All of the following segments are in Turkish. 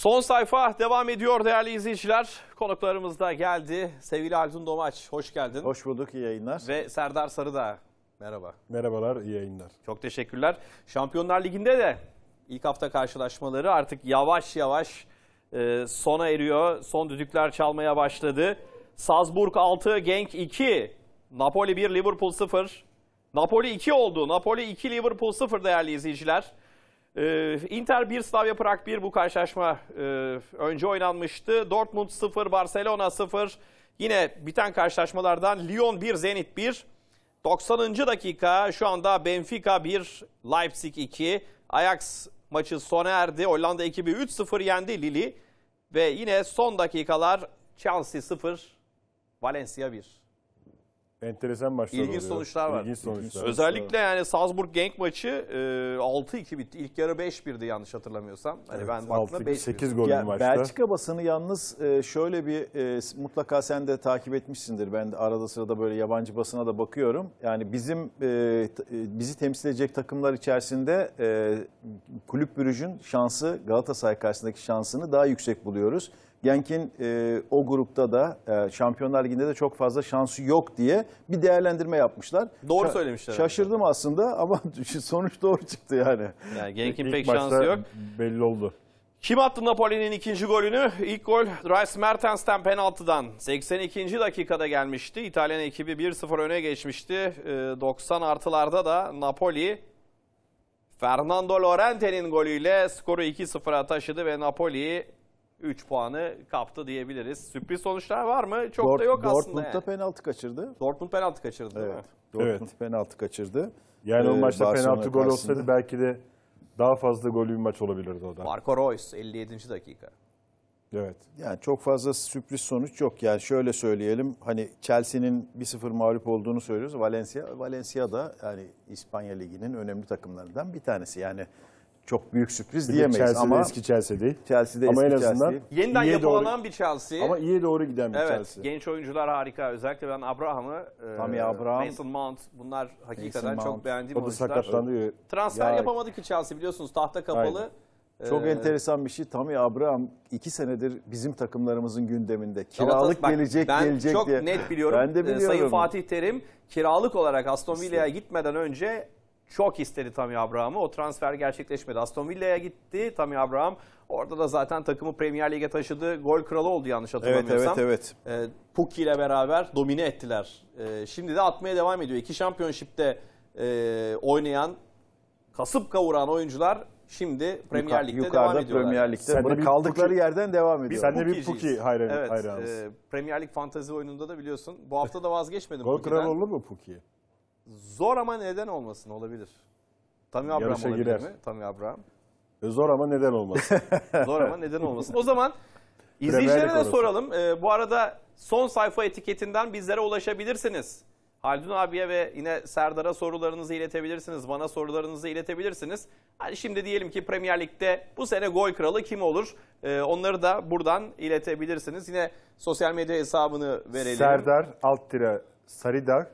Son sayfa devam ediyor değerli izleyiciler. Konuklarımız da geldi. Sevgili Altun Domaç hoş geldin. Hoş bulduk iyi yayınlar. Ve Serdar sarıda merhaba. Merhabalar iyi yayınlar. Çok teşekkürler. Şampiyonlar Ligi'nde de ilk hafta karşılaşmaları artık yavaş yavaş e, sona eriyor. Son düdükler çalmaya başladı. Salzburg 6, Genk 2, Napoli 1, Liverpool 0. Napoli 2 oldu. Napoli 2, Liverpool 0 değerli izleyiciler. Ee, Inter 1, Slavia Prag 1 bu karşılaşma e, önce oynanmıştı. Dortmund 0, Barcelona 0. Yine biten karşılaşmalardan Lyon 1, Zenit 1. 90. dakika şu anda Benfica 1, Leipzig 2. Ajax maçı sona erdi. Hollanda ekibi 3-0 yendi Lille. Ve yine son dakikalar Chelsea 0, Valencia 1 enteresan maçlar İlginç oluyor. sonuçlar var. İlginç sonuçlar. Özellikle yani Salzburg Genk maçı e, 6-2 bitti. İlk yarı 5-1'di yanlış hatırlamıyorsam. Hani Evet, ben baktığımda 6-2, 5 8 gol Ya, maçta. Belçika basını yalnız e, şöyle bir e, mutlaka sen de takip etmişsindir. Ben de arada sırada böyle yabancı basına da bakıyorum. Yani bizim e, t- e, bizi temsil edecek takımlar içerisinde e, Kulüp Brugge'ün şansı Galatasaray karşısındaki şansını daha yüksek buluyoruz. Genk'in e, o grupta da e, Şampiyonlar Ligi'nde de çok fazla şansı yok diye bir değerlendirme yapmışlar. Doğru Şa söylemişler. Şaşırdım yani. aslında ama sonuç doğru çıktı yani. yani Genk'in pek şansı yok. belli oldu. Kim attı Napoli'nin ikinci golünü? İlk gol Rice Mertens'ten penaltıdan 82. dakikada gelmişti. İtalyan ekibi 1-0 öne geçmişti. 90 e, artılarda da Napoli Fernando Llorente'nin golüyle skoru 2-0'a taşıdı ve Napoli 3 puanı kaptı diyebiliriz. Sürpriz sonuçlar var mı? Çok Dort, da yok Dortmund aslında. Dortmund da penaltı kaçırdı. Dortmund penaltı kaçırdı evet. Dortmund evet. penaltı kaçırdı. Yani ee, o maçta penaltı gol karşısında. olsaydı belki de daha fazla golü bir maç olabilirdi o da. Marco Reus 57. dakika. Evet. Yani çok fazla sürpriz sonuç yok. Yani şöyle söyleyelim. Hani Chelsea'nin 1-0 mağlup olduğunu söylüyoruz. Valencia Valencia da yani İspanya liginin önemli takımlarından bir tanesi. Yani çok büyük sürpriz bir diyemeyiz Chelsea'de ama eski Chelsea Chelsea'de ama eski en azından Chelsea Yeniden iyiye yapılanan doğru, bir Chelsea. Ama iyiye doğru giden bir evet, Chelsea. Genç oyuncular harika. Özellikle ben Abraham'ı, e, Abraham, Mason Mount bunlar hakikaten Mason çok Mount. beğendiğim o oyuncular. O da sakatlandı. Transfer ya. yapamadı ki Chelsea biliyorsunuz tahta kapalı. Aynen. Çok ee, enteresan bir şey. Tammy Abraham iki senedir bizim takımlarımızın gündeminde. Kiralık bak, gelecek ben gelecek çok diye. çok net biliyorum. Ben de e, biliyorum. Sayın Fatih Terim kiralık olarak Aston Villa'ya gitmeden önce çok istedi Tammy Abraham'ı. O transfer gerçekleşmedi. Aston Villa'ya gitti Tammy Abraham. Orada da zaten takımı Premier Lig'e taşıdı. Gol kralı oldu yanlış hatırlamıyorsam. Evet, evet, evet. E, Pukki ile beraber domine ettiler. E, şimdi de atmaya devam ediyor. İki şampiyonşipte e, oynayan, kasıp kavuran oyuncular şimdi Premier Lig'de Yukarıda devam ediyorlar. Premier Lig'de. Sen de kaldıkları Puki, yerden devam ediyor. Sen de bir Puki hayranı, evet, hayranız. E, Premier Lig fantazi oyununda da biliyorsun. Bu hafta da vazgeçmedim Gol kralı olur mu Puki'ye? Zor ama neden olmasın olabilir. Tammy Abraham Yarışa olabilir girer. mi? Tammy Abraham. E, zor ama neden olmasın. Zor ama neden olmasın. O zaman izleyicilere de soralım. Ee, bu arada son sayfa etiketinden bizlere ulaşabilirsiniz. Haldun abiye ve yine Serdar'a sorularınızı iletebilirsiniz. Bana sorularınızı iletebilirsiniz. Hani şimdi diyelim ki Premier Lig'de bu sene gol kralı kim olur? Ee, onları da buradan iletebilirsiniz. Yine sosyal medya hesabını verelim. Serdar alt Saridar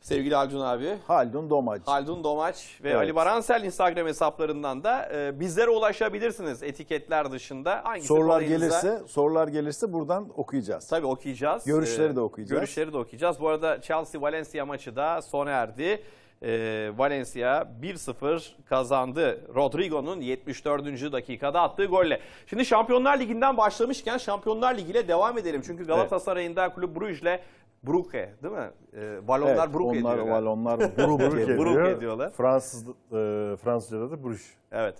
Sevgili Haldun abi. Haldun Domaç. Haldun Domaç ve evet. Ali Baransel Instagram hesaplarından da e, bizlere ulaşabilirsiniz etiketler dışında. Hangisi sorular kolayınıza... gelirse, sorular gelirse buradan okuyacağız. Tabii okuyacağız. Görüşleri de e, okuyacağız. Görüşleri de okuyacağız. Bu arada Chelsea Valencia maçı da sona erdi. E, Valencia 1-0 kazandı. Rodrigo'nun 74. dakikada attığı golle. Şimdi Şampiyonlar Ligi'nden başlamışken Şampiyonlar Ligi ile devam edelim. Çünkü Galatasaray'ın da Kulüp Brugge'le Bruke değil mi? E, ee, balonlar evet, Bruke onlar, diyorlar. Balonlar Bruke, Bruke diyorlar. Fransız, e, Fransızca'da da Bruges. Evet.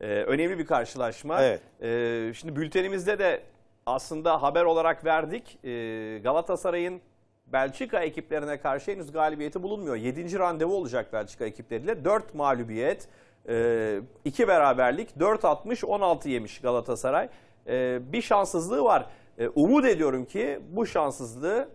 E, önemli bir karşılaşma. Evet. E, şimdi bültenimizde de aslında haber olarak verdik. E, Galatasaray'ın Belçika ekiplerine karşı henüz galibiyeti bulunmuyor. Yedinci randevu olacak Belçika ekipleriyle. dört mağlubiyet, 2 beraberlik, 4 atmış, 16 yemiş Galatasaray. Bir şanssızlığı var. Umut ediyorum ki bu şanssızlığı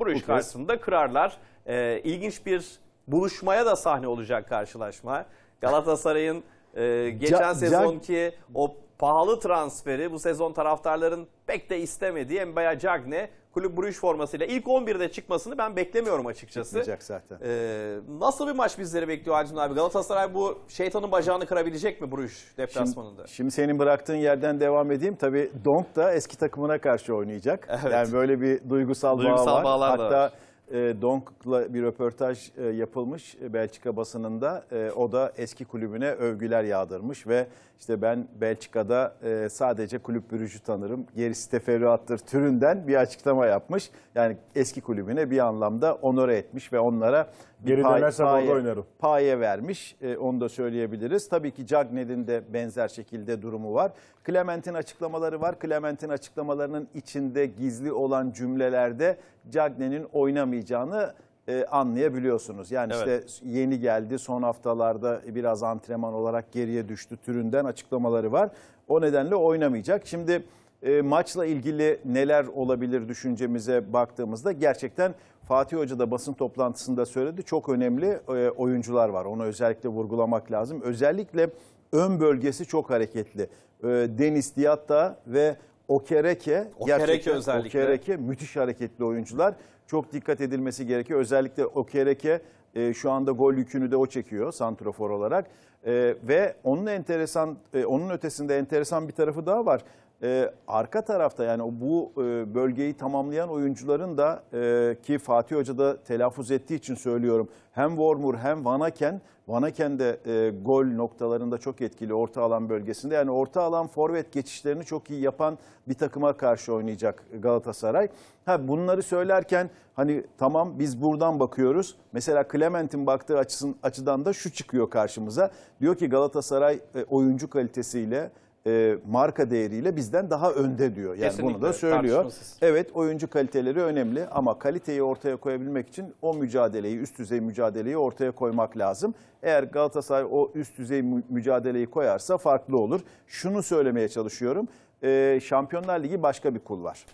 Bruges karşısında kırarlar. Ee, ilginç bir buluşmaya da sahne olacak karşılaşma. Galatasaray'ın e, geçen ca, sezonki o pahalı transferi bu sezon taraftarların pek de istemediği Mbaye Cagne Kulüp Brugge formasıyla ilk 11'de çıkmasını ben beklemiyorum açıkçası. Çıkmayacak zaten. Ee, nasıl bir maç bizleri bekliyor Acun abi? Galatasaray bu şeytanın bacağını kırabilecek mi Brugge deplasmanında? Şimdi, şimdi senin bıraktığın yerden devam edeyim. Tabii Donk da eski takımına karşı oynayacak. Evet. Yani böyle bir duygusal, duygusal bağ var. Bağlar Hatta da var. Ee, Donk'la bir röportaj e, yapılmış e, Belçika basınında. Ee, o da eski kulübüne övgüler yağdırmış ve işte ben Belçika'da e, sadece kulüp bürücü tanırım, gerisi teferruattır türünden bir açıklama yapmış. Yani eski kulübüne bir anlamda onore etmiş ve onlara Geri pay, dönersem paye, orada oynarım. Paye vermiş. E, onu da söyleyebiliriz. Tabii ki Cagney'in de benzer şekilde durumu var. Clement'in açıklamaları var. Clement'in açıklamalarının içinde gizli olan cümlelerde Cagney'in oynamayacağını e, anlayabiliyorsunuz. Yani evet. işte yeni geldi son haftalarda biraz antrenman olarak geriye düştü türünden açıklamaları var. O nedenle oynamayacak. Şimdi e, maçla ilgili neler olabilir düşüncemize baktığımızda gerçekten Fatih Hoca da basın toplantısında söyledi. Çok önemli e, oyuncular var. Onu özellikle vurgulamak lazım. Özellikle ön bölgesi çok hareketli. E, Deniz Diatta ve Okereke, Okereke özellikle. Okereke müthiş hareketli oyuncular. Çok dikkat edilmesi gerekiyor. Özellikle Okereke e, şu anda gol yükünü de o çekiyor santrofor olarak. E, ve onun enteresan e, onun ötesinde enteresan bir tarafı daha var e, arka tarafta yani bu e, bölgeyi tamamlayan oyuncuların da e, ki Fatih Hoca da telaffuz ettiği için söylüyorum. Hem Wormur hem Vanaken, Vanaken de e, gol noktalarında çok etkili orta alan bölgesinde. Yani orta alan forvet geçişlerini çok iyi yapan bir takıma karşı oynayacak Galatasaray. Ha bunları söylerken hani tamam biz buradan bakıyoruz. Mesela Clement'in baktığı açısın, açıdan da şu çıkıyor karşımıza. Diyor ki Galatasaray e, oyuncu kalitesiyle e, marka değeriyle bizden daha önde diyor. Yani Kesinlikle, bunu da söylüyor. Evet oyuncu kaliteleri önemli ama kaliteyi ortaya koyabilmek için o mücadeleyi, üst düzey mücadeleyi ortaya koymak lazım. Eğer Galatasaray o üst düzey mücadeleyi koyarsa farklı olur. Şunu söylemeye çalışıyorum. E, Şampiyonlar Ligi başka bir kul var.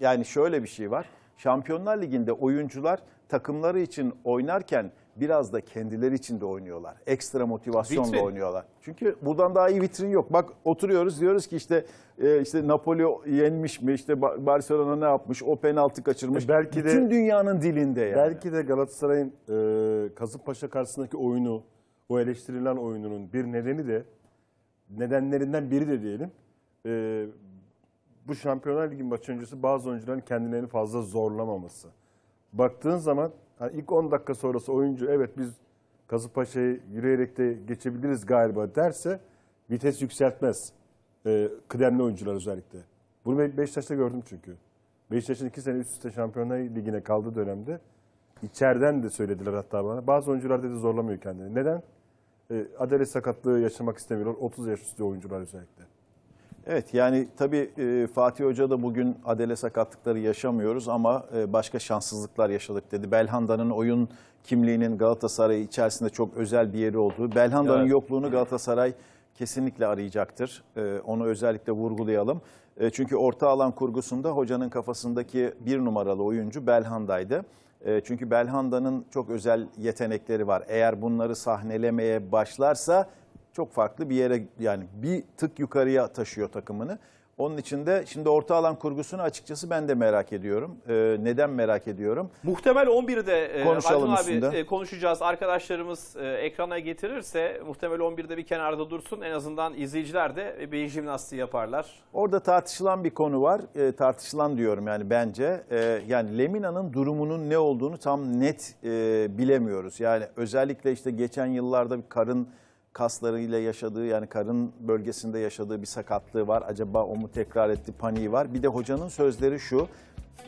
Yani şöyle bir şey var. Şampiyonlar Ligi'nde oyuncular takımları için oynarken biraz da kendileri için de oynuyorlar. Ekstra motivasyonla vitrin. oynuyorlar. Çünkü buradan daha iyi vitrin yok. Bak oturuyoruz diyoruz ki işte e, işte Napoli yenmiş mi? İşte Barcelona ne yapmış? O penaltı kaçırmış. E, belki Bütün de dünyanın dilinde yani. Belki de Galatasaray'ın e, Kasımpaşa karşısındaki oyunu, o eleştirilen oyununun bir nedeni de nedenlerinden biri de diyelim. E, bu Şampiyonlar Ligi maçı öncesi bazı oyuncuların kendilerini fazla zorlamaması. Baktığın zaman Hani ilk 10 dakika sonrası oyuncu evet biz Kazıpaşa'yı yürüyerek de geçebiliriz galiba derse vites yükseltmez. E, kıdemli oyuncular özellikle. Bunu Beşiktaş'ta gördüm çünkü. Beşiktaş'ın iki sene üst üste Şampiyonlar Ligi'ne kaldığı dönemde içeriden de söylediler hatta bana. Bazı oyuncular dedi zorlamıyor kendini. Neden? E, adalet sakatlığı yaşamak istemiyorlar. 30 yaş üstü oyuncular özellikle. Evet yani tabii e, Fatih Hoca da bugün adele sakatlıkları yaşamıyoruz ama e, başka şanssızlıklar yaşadık dedi. Belhanda'nın oyun kimliğinin Galatasaray içerisinde çok özel bir yeri olduğu. Belhanda'nın evet. yokluğunu Galatasaray kesinlikle arayacaktır. E, onu özellikle vurgulayalım. Çünkü orta alan kurgusunda hocanın kafasındaki bir numaralı oyuncu Belhanda'ydı. Çünkü Belhanda'nın çok özel yetenekleri var. Eğer bunları sahnelemeye başlarsa çok farklı bir yere yani bir tık yukarıya taşıyor takımını. Onun içinde şimdi orta alan kurgusunu açıkçası ben de merak ediyorum. Ee, neden merak ediyorum? Muhtemel 11'de e, Konuşalım Aydın abi e, konuşacağız. Arkadaşlarımız e, ekrana getirirse muhtemel 11'de bir kenarda dursun. En azından izleyiciler de bir beyin jimnastiği yaparlar. Orada tartışılan bir konu var. E, tartışılan diyorum yani bence. E, yani Lemina'nın durumunun ne olduğunu tam net e, bilemiyoruz. Yani özellikle işte geçen yıllarda bir karın kaslarıyla yaşadığı yani karın bölgesinde yaşadığı bir sakatlığı var. Acaba o mu tekrar etti paniği var. Bir de hocanın sözleri şu.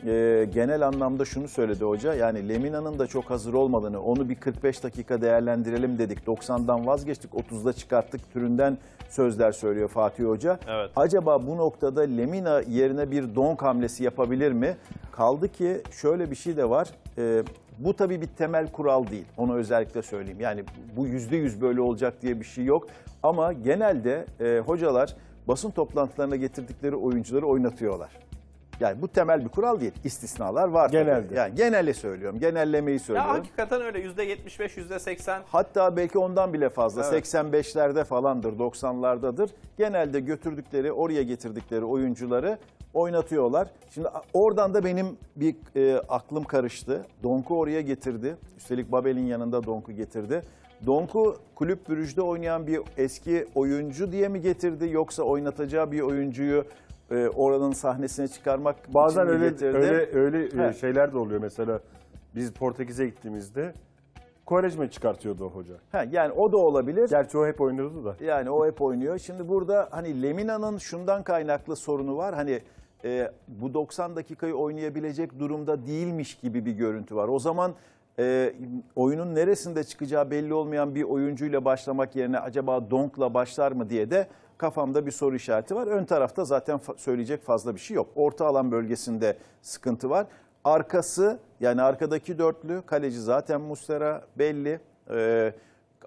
E, genel anlamda şunu söyledi hoca. Yani Lemina'nın da çok hazır olmadığını, onu bir 45 dakika değerlendirelim dedik. 90'dan vazgeçtik, 30'da çıkarttık türünden sözler söylüyor Fatih Hoca. Evet. Acaba bu noktada Lemina yerine bir donk hamlesi yapabilir mi? Kaldı ki şöyle bir şey de var. E, bu tabii bir temel kural değil. Onu özellikle söyleyeyim. Yani bu yüzde yüz böyle olacak diye bir şey yok. Ama genelde e, hocalar basın toplantılarına getirdikleri oyuncuları oynatıyorlar. Yani bu temel bir kural değil. İstisnalar var. Genelde. Yani genelle söylüyorum. Genellemeyi söylüyorum. Ya hakikaten öyle yüzde yetmiş beş, yüzde seksen? Hatta belki ondan bile fazla. seksen Evet. 85'lerde falandır, doksanlardadır. Genelde götürdükleri, oraya getirdikleri oyuncuları oynatıyorlar. Şimdi oradan da benim bir e, aklım karıştı. Donk'u oraya getirdi. Üstelik Babel'in yanında Donk'u getirdi. Donk'u kulüp bürücde oynayan bir eski oyuncu diye mi getirdi yoksa oynatacağı bir oyuncuyu e, oranın sahnesine çıkarmak Bazen için öyle, mi getirdi? öyle öyle e, He. şeyler de oluyor mesela. Biz Portekiz'e gittiğimizde Kovarejme çıkartıyordu o hoca. Ha, yani o da olabilir. Gerçi o hep oynuyordu da. Yani o hep oynuyor. Şimdi burada hani Lemina'nın şundan kaynaklı sorunu var. Hani e, bu 90 dakikayı oynayabilecek durumda değilmiş gibi bir görüntü var. O zaman e, oyunun neresinde çıkacağı belli olmayan bir oyuncuyla başlamak yerine acaba Donk'la başlar mı diye de kafamda bir soru işareti var. Ön tarafta zaten fa söyleyecek fazla bir şey yok. Orta alan bölgesinde sıkıntı var. Arkası yani arkadaki dörtlü kaleci zaten Mustera belli. Ee,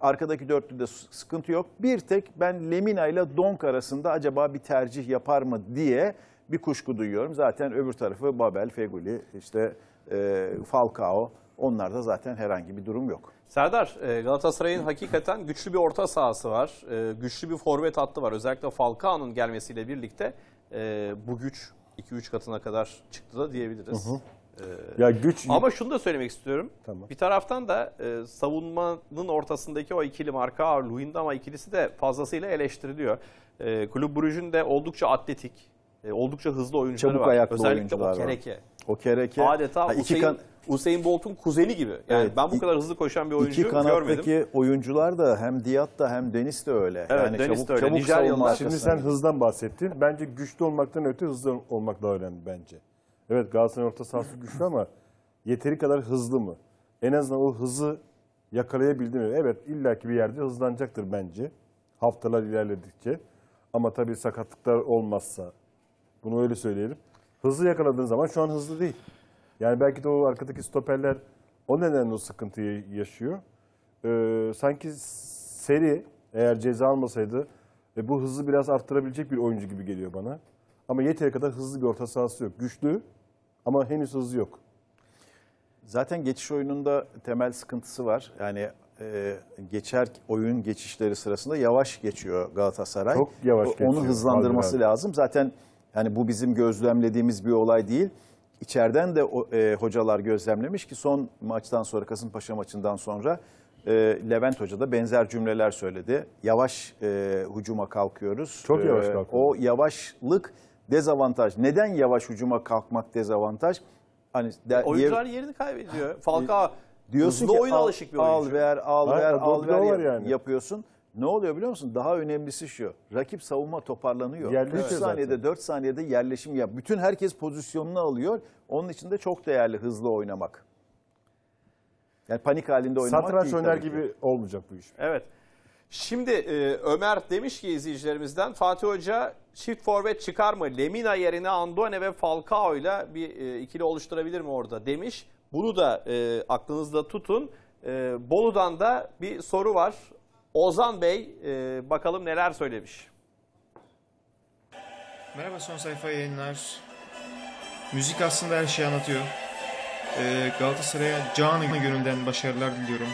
arkadaki dörtlüde sıkıntı yok. Bir tek ben Lemina ile Donk arasında acaba bir tercih yapar mı diye bir kuşku duyuyorum. Zaten öbür tarafı Babel, Feguli, işte e, Falcao onlarda zaten herhangi bir durum yok. Serdar e, Galatasaray'ın hakikaten güçlü bir orta sahası var. E, güçlü bir forvet hattı var. Özellikle Falcao'nun gelmesiyle birlikte e, bu güç 2-3 katına kadar çıktı da diyebiliriz. Hı hı. Ee, ya güç Ama şunu da söylemek istiyorum. Tamam. Bir taraftan da e, savunmanın ortasındaki o ikili marka Luindama ikilisi de fazlasıyla eleştiriliyor. E, Kulüp Brugge'ün de oldukça atletik, e, oldukça hızlı oyuncuları Çabuk var. ayaklı Özellikle oyuncular o kereke. Var. O kereke. Adeta ha, iki Usain, kan... Usain Bolt'un kuzeni gibi. Yani evet, ben bu kadar hızlı koşan bir oyuncu görmedim. İki kanattaki oyuncular da hem Diyat da hem Deniz de öyle. Evet yani Deniz çabuk, de öyle. Çabuk Nijeryalılar. Şimdi sen hızdan bahsettin. Bence güçlü olmaktan öte hızlı olmak daha önemli bence. Evet Galatasaray orta sahası güçlü ama yeteri kadar hızlı mı? En azından o hızı yakalayabildi mi? Evet illaki bir yerde hızlanacaktır bence. Haftalar ilerledikçe. Ama tabii sakatlıklar olmazsa, bunu öyle söyleyelim. Hızlı yakaladığın zaman şu an hızlı değil. Yani belki de o arkadaki stoperler o nedenle o sıkıntıyı yaşıyor. Ee, sanki seri eğer ceza almasaydı e, bu hızı biraz arttırabilecek bir oyuncu gibi geliyor bana. Ama yeteri kadar hızlı bir orta sahası yok. Güçlü ama henüz hızlı yok. Zaten geçiş oyununda temel sıkıntısı var. Yani e, geçer oyun geçişleri sırasında yavaş geçiyor Galatasaray. Çok yavaş geçiyor. Onu hızlandırması abi. lazım. Zaten yani bu bizim gözlemlediğimiz bir olay değil. İçeriden de e, hocalar gözlemlemiş ki son maçtan sonra Kasımpaşa maçından sonra e, Levent Hoca da benzer cümleler söyledi. Yavaş e, hücuma kalkıyoruz. Çok yavaş kalkıyoruz. E, o yavaşlık dezavantaj. Neden yavaş hucuma kalkmak dezavantaj? Hani de, oyuncular yer, yerini kaybediyor. Falcao diyorsun ki oyun al, alışık bir oyuncu. Al ver, al Hayır, ver, al ver yani. yapıyorsun. Ne oluyor biliyor musun? Daha önemlisi şu. Rakip savunma toparlanıyor. 3 Yerleşiyor saniyede, 4 saniyede yerleşim yap. Bütün herkes pozisyonunu alıyor. Onun için de çok değerli hızlı oynamak. Yani panik halinde oynamak Satranç değil. oynar tabii ki. gibi olmayacak bu iş. Evet. Şimdi e, Ömer demiş ki izleyicilerimizden Fatih Hoca çift forvet çıkar mı? Lemina yerine Andone ve Falcao ile bir e, ikili oluşturabilir mi orada demiş. Bunu da e, aklınızda tutun. E, Bolu'dan da bir soru var. Ozan Bey e, bakalım neler söylemiş. Merhaba Son Sayfa yayınlar. Müzik aslında her şeyi anlatıyor. E, Galatasaray'a canı gönülden başarılar diliyorum.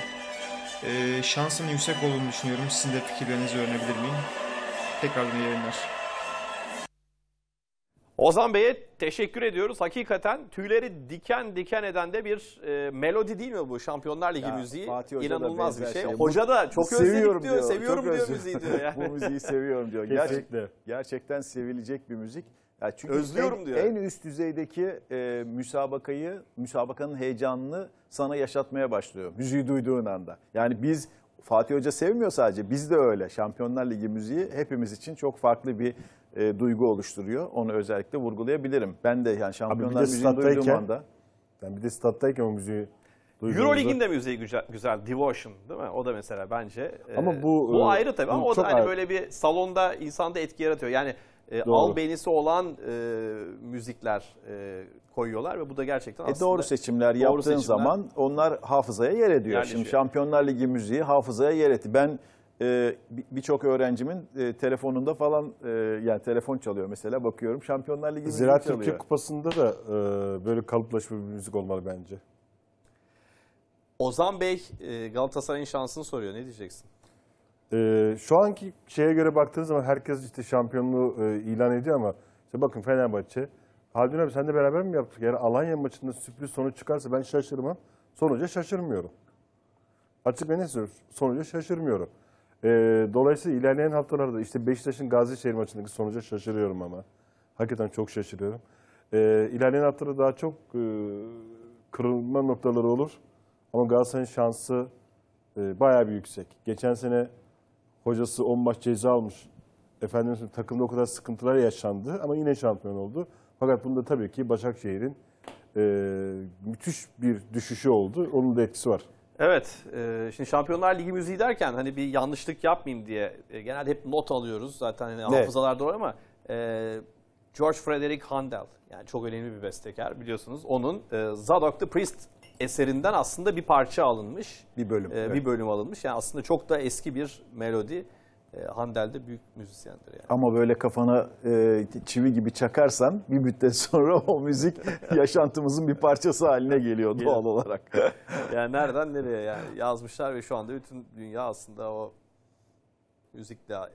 E, şansının yüksek olduğunu düşünüyorum. Sizin de fikirlerinizi öğrenebilir miyim? Tekrar yayınlar. Ozan Bey'e teşekkür ediyoruz. Hakikaten tüyleri diken diken eden de bir e, melodi değil mi bu Şampiyonlar Ligi ya, müziği? Fatih Hoca İnanılmaz bir şey. şey. Hoca da çok seviyorum diyor, diyor, seviyorum diyor özledim. müziği diyor. Yani. bu müziği seviyorum diyor. Gerçekten, gerçekten sevilecek bir müzik. Ya çünkü Özlüyorum en, diyor. En üst düzeydeki e, müsabakayı, müsabakanın heyecanını sana yaşatmaya başlıyor müziği duyduğun anda. Yani biz Fatih Hoca sevmiyor sadece biz de öyle. Şampiyonlar Ligi müziği hepimiz için çok farklı bir e, duygu oluşturuyor. Onu özellikle vurgulayabilirim. Ben de yani şampiyonlar müziği duyduğum anda. Ben bir de stat'tayken o müziği duyduğumda. Euroleague'in de müziği güzel, güzel. Devotion değil mi? O da mesela bence. E, ama bu, bu ayrı tabii ama o da hani ayrı. böyle bir salonda insanda etki yaratıyor. Yani e, doğru. al benisi olan e, müzikler e, koyuyorlar ve bu da gerçekten e Doğru seçimler doğru yaptığın seçimler, zaman onlar hafızaya yer ediyor. Yerleşiyor. Şimdi Şampiyonlar Ligi müziği hafızaya yer etti. Ben e, birçok öğrencimin e, telefonunda falan e, yani telefon çalıyor mesela bakıyorum. Şampiyonlar Ligi Zira müziği çalıyor. Türkiye Kupası'nda da e, böyle kalıplaşma bir müzik olmalı bence. Ozan Bey e, Galatasaray'ın şansını soruyor. Ne diyeceksin? E, şu anki şeye göre baktığınız zaman herkes işte şampiyonluğu e, ilan ediyor ama işte bakın Fenerbahçe. Haldun abi sen de beraber mi yaptık? Yani Alanya maçında sürpriz sonuç çıkarsa ben şaşırmam. Sonuca şaşırmıyorum. Açık ve ne sonuca şaşırmıyorum. E, dolayısıyla ilerleyen haftalarda işte Beşiktaş'ın Gazişehir maçındaki sonuca şaşırıyorum ama. Hakikaten çok şaşırıyorum. E, ilerleyen haftalarda daha çok e, kırılma noktaları olur. Ama Galatasaray'ın şansı e, bayağı bir yüksek. Geçen sene hocası 10 maç ceza almış. Efendim takımda o kadar sıkıntılar yaşandı ama yine şampiyon oldu. Fakat bunda tabii ki Başakşehir'in e, müthiş bir düşüşü oldu. Onun da etkisi var. Evet, e, şimdi Şampiyonlar Ligi müziği derken hani bir yanlışlık yapmayayım diye e, genelde hep not alıyoruz zaten hani evet. hafızalar doğru ama e, George Frederick Handel yani çok önemli bir bestekar biliyorsunuz onun e, Zadok the Priest eserinden aslında bir parça alınmış. Bir bölüm. E, evet. Bir bölüm alınmış yani aslında çok da eski bir melodi. E, Handel de büyük müzisyendir yani. Ama böyle kafana e, çivi gibi çakarsan bir müddet sonra o müzik yaşantımızın bir parçası haline geliyor doğal olarak. yani nereden nereye yani yazmışlar ve şu anda bütün dünya aslında o müzikle e,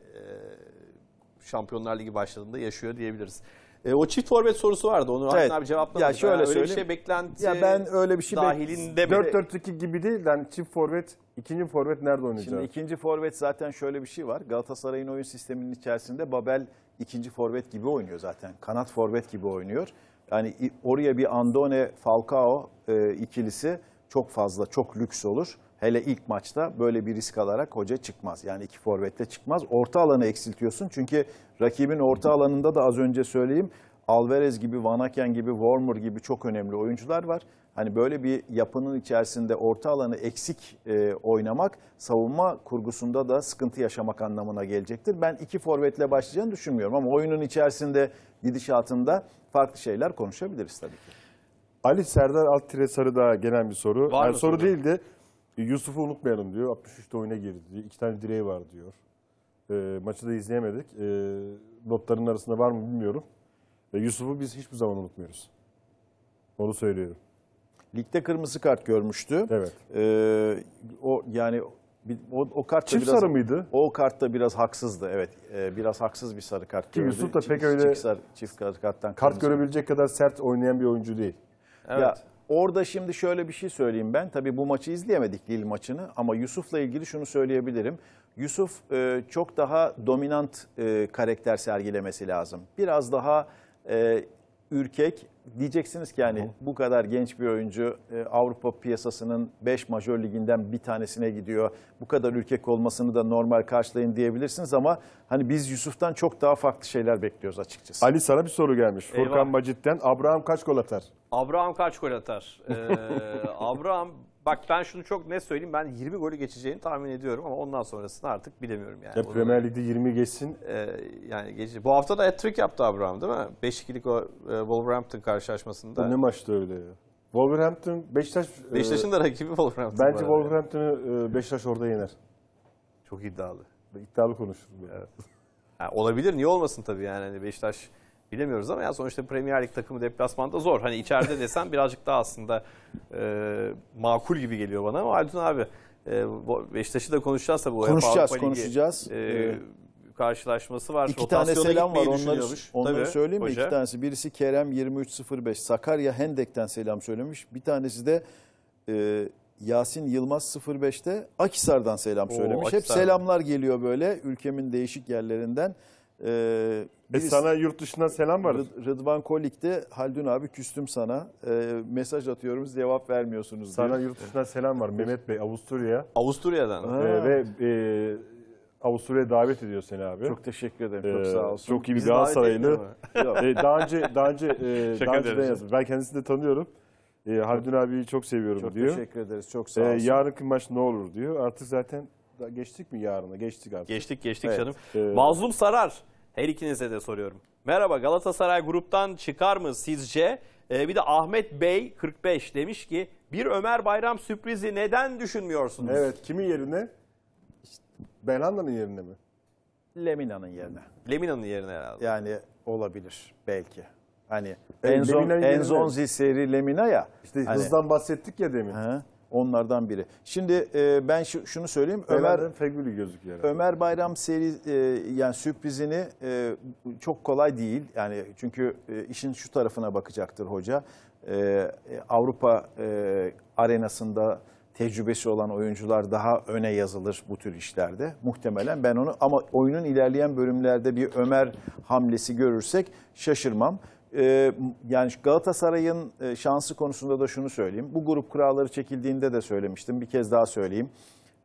Şampiyonlar Ligi başladığında yaşıyor diyebiliriz. E, o çift forvet sorusu vardı. Onu evet. abi cevapladı. Ya şöyle söyleyeyim. öyle bir şey beklenti ya ben öyle bir şey dahilinde 4-4-2 gibi değil. Yani çift forvet, ikinci forvet nerede oynayacak? Şimdi ikinci forvet zaten şöyle bir şey var. Galatasaray'ın oyun sisteminin içerisinde Babel ikinci forvet gibi oynuyor zaten. Kanat forvet gibi oynuyor. Yani oraya bir Andone Falcao e, ikilisi çok fazla, çok lüks olur. Hele ilk maçta böyle bir risk alarak hoca çıkmaz. Yani iki forvetle çıkmaz. Orta alanı eksiltiyorsun. Çünkü rakibin orta alanında da az önce söyleyeyim. Alvarez gibi, Vanaken gibi, Warmer gibi çok önemli oyuncular var. Hani böyle bir yapının içerisinde orta alanı eksik e, oynamak savunma kurgusunda da sıkıntı yaşamak anlamına gelecektir. Ben iki forvetle başlayacağını düşünmüyorum ama oyunun içerisinde gidişatında farklı şeyler konuşabiliriz tabii ki. Ali Serdar Alt Tire Sarıdağ'a gelen bir soru. Var yani soru, soru değildi. Yusuf'u unutmayalım diyor. 63'te oyuna girdi diyor. İki tane direği var diyor. E, maçı da izleyemedik. E, ee, notların arasında var mı bilmiyorum. E, Yusuf'u biz hiçbir zaman unutmuyoruz. Onu söylüyorum. Ligde kırmızı kart görmüştü. Evet. Ee, o yani o, o kart Çift biraz, sarı mıydı? O kartta biraz haksızdı evet. E, biraz haksız bir sarı kart Ki gördü. Yusuf da pek çift, öyle çift, sarı, çift kart, karttan kart görebilecek kadar sert oynayan bir oyuncu değil. Evet. Ya, Orada şimdi şöyle bir şey söyleyeyim ben. Tabii bu maçı izleyemedik Lille maçını ama Yusuf'la ilgili şunu söyleyebilirim. Yusuf e, çok daha dominant e, karakter sergilemesi lazım. Biraz daha e, ürkek. Diyeceksiniz ki yani bu kadar genç bir oyuncu e, Avrupa piyasasının 5 majör liginden bir tanesine gidiyor. Bu kadar ürkek olmasını da normal karşılayın diyebilirsiniz ama hani biz Yusuf'tan çok daha farklı şeyler bekliyoruz açıkçası. Ali sana bir soru gelmiş. Eyvah. Furkan Macit'ten Abraham kaç gol atar? Abraham kaç gol atar? Ee, Abraham Bak ben şunu çok net söyleyeyim. Ben 20 golü geçeceğini tahmin ediyorum ama ondan sonrasını artık bilemiyorum yani. Ya Premier Lig'de 20 geçsin. E, yani geçecek. Bu hafta da hat-trick yaptı Abraham değil mi? 5-2'lik o e, Wolverhampton karşılaşmasında. Bu e, ne maçtı öyle ya? Wolverhampton, Beşiktaş... E, Beşiktaş'ın da rakibi Wolverhampton. Bence Wolverhampton'ı yani. E, Beşiktaş orada yener. Çok iddialı. İddialı konuşurum. Evet. Yani olabilir. Niye olmasın tabii yani. Hani Beşiktaş bilemiyoruz ama ya sonuçta Premier Lig takımı deplasmanda zor. Hani içeride desem birazcık daha aslında e, makul gibi geliyor bana ama Haldun abi e, Beşiktaş'ı da konuşacağız tabii. Konuşacağız, Ligi, konuşacağız. E, karşılaşması var. İki tane selam var onları, onları tabii, söyleyeyim mi? Hoca. İki tanesi. Birisi Kerem 2305 Sakarya Hendek'ten selam söylemiş. Bir tanesi de e, Yasin Yılmaz 05'te Akisar'dan selam Oo, söylemiş. Akisar. Hep selamlar geliyor böyle ülkemin değişik yerlerinden. Ee, biz, e sana yurt dışından selam var. Rıdvan Kolik'te Haldun abi küstüm sana. E, mesaj atıyoruz cevap vermiyorsunuz sana diye. yurt dışından selam var Mehmet Bey Avusturya. Avusturya'dan. E, ve e, Avusturya'ya davet ediyor seni abi. Çok teşekkür ederim. Ee, çok sağ olsun. Çok iyi bir Galatasaraylı. ee, daha önce daha önce e, daha önce yazdım. Ben kendisini de tanıyorum. E, Haldun abiyi çok seviyorum çok diyor. Çok teşekkür ederiz. Çok sağ olsun. E, yarınki maç ne olur diyor. Artık zaten da geçtik mi yarına? Geçtik artık. Geçtik geçtik evet. canım. Ee... Mazlum Sarar her ikinize de soruyorum. Merhaba Galatasaray gruptan çıkar mı sizce? Ee, bir de Ahmet Bey 45 demiş ki bir Ömer Bayram sürprizi neden düşünmüyorsunuz? Evet kimin yerine? İşte Belhanda'nın yerine mi? Lemina'nın yerine. Lemina'nın yerine herhalde. Yani olabilir belki. Hani e, Enzon, Enzonzi seri Lemina ya. İşte hani, hızdan bahsettik ya demin. Hı onlardan biri. Şimdi e, ben şu, şunu söyleyeyim. Ömer Fegül'ü gözüküyor. Ömer Bayram seri e, yani sürprizini e, çok kolay değil. Yani çünkü e, işin şu tarafına bakacaktır hoca. E, Avrupa e, arenasında tecrübesi olan oyuncular daha öne yazılır bu tür işlerde. Muhtemelen ben onu ama oyunun ilerleyen bölümlerde bir Ömer hamlesi görürsek şaşırmam. Ee, yani Galatasaray'ın e, şansı konusunda da şunu söyleyeyim. Bu grup kuralları çekildiğinde de söylemiştim. Bir kez daha söyleyeyim.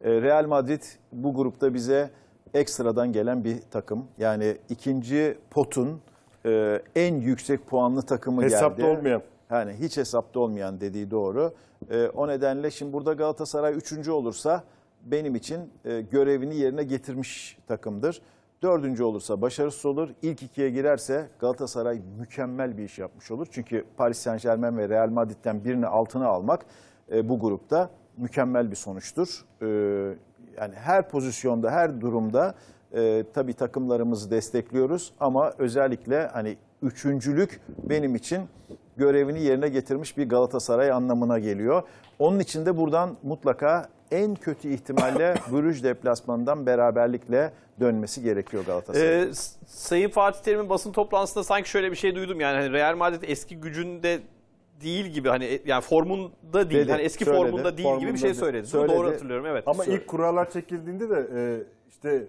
Ee, Real Madrid bu grupta bize ekstradan gelen bir takım. Yani ikinci potun e, en yüksek puanlı takımı hesapta geldi. Hesapta olmayan. Yani hiç hesapta olmayan dediği doğru. Ee, o nedenle şimdi burada Galatasaray üçüncü olursa benim için e, görevini yerine getirmiş takımdır. Dördüncü olursa başarısız olur. İlk ikiye girerse Galatasaray mükemmel bir iş yapmış olur. Çünkü Paris Saint Germain ve Real Madrid'den birini altına almak e, bu grupta mükemmel bir sonuçtur. E, yani her pozisyonda, her durumda e, tabii takımlarımızı destekliyoruz. Ama özellikle hani üçüncülük benim için görevini yerine getirmiş bir Galatasaray anlamına geliyor. Onun için de buradan mutlaka en kötü ihtimalle Brüj deplasmandan beraberlikle dönmesi gerekiyor Galatasaray. Ee, Sayın Fatih Terim'in basın toplantısında sanki şöyle bir şey duydum yani hani Real Madrid eski gücünde değil gibi hani e, yani formunda değil. Dedi, hani eski söyledi, formunda değil formunda gibi bir şey söyledi. söyledi. Doğru hatırlıyorum evet. Ama söyledi. ilk kurallar çekildiğinde de e, işte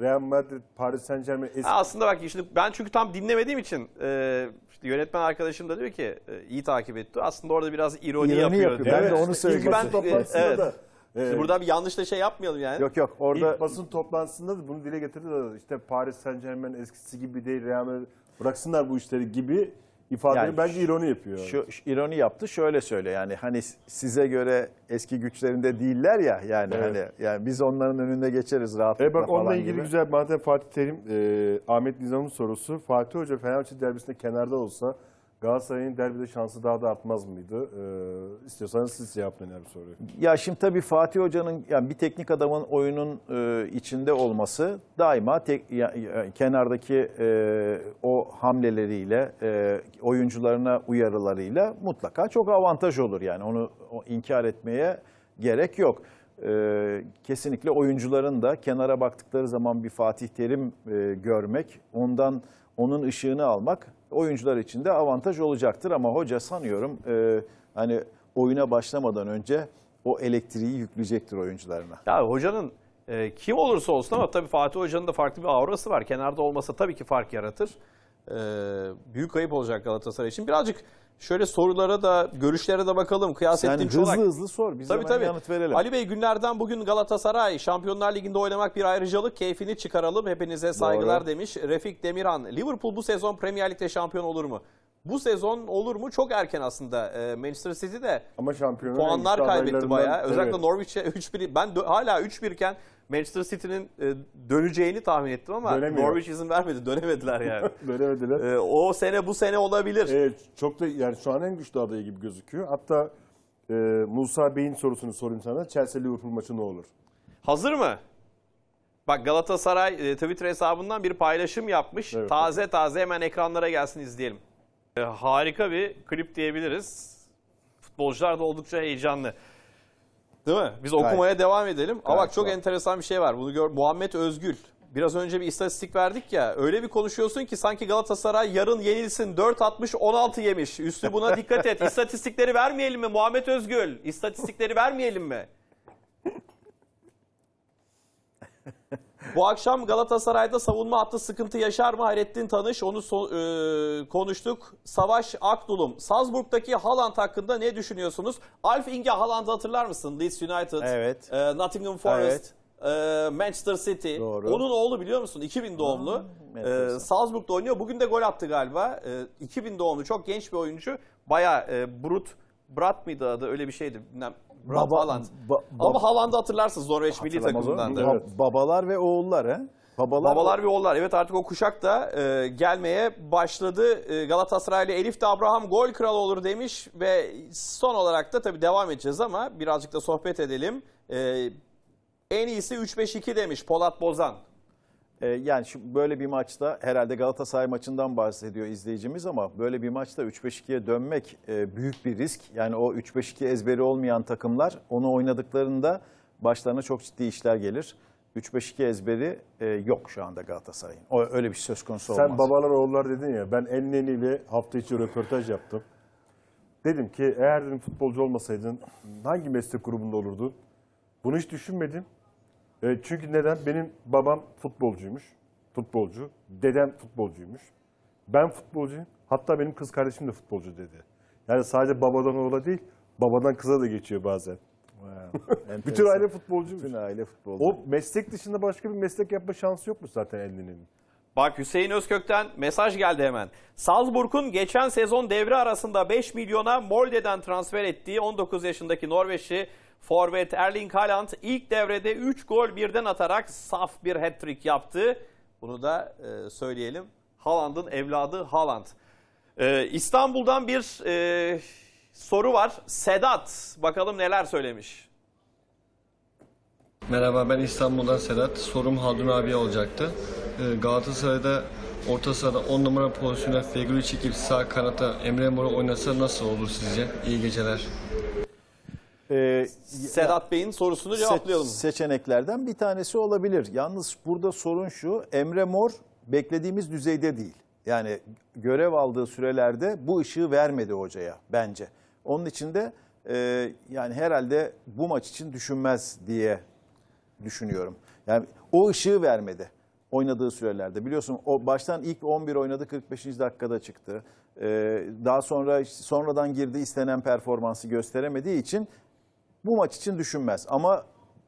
Real Madrid, Paris Saint Germain eski... Aslında bak şimdi ben çünkü tam dinlemediğim için e, işte yönetmen arkadaşım da diyor ki e, iyi takip etti. Aslında orada biraz ironi, ironi yapıyor. yapıyor. Ben evet. de onu söyleyeyim. İlk ben, e, evet. Da ee, burada bir yanlış da şey yapmayalım yani. Yok yok orada... İlk basın toplantısında da bunu dile getirdi. de işte Paris Saint Germain eskisi gibi değil Real Madrid bıraksınlar bu işleri gibi ifadeleri yani bence ironi yapıyor. Şu, şu ironi yaptı şöyle söyle yani hani size göre eski güçlerinde değiller ya yani evet. hani yani biz onların önünde geçeriz rahatlıkla e bak, falan onunla ilgili gibi. güzel madem Fatih Terim e, Ahmet Nizam'ın sorusu Fatih Hoca Fenerbahçe derbisinde kenarda olsa Galatasaray'ın derbide şansı daha da artmaz mıydı? Ee, istiyorsanız siz cevap verin bu soruyu. Ya şimdi tabii Fatih Hoca'nın yani bir teknik adamın oyunun e, içinde olması daima tek, ya, ya, kenardaki e, o hamleleriyle, e, oyuncularına uyarılarıyla mutlaka çok avantaj olur. Yani onu o, inkar etmeye gerek yok. E, kesinlikle oyuncuların da kenara baktıkları zaman bir Fatih Terim e, görmek, ondan onun ışığını almak oyuncular için de avantaj olacaktır ama hoca sanıyorum e, hani oyuna başlamadan önce o elektriği yükleyecektir oyuncularına. Ya hocanın e, kim olursa olsun ama tabii Fatih Hoca'nın da farklı bir aurası var. Kenarda olmasa tabii ki fark yaratır. E, büyük kayıp olacak Galatasaray için. Birazcık Şöyle sorulara da, görüşlere de bakalım. Kıyas Sen ettiğim hızlı hızlı sor. Biz tabii, tabii. yanıt verelim. Ali Bey günlerden bugün Galatasaray Şampiyonlar Ligi'nde oynamak bir ayrıcalık. Keyfini çıkaralım. Hepinize saygılar Doğru. demiş Refik Demiran. Liverpool bu sezon Premier Lig'de şampiyon olur mu? Bu sezon olur mu? Çok erken aslında. E, Manchester City de Ama puanlar kaybetti bayağı. Özellikle evet. Norwich'e 3-1. Ben hala 3-1 iken Manchester City'nin e, döneceğini tahmin ettim ama Dönemiyor. Norwich izin vermedi. Dönemediler yani. Dönemediler. E, o sene bu sene olabilir. Evet, çok da yani şu an en güçlü aday gibi gözüküyor. Hatta e, Musa Bey'in sorusunu sorayım sana. Chelsea Liverpool maçı ne olur? Hazır mı? Bak Galatasaray e, Twitter hesabından bir paylaşım yapmış. Evet, taze evet. taze hemen ekranlara gelsin izleyelim. E, harika bir klip diyebiliriz. Futbolcular da oldukça heyecanlı. Değil mi? Biz okumaya devam edelim. Gayet Ama bak çok enteresan bir şey var. Bunu gör Muhammed Özgül. Biraz önce bir istatistik verdik ya. Öyle bir konuşuyorsun ki sanki Galatasaray yarın yenilsin. 4 60 16 yemiş. Üstü buna dikkat et. İstatistikleri vermeyelim mi Muhammed Özgül? İstatistikleri vermeyelim mi? Bu akşam Galatasaray'da savunma hattı sıkıntı yaşar mı Hayrettin Tanış? Onu so e konuştuk. Savaş Akdulum, Salzburg'daki Haaland hakkında ne düşünüyorsunuz? Alf Inge Haaland'ı hatırlar mısın? Leeds United, evet. e Nottingham Forest. Evet. E, Manchester City. Doğru. Onun oğlu biliyor musun? 2000 doğumlu. Ee, Salzburg'da oynuyor. Bugün de gol attı galiba. Ee, 2000 doğumlu çok genç bir oyuncu. Baya e, Brut, Brat mıydı adı öyle bir şeydi. Bilmem, Rob Baba, Haaland. Ba, ba, Ama Haaland'ı hatırlarsınız Norveç milli takımından da. evet. Babalar ve oğullar he? Babalar, Babalar ve oğullar. Evet artık o kuşak da e, gelmeye başladı. E, Galatasaraylı Elif de Abraham gol kralı olur demiş ve son olarak da tabii devam edeceğiz ama birazcık da sohbet edelim. E, en iyisi 3-5-2 demiş Polat Bozan. E, yani şu, böyle bir maçta herhalde Galatasaray maçından bahsediyor izleyicimiz ama böyle bir maçta 3-5-2'ye dönmek e, büyük bir risk. Yani o 3-5-2 ezberi olmayan takımlar onu oynadıklarında başlarına çok ciddi işler gelir. 3-5-2 ezberi e, yok şu anda Galatasaray'ın. O öyle bir söz konusu olmaz. Sen babalar oğullar dedin ya ben Elneni ile hafta içi röportaj yaptım. Dedim ki eğer dedim, futbolcu olmasaydın hangi meslek grubunda olurdun? Bunu hiç düşünmedim. E, çünkü neden? Benim babam futbolcuymuş. Futbolcu. Dedem futbolcuymuş. Ben futbolcuyum. Hatta benim kız kardeşim de futbolcu dedi. Yani sadece babadan oğula değil, babadan kıza da geçiyor bazen. Wow, Bütün aile futbolcu. Bütün aile futbolcu. O meslek dışında başka bir meslek yapma şansı yok mu zaten elinin? Bak Hüseyin Özkök'ten mesaj geldi hemen. Salzburg'un geçen sezon devre arasında 5 milyona Molde'den transfer ettiği 19 yaşındaki Norveçli Forvet Erling Haaland ilk devrede 3 gol birden atarak saf bir hat-trick yaptı. Bunu da e, söyleyelim. Haaland'ın evladı Haaland. E, İstanbul'dan bir e, soru var. Sedat bakalım neler söylemiş. Merhaba ben İstanbul'dan Sedat. Sorum Haldun abi olacaktı. E, Galatasaray'da orta sahada 10 numara pozisyonuna figürü çekip sağ kanata Emre Mor'u oynasa nasıl olur sizce? İyi geceler. Ee, Sedat Bey'in sorusunu cevaplayalım. Seçeneklerden bir tanesi olabilir. Yalnız burada sorun şu, Emre Mor beklediğimiz düzeyde değil. Yani görev aldığı sürelerde bu ışığı vermedi hocaya bence. Onun için de e, yani herhalde bu maç için düşünmez diye düşünüyorum. Yani o ışığı vermedi oynadığı sürelerde. Biliyorsun o baştan ilk 11 oynadı 45. dakikada çıktı. Ee, daha sonra sonradan girdi istenen performansı gösteremediği için bu maç için düşünmez. Ama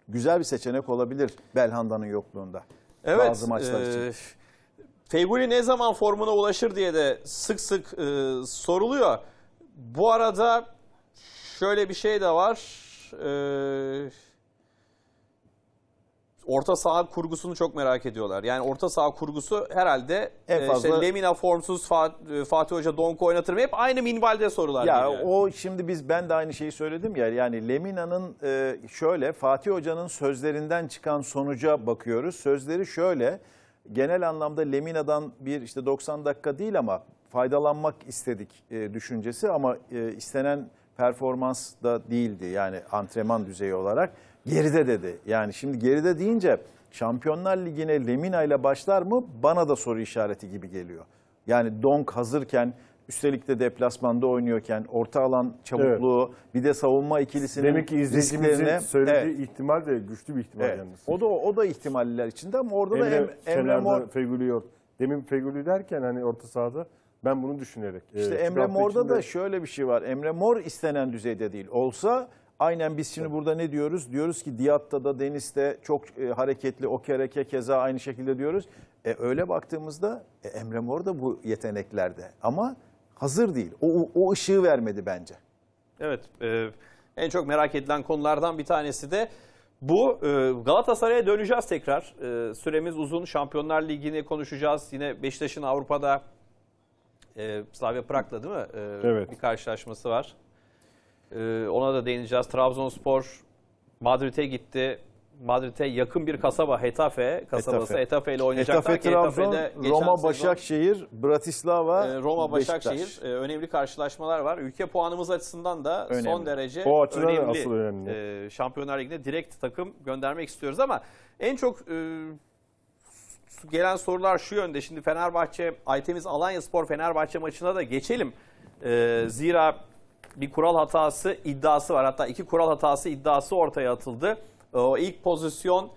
güzel bir seçenek olabilir Belhanda'nın yokluğunda. Evet. Bazı maçlar e, için. Feguli ne zaman formuna ulaşır diye de sık sık e, soruluyor. Bu arada şöyle bir şey de var. Eee orta saha kurgusunu çok merak ediyorlar. Yani orta saha kurgusu herhalde en e, fazla... işte Lemina formsuz e, Fatih Hoca Donk oynatır mı? Hep aynı minvalde sorular. Ya yani. o şimdi biz ben de aynı şeyi söyledim ya. Yani Lemina'nın e, şöyle Fatih Hoca'nın sözlerinden çıkan sonuca bakıyoruz. Sözleri şöyle genel anlamda Lemina'dan bir işte 90 dakika değil ama faydalanmak istedik düşüncesi ama istenen performans da değildi yani antrenman düzeyi olarak. Geride dedi. Yani şimdi geride deyince Şampiyonlar Ligi'ne Lemina ile başlar mı bana da soru işareti gibi geliyor. Yani Donk hazırken üstelik de deplasmanda oynuyorken orta alan çabukluğu evet. bir de savunma ikilisinin Demek ki izleyicimizin söylediği evet. ihtimal de güçlü bir ihtimal evet. yalnız. O da o da ihtimaller içinde ama orada Emre, da em, Emre Mor. Fegülü yok. Demin Fegülü derken hani orta sahada ben bunu düşünerek. E, işte e, Emre Mor'da içinde... da şöyle bir şey var. Emre Mor istenen düzeyde değil. Olsa aynen biz şimdi evet. burada ne diyoruz? Diyoruz ki Diyat'ta da Deniz'de çok e, hareketli, o kereke keza aynı şekilde diyoruz. E, öyle baktığımızda e, Emre Mor da bu yeteneklerde ama hazır değil. O, o ışığı vermedi bence. Evet, e, en çok merak edilen konulardan bir tanesi de bu e, Galatasaray'a döneceğiz tekrar. E, süremiz uzun. Şampiyonlar Ligi'ni konuşacağız. Yine Beşiktaş'ın Avrupa'da e, Slavia Prag'la değil mi? E, evet. Bir karşılaşması var. E, ona da değineceğiz. Trabzonspor Madrid'e gitti. Madrid'e yakın bir kasaba Hetafe kasabası Hetafe, Hetafe ile oynayacaklar Hetafe, Trabzon, Roma, sezon, Başakşehir, Bratislava, e, Roma, Başakşehir e, önemli karşılaşmalar var. Ülke puanımız açısından da önemli. son derece o önemli. Asıl önemli. E, Şampiyonlar Ligi'ne direkt takım göndermek istiyoruz ama en çok e, gelen sorular şu yönde. Şimdi Fenerbahçe, Aytemiz Alanya Spor Fenerbahçe maçına da geçelim. Ee, zira bir kural hatası iddiası var. Hatta iki kural hatası iddiası ortaya atıldı. Ee, o ilk pozisyon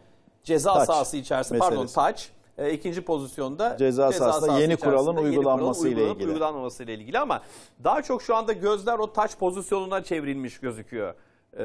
ceza taç sahası içerisinde meselesi. pardon taç. E, ikinci pozisyonda ceza, ceza sahasında yeni kuralın uygulanması ile ilgili. Uygulanmaması ile ilgili ama daha çok şu anda gözler o taç pozisyonuna çevrilmiş gözüküyor. Ee,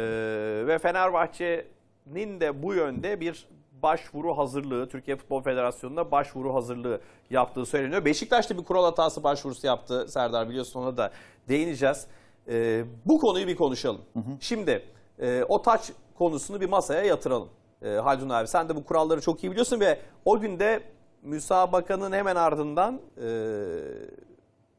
ve Fenerbahçe'nin de bu yönde bir başvuru hazırlığı, Türkiye Futbol Federasyonu'na başvuru hazırlığı yaptığı söyleniyor. Beşiktaş'ta bir kural hatası başvurusu yaptı Serdar biliyorsun ona da değineceğiz. E, bu konuyu bir konuşalım. Hı hı. Şimdi e, o taç konusunu bir masaya yatıralım. E, ee, Haldun abi sen de bu kuralları çok iyi biliyorsun ve o günde müsabakanın hemen ardından e,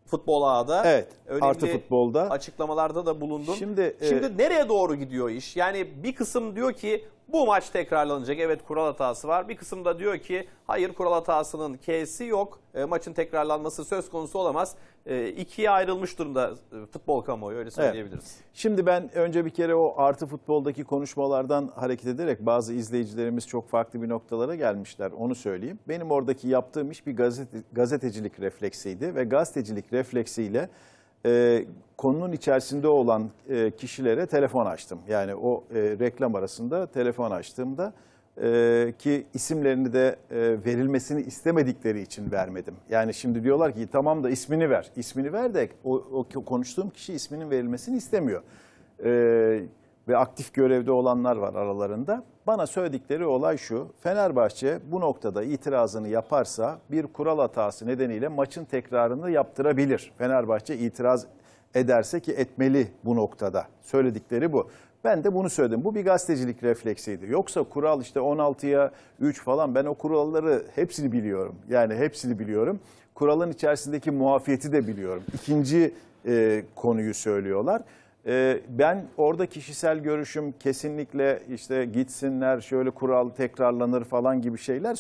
futbol ağda evet, önemli artı futbolda açıklamalarda da bulundun. Şimdi, e, Şimdi nereye doğru gidiyor iş? Yani bir kısım diyor ki bu maç tekrarlanacak. Evet kural hatası var. Bir kısım da diyor ki hayır kural hatasının K'si yok. E, maçın tekrarlanması söz konusu olamaz. E, ikiye ayrılmış durumda e, futbol kamuoyu öyle söyleyebiliriz. Evet. Şimdi ben önce bir kere o artı futboldaki konuşmalardan hareket ederek bazı izleyicilerimiz çok farklı bir noktalara gelmişler onu söyleyeyim. Benim oradaki yaptığım iş bir gazete, gazetecilik refleksiydi ve gazetecilik refleksiyle e, konunun içerisinde olan e, kişilere telefon açtım. Yani o e, reklam arasında telefon açtığımda e, ki isimlerini de e, verilmesini istemedikleri için vermedim. Yani şimdi diyorlar ki tamam da ismini ver. İsmini ver de o, o konuştuğum kişi isminin verilmesini istemiyor. Evet ve aktif görevde olanlar var aralarında. Bana söyledikleri olay şu, Fenerbahçe bu noktada itirazını yaparsa bir kural hatası nedeniyle maçın tekrarını yaptırabilir. Fenerbahçe itiraz ederse ki etmeli bu noktada. Söyledikleri bu. Ben de bunu söyledim. Bu bir gazetecilik refleksiydi. Yoksa kural işte 16'ya 3 falan ben o kuralları hepsini biliyorum. Yani hepsini biliyorum. Kuralın içerisindeki muafiyeti de biliyorum. İkinci e, konuyu söylüyorlar. Ee, ben orada kişisel görüşüm kesinlikle işte gitsinler şöyle kural tekrarlanır falan gibi şeyler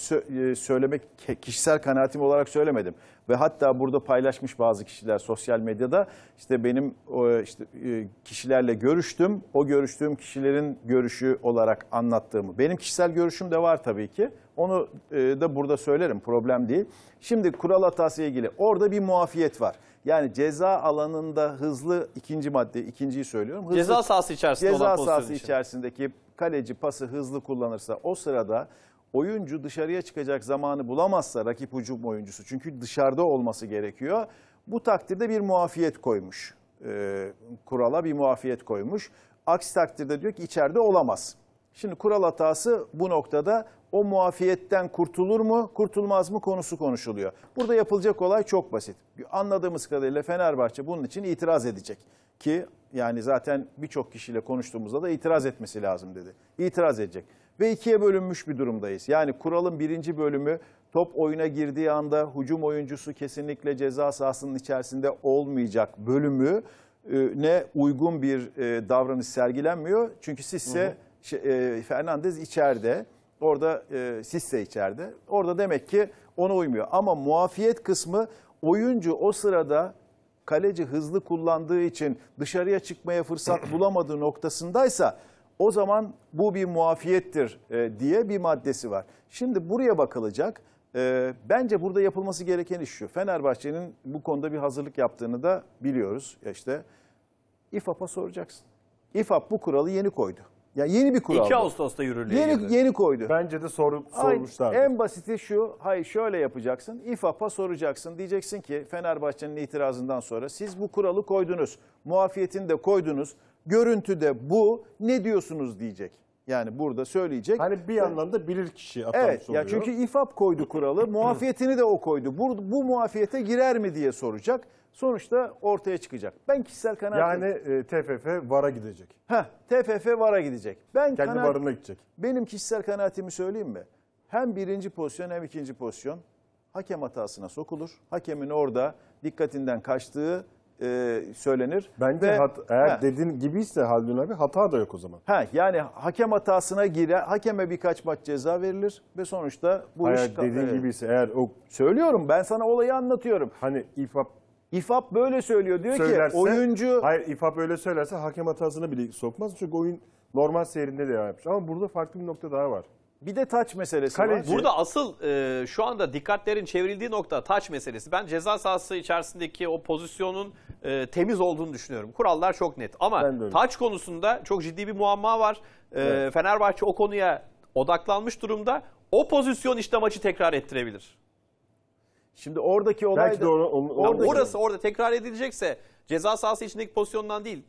e, söylemek kişisel kanaatim olarak söylemedim. Ve hatta burada paylaşmış bazı kişiler sosyal medyada işte benim işte e, kişilerle görüştüm. O görüştüğüm kişilerin görüşü olarak anlattığımı. Benim kişisel görüşüm de var tabii ki. Onu e, da burada söylerim problem değil. Şimdi kural hatası ile ilgili orada bir muafiyet var. Yani ceza alanında hızlı ikinci madde ikinciyi söylüyorum. Hızlı, ceza sahası içerisinde ceza olan sahası içerisindeki kaleci pası hızlı kullanırsa o sırada oyuncu dışarıya çıkacak zamanı bulamazsa rakip hücum oyuncusu çünkü dışarıda olması gerekiyor. Bu takdirde bir muafiyet koymuş. E, kurala bir muafiyet koymuş. Aksi takdirde diyor ki içeride olamaz. Şimdi kural hatası bu noktada o muafiyetten kurtulur mu, kurtulmaz mı konusu konuşuluyor. Burada yapılacak olay çok basit. Anladığımız kadarıyla Fenerbahçe bunun için itiraz edecek. Ki yani zaten birçok kişiyle konuştuğumuzda da itiraz etmesi lazım dedi. İtiraz edecek. Ve ikiye bölünmüş bir durumdayız. Yani kuralın birinci bölümü top oyuna girdiği anda hücum oyuncusu kesinlikle ceza sahasının içerisinde olmayacak bölümü e, ne uygun bir e, davranış sergilenmiyor. Çünkü sizse hı hı. Şey, e, Fernandez içeride. Orada e, Sisse içeride. Orada demek ki ona uymuyor. Ama muafiyet kısmı oyuncu o sırada kaleci hızlı kullandığı için dışarıya çıkmaya fırsat bulamadığı noktasındaysa o zaman bu bir muafiyettir e, diye bir maddesi var. Şimdi buraya bakılacak. E, bence burada yapılması gereken iş şu. Fenerbahçe'nin bu konuda bir hazırlık yaptığını da biliyoruz. E, işte İFAP'a soracaksın. İFAP bu kuralı yeni koydu. Ya yeni bir kural. 2 Ağustos'ta yürürlüğe Yeni girdi. yeni koydu. Bence de soru, sormuşlar. En basiti şu, hayır şöyle yapacaksın. İFAP'a soracaksın. Diyeceksin ki Fenerbahçe'nin itirazından sonra siz bu kuralı koydunuz. Muafiyetini de koydunuz. görüntü de bu. Ne diyorsunuz diyecek. Yani burada söyleyecek. Hani bir e, yandan da bilir kişi atamış evet, oluyor. Ya çünkü İFAP koydu kuralı, muafiyetini de o koydu. Bu, bu muafiyete girer mi diye soracak sonuçta ortaya çıkacak. Ben kişisel kanaat... Yani e, TFF VAR'a gidecek. Heh, TFF VAR'a gidecek. Ben Kendi kanaat... VAR'ına gidecek. Benim kişisel kanaatimi söyleyeyim mi? Hem birinci pozisyon hem ikinci pozisyon hakem hatasına sokulur. Hakemin orada dikkatinden kaçtığı e, söylenir. Bence Ve, hat, eğer he. dediğin gibiyse Haldun abi hata da yok o zaman. He, yani hakem hatasına girer, hakeme birkaç maç ceza verilir ve sonuçta bu Hayır, iş... Hayır dediğin e, gibiyse eğer o... Söylüyorum ben sana olayı anlatıyorum. Hani İFAP İFAP böyle söylüyor. Diyor söylerse, ki oyuncu... Hayır İFAP öyle söylerse hakem hatasını bile sokmaz. Çünkü oyun normal seyrinde de yapmış. Ama burada farklı bir nokta daha var. Bir de taç meselesi Kaleci. var. Burada asıl e, şu anda dikkatlerin çevrildiği nokta taç meselesi. Ben ceza sahası içerisindeki o pozisyonun e, temiz olduğunu düşünüyorum. Kurallar çok net ama taç konusunda çok ciddi bir muamma var. E, evet. Fenerbahçe o konuya odaklanmış durumda. O pozisyon işte maçı tekrar ettirebilir. Şimdi oradaki olay da, de onu- orası orada tekrar edilecekse ceza sahası içindeki pozisyondan değil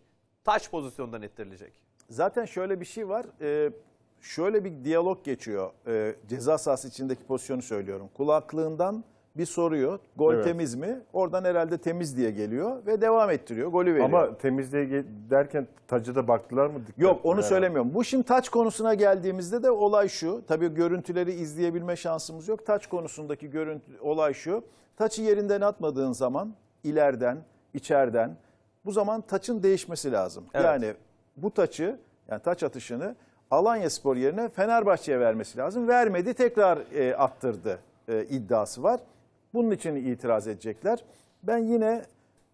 taş pozisyondan ettirilecek. Zaten şöyle bir şey var. e, şöyle bir diyalog geçiyor. E, ceza sahası içindeki pozisyonu söylüyorum. Kulaklığından bir soruyor. Gol evet. temiz mi? Oradan herhalde temiz diye geliyor ve devam ettiriyor. Golü veriyor. Ama temiz diye derken tacı da baktılar mı? Dikkat Yok onu herhalde. söylemiyorum. Bu şimdi taç konusuna geldiğimizde de olay şu. Tabii görüntüleri izleyebilme şansımız yok. Taç konusundaki görüntü olay şu. Taçı yerinden atmadığın zaman ileriden, içeriden bu zaman taçın değişmesi lazım. Evet. Yani bu taçı yani taç atışını Alanya Spor yerine Fenerbahçe'ye vermesi lazım. Vermedi tekrar e, attırdı e, iddiası var. Bunun için itiraz edecekler. Ben yine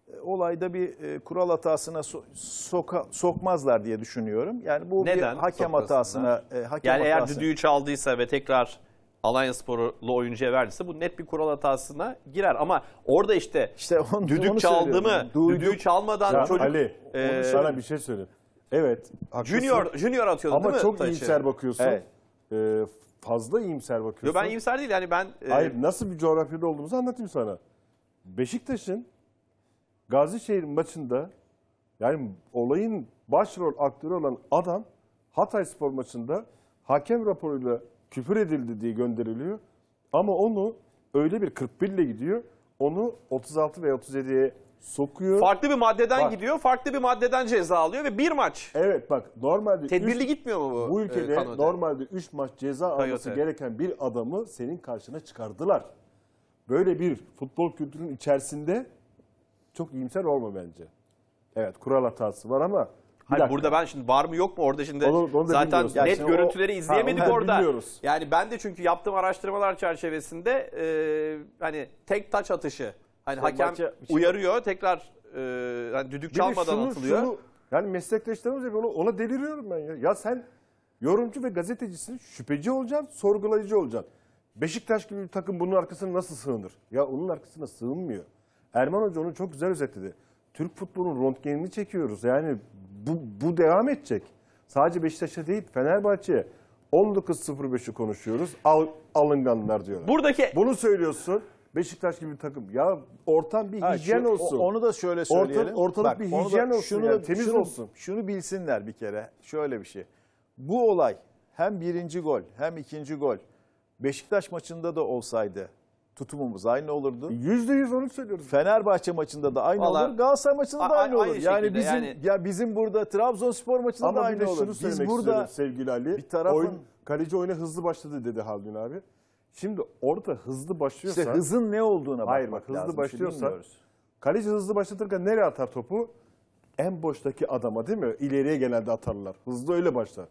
e, olayda bir e, kural hatasına soka sokmazlar diye düşünüyorum. Yani bu Neden? bir hakem hatasına e, hakem Yani hatasına... eğer düdüğü çaldıysa ve tekrar Alanya Sporlu oyuncuya verdiyse bu net bir kural hatasına girer ama orada işte, işte onu, düdük onu çaldı mı, yani. düdüğü çalmadan ya çocuk... Ali, e, sana bir şey söyleyeyim. Evet, haklısın. Junior, junior atıyordu ama değil mi? Ama çok taşı? iyimser bakıyorsun. Evet. E, fazla iyimser bakıyorsun. Yo ben iyimser değil yani ben... E... Hayır nasıl bir coğrafyada olduğumuzu anlatayım sana. Beşiktaş'ın Gazişehir maçında yani olayın başrol aktörü olan adam Hatay Spor maçında hakem raporuyla küfür edildi diye gönderiliyor. Ama onu öyle bir 41 ile gidiyor. Onu 36 ve 37'ye sokuyor. Farklı bir maddeden bak, gidiyor, farklı bir maddeden ceza alıyor ve bir maç. Evet bak normalde... Tedbirli üç, gitmiyor mu bu? Bu ülkede e, normalde 3 maç ceza Kayote. alması gereken bir adamı senin karşına çıkardılar. Böyle bir futbol kültürünün içerisinde çok iyimser olma bence. Evet kural hatası var ama... Hayır, dakika. burada ben şimdi var mı yok mu orada şimdi onu, onu zaten net yani görüntüleri o, izleyemedik ha, orada. Bilmiyoruz. Yani ben de çünkü yaptığım araştırmalar çerçevesinde e, hani tek taç atışı Hani hakem maçı- şey- uyarıyor tekrar e, hani düdük Bir çalmadan şunu- atılıyor. şunu- yani meslektaşlarımız gibi Ona, ona deliriyorum ben ya. Ya sen yorumcu ve gazetecisin. Şüpheci olacaksın, sorgulayıcı olacaksın. Beşiktaş gibi bir takım bunun arkasına nasıl sığınır? Ya onun arkasına sığınmıyor. Erman Hoca onu çok güzel özetledi. Türk futbolunun röntgenini çekiyoruz. Yani bu, bu devam edecek. Sadece Beşiktaş'a değil Fenerbahçe. 19.05'i konuşuyoruz. Al, alınganlar diyorlar. Buradaki Bunu söylüyorsun. Beşiktaş gibi bir takım. Ya ortam bir Ha, hijyen şu- olsun. Onu da şöyle söyleyelim. ortalık bir hijyen olsun yani, temiz şunu, olsun. Şunu bilsinler bir kere. Şöyle bir şey. Bu olay hem birinci gol hem ikinci gol Beşiktaş maçında da olsaydı tutumumuz aynı olurdu. Yüzde yüz onu söylüyorum. Fenerbahçe maçında da aynı Vallahi- olur, Galatasaray maçında da A- aynı olur. yani bizim yani. ya bizim burada Trabzonspor maçında da Ama bir aynı olur. Biz burada istiyorum sevgili Ali. Bir tarafın- Oyun, kaleci oyuna hızlı başladı dedi Haldun abi. Şimdi orada hızlı başlıyorsa... İşte hızın ne olduğuna bakmak hayır, bak, hızlı lazım. başlıyorsa... Kaleci hızlı başlatırken nereye atar topu? En boştaki adama değil mi? İleriye genelde atarlar. Hızlı öyle başlar.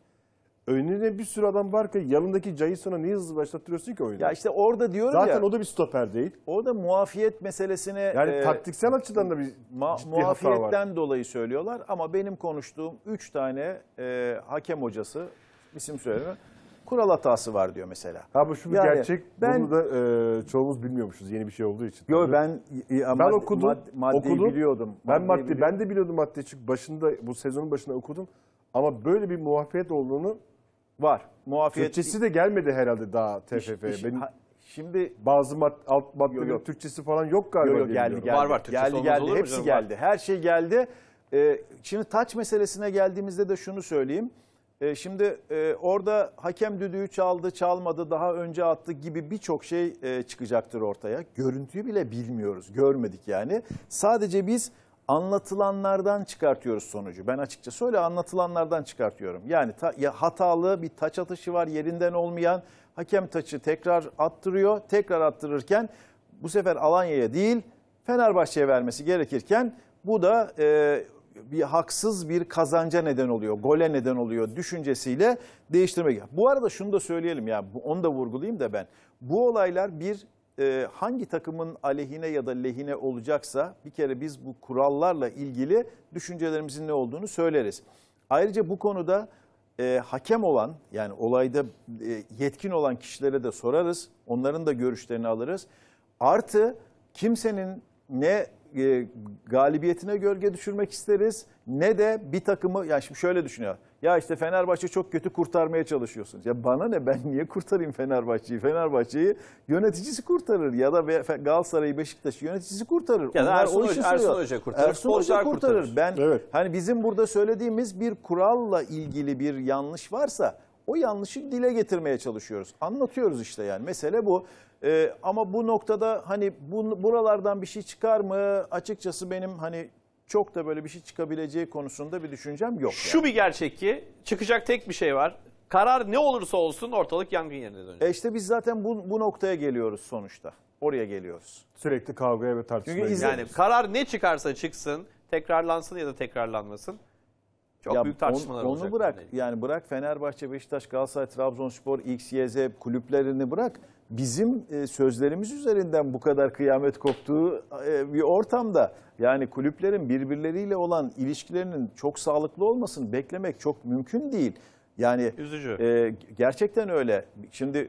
Önüne bir sürü adam var ki yanındaki Jason'a niye hızlı başlatıyorsun ki oyunu? Ya işte orada diyorum Zaten ya. Zaten o da bir stoper değil. Orada muafiyet meselesine... Yani e, taktiksel açıdan da bir ma, Muafiyetten dolayı söylüyorlar ama benim konuştuğum 3 tane e, hakem hocası isim söylemiyorum kural hatası var diyor mesela. Ha bu şu yani gerçek. Ben, Bunu da e, çoğumuz bilmiyormuşuz yeni bir şey olduğu için. Yok ben ama ben okudum, mad, maddeyi okudum. biliyordum. Ben madde biliyordum. ben de biliyordum maddeyi çünkü başında bu sezonun başında okudum. Ama böyle bir muafiyet olduğunu var. Muafiyet Türkçesi de gelmedi herhalde daha TFF'ye. Benim... Şimdi bazı mad, alt maddelerin yok, Türkçesi falan yok galiba. Yok, yok geldi, geldi. Var var Türkçesi geldi, geldi. Olur Hepsi canım, geldi. Var. Her şey geldi. Ee, şimdi taç meselesine geldiğimizde de şunu söyleyeyim. E, şimdi e, orada hakem düdüğü çaldı, çalmadı, daha önce attı gibi birçok şey e, çıkacaktır ortaya. Görüntüyü bile bilmiyoruz, görmedik yani. Sadece biz anlatılanlardan çıkartıyoruz sonucu. Ben açıkça öyle anlatılanlardan çıkartıyorum. Yani ta, ya hatalı bir taç atışı var, yerinden olmayan hakem taçı tekrar attırıyor. Tekrar attırırken bu sefer Alanya'ya değil Fenerbahçe'ye vermesi gerekirken bu da e, bir haksız bir kazanca neden oluyor, gole neden oluyor düşüncesiyle değiştirmek. Bu arada şunu da söyleyelim ya, onu da vurgulayayım da ben. Bu olaylar bir e, hangi takımın aleyhine ya da lehine olacaksa bir kere biz bu kurallarla ilgili düşüncelerimizin ne olduğunu söyleriz. Ayrıca bu konuda e, hakem olan yani olayda e, yetkin olan kişilere de sorarız. Onların da görüşlerini alırız. Artı kimsenin ne e, galibiyetine gölge düşürmek isteriz ne de bir takımı Ya şimdi şöyle düşünüyor. Ya işte Fenerbahçe çok kötü kurtarmaya çalışıyorsunuz. Ya bana ne ben niye kurtarayım Fenerbahçe'yi? Fenerbahçe'yi yöneticisi kurtarır ya da Galatasaray'ı Beşiktaş'ı yöneticisi kurtarır. Ya Onlar Ersun, o işi Ersun Hoca kurtarır. Ersun Hoca kurtarır. kurtarır. Ben evet. hani bizim burada söylediğimiz bir kuralla ilgili bir yanlış varsa o yanlışı dile getirmeye çalışıyoruz. Anlatıyoruz işte yani mesele bu. Ee, ama bu noktada hani bu, buralardan bir şey çıkar mı? Açıkçası benim hani çok da böyle bir şey çıkabileceği konusunda bir düşüncem yok. Şu yani. bir gerçek ki çıkacak tek bir şey var. Karar ne olursa olsun ortalık yangın yerine dönecek. E işte biz zaten bu, bu noktaya geliyoruz sonuçta. Oraya geliyoruz. Sürekli kavgaya ve tartışmaya Çünkü Yani karar ne çıkarsa çıksın, tekrarlansın ya da tekrarlanmasın. Çok ya büyük tartışmalar on, onu bırak. Değil. Yani bırak Fenerbahçe, Beşiktaş, Galatasaray, Trabzonspor, X, kulüplerini bırak. Bizim e, sözlerimiz üzerinden bu kadar kıyamet koptuğu e, bir ortamda yani kulüplerin birbirleriyle olan ilişkilerinin çok sağlıklı olmasını beklemek çok mümkün değil. Yani Üzücü. E, gerçekten öyle. Şimdi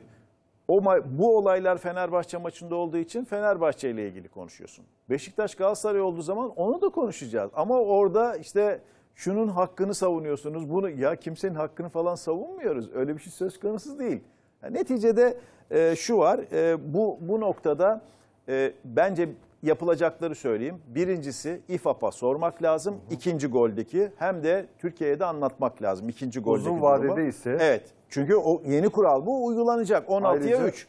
o bu olaylar Fenerbahçe maçında olduğu için Fenerbahçe ile ilgili konuşuyorsun. Beşiktaş Galatasaray olduğu zaman onu da konuşacağız. Ama orada işte şunun hakkını savunuyorsunuz. Bunu ya kimsenin hakkını falan savunmuyoruz. Öyle bir şey söz konusu değil. Yani neticede e, şu var. E, bu bu noktada e, bence yapılacakları söyleyeyim. Birincisi İFAP'a sormak lazım. Hı hı. İkinci goldeki hem de Türkiye'ye de anlatmak lazım. İkinci goldeki Uzun vadede durumu. ise. Evet. Çünkü o yeni kural bu uygulanacak. 16'ya 3.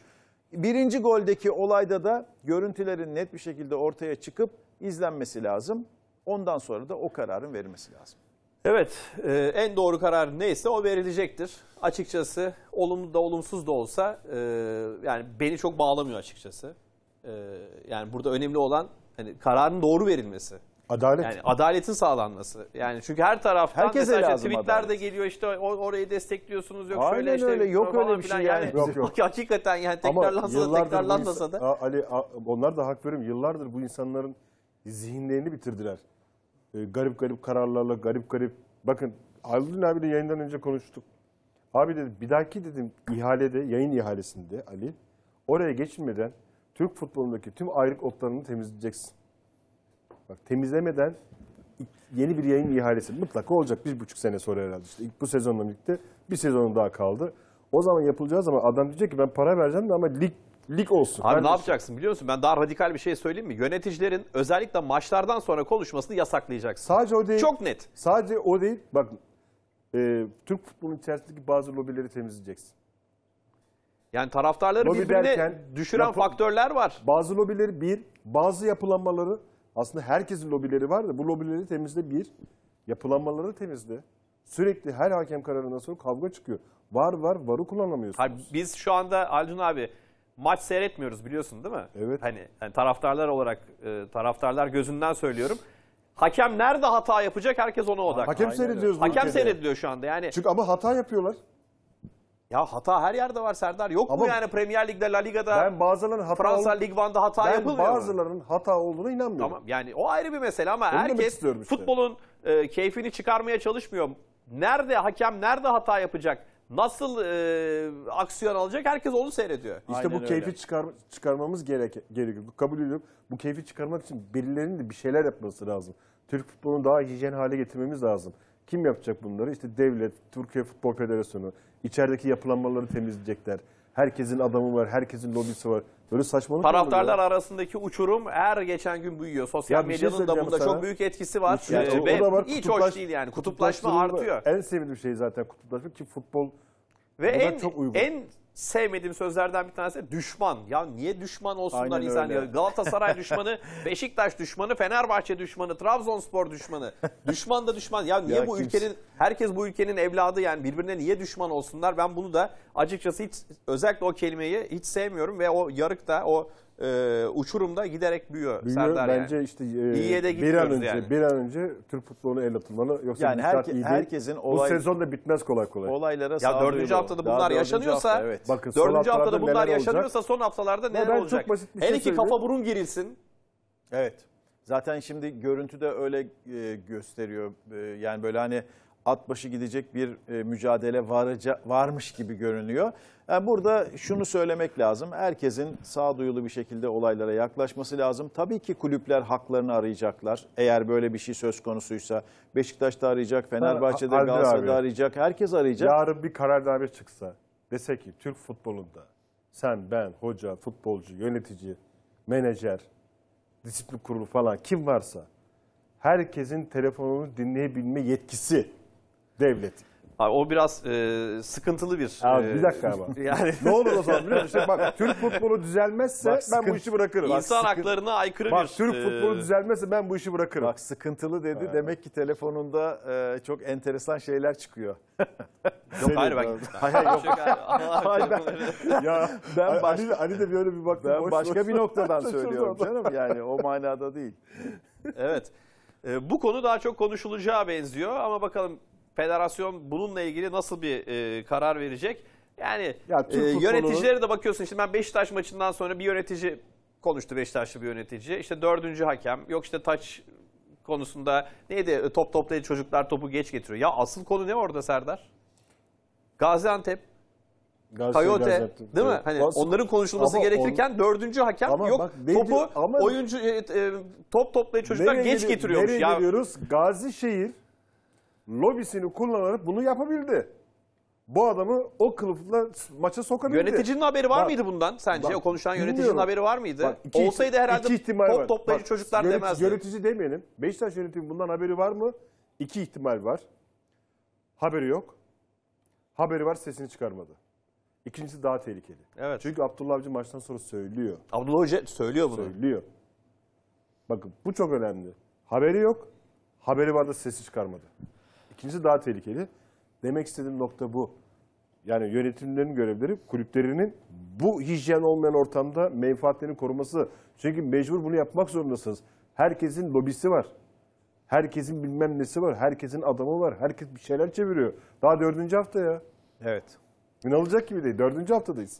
Birinci goldeki olayda da görüntülerin net bir şekilde ortaya çıkıp izlenmesi lazım. Ondan sonra da o kararın verilmesi lazım. Evet, e, en doğru karar neyse o verilecektir. Açıkçası olumlu da olumsuz da olsa e, yani beni çok bağlamıyor açıkçası. E, yani burada önemli olan hani kararın doğru verilmesi. Adalet. Yani adaletin sağlanması. Yani çünkü her taraftan herkese mesela lazım işte tweetler de geliyor işte orayı destekliyorsunuz yok Aynen şöyle işte. öyle yok öyle bir şey yani. Yok, yok. Hakikaten yani tekrarlansa da tekrarlanmasa da. Ali onlar da hak veriyorum yıllardır bu insanların zihinlerini bitirdiler. Ee, garip garip kararlarla, garip garip... Bakın Aldın abi yayından önce konuştuk. Abi dedi bir dahaki dedim ihalede, yayın ihalesinde Ali, oraya geçilmeden Türk futbolundaki tüm ayrık otlarını temizleyeceksin. Bak temizlemeden yeni bir yayın ihalesi mutlaka olacak bir buçuk sene sonra herhalde. İşte ilk bu sezonla birlikte bir sezonu daha kaldı. O zaman yapılacağı zaman adam diyecek ki ben para vereceğim de ama lig lig olsun. Abi kardeşim. ne yapacaksın biliyor musun? Ben daha radikal bir şey söyleyeyim mi? Yöneticilerin özellikle maçlardan sonra konuşmasını yasaklayacaksın. Sadece o değil. Çok net. Sadece o değil. Bak e, Türk futbolunun içerisindeki bazı lobileri temizleyeceksin. Yani taraftarları Lobi birbirine derken, düşüren yapı, faktörler var. Bazı lobileri bir, bazı yapılanmaları aslında herkesin lobileri var da bu lobileri temizle bir, yapılanmaları temizle. Sürekli her hakem kararından sonra kavga çıkıyor. Var var varı kullanamıyorsunuz. Hayır, biz şu anda Alcun abi maç seyretmiyoruz biliyorsun değil mi? Evet. Hani yani taraftarlar olarak e, taraftarlar gözünden söylüyorum. Hakem nerede hata yapacak herkes ona odak. Hakem seyrediyoruz. bu Hakem ülkede. seyrediliyor şu anda yani. Çünkü ama hata yapıyorlar. Ya hata her yerde var Serdar. Yok Ama- mu yani Premier Lig'de, La Liga'da, Ben bazılarının hata Fransa ol- Lig hata Ben yapılmıyor Ben bazılarının hata olduğunu inanmıyorum. Tamam yani o ayrı bir mesele ama demek herkes futbolun e, keyfini çıkarmaya çalışmıyor. Nerede hakem nerede hata yapacak? nasıl e, aksiyon alacak herkes onu seyrediyor. İşte Aynen bu keyfi öyle. çıkar, çıkarmamız gerek, gerekiyor. kabul ediyorum. Bu keyfi çıkarmak için birilerinin de bir şeyler yapması lazım. Türk futbolunu daha hijyen hale getirmemiz lazım. Kim yapacak bunları? İşte devlet, Türkiye Futbol Federasyonu, içerideki yapılanmaları temizleyecekler. Herkesin adamı var, herkesin lobisi var. Böyle saçmalık Taraftarlar arasındaki uçurum her geçen gün büyüyor. Sosyal Ya bir şey da bunda sana. çok büyük etkisi var. İşte Ee, ve var. hiç Kutuplaş- hoş değil yani. Kutuplaşma artıyor. En sevdiğim şey zaten kutuplaşma ki futbol Ve en çok uygun. en sevmediğim sözlerden bir tanesi düşman. Ya niye düşman olsunlar insanlar Galatasaray düşmanı, Beşiktaş düşmanı, Fenerbahçe düşmanı, Trabzonspor düşmanı. Düşman da düşman. Ya niye ya bu kimse... ülkenin herkes bu ülkenin evladı yani birbirine niye düşman olsunlar? Ben bunu da açıkçası hiç özellikle o kelimeyi hiç sevmiyorum ve o yarık da o e, uçurumda giderek büyüyor, büyüyor Serdar Bence yani. işte e, de bir an önce yani. bir an önce Türk futbolunu el atılmalı. Yoksa yani herke, iyi değil. herkesin olay, bu sezon da bitmez kolay kolay. Olaylara ya dördüncü haftada bunlar dördüncü yaşanıyorsa hafta, evet. bakın, dördüncü haftada bunlar yaşanıyorsa olacak? son haftalarda neler olacak? Çok basit bir şey ki söyleyeyim. kafa burun girilsin. Evet. Zaten şimdi görüntü de öyle e, gösteriyor. E, yani böyle hani at başı gidecek bir e, mücadele varıca, varmış gibi görünüyor. Yani e, burada şunu söylemek lazım. Herkesin sağduyulu bir şekilde olaylara yaklaşması lazım. Tabii ki kulüpler haklarını arayacaklar. Eğer böyle bir şey söz konusuysa Beşiktaş da arayacak, Fenerbahçe'de, ha, Galatasaray'da arayacak. Herkes arayacak. Yarın bir karar kararname çıksa dese ki Türk futbolunda sen, ben, hoca, futbolcu, yönetici, menajer, disiplin kurulu falan kim varsa herkesin telefonunu dinleyebilme yetkisi devlet. Abi o biraz e, sıkıntılı bir... Abi, bir e, dakika abi. Yani... ne olur o zaman biliyor musun? Bak Türk futbolu düzelmezse bak, sıkıntı, ben bu işi bırakırım. İnsan bak, haklarına aykırı bak, bir... Bak Türk e, futbolu düzelmezse ben bu işi bırakırım. Bak sıkıntılı dedi evet. demek ki telefonunda e, çok enteresan şeyler çıkıyor. Yok hayır bak. Hayır yok. hayır, ben, ya, ben baş... Ali, Ali de böyle bir bak Ben boş, başka boş, bir noktadan söylüyorum canım. Yani o manada değil. evet. E, bu konu daha çok konuşulacağı benziyor ama bakalım Federasyon bununla ilgili nasıl bir e, karar verecek? Yani ya, e, yöneticileri de bakıyorsun işte ben Beşiktaş maçından sonra bir yönetici konuştu Beşiktaşlı bir yönetici. İşte dördüncü hakem yok işte taç konusunda neydi e, top toplayıcı çocuklar topu geç getiriyor. Ya asıl konu ne orada Serdar? Gaziantep Kayote Gaziantep. değil mi? Hani Gazi... onların konuşulması ama gerekirken on... dördüncü hakem ama yok bak, neydi, topu ama... oyuncu e, e, top toplayıcı çocuklar nereye geç getiriyor. Nereye ya... geliyoruz? Gazişehir lobisini kullanarak bunu yapabildi. Bu adamı o kılıfla maça sokabildi. Yöneticinin haberi var bak, mıydı bundan sence? Bak, o konuşan yöneticinin bilmiyorum. haberi var mıydı? Bak, iki, Olsaydı herhalde iki top toplayıcı bak, çocuklar yönetici, demezdi. Yönetici demeyelim. Beşiktaş yönetimi bundan haberi var mı? İki ihtimal var. Haberi yok. Haberi var sesini çıkarmadı. İkincisi daha tehlikeli. Evet. Çünkü Abdullah Avcı maçtan sonra söylüyor. Abdullah Hoca söylüyor bunu. Söylüyor. Bakın bu çok önemli. Haberi yok. Haberi var da sesi çıkarmadı. İkincisi daha tehlikeli. Demek istediğim nokta bu. Yani yönetimlerin görevleri kulüplerinin bu hijyen olmayan ortamda menfaatlerini koruması. Çünkü mecbur bunu yapmak zorundasınız. Herkesin lobisi var. Herkesin bilmem nesi var. Herkesin adamı var. Herkes bir şeyler çeviriyor. Daha dördüncü hafta ya. Evet. İnanılacak gibi değil. Dördüncü haftadayız.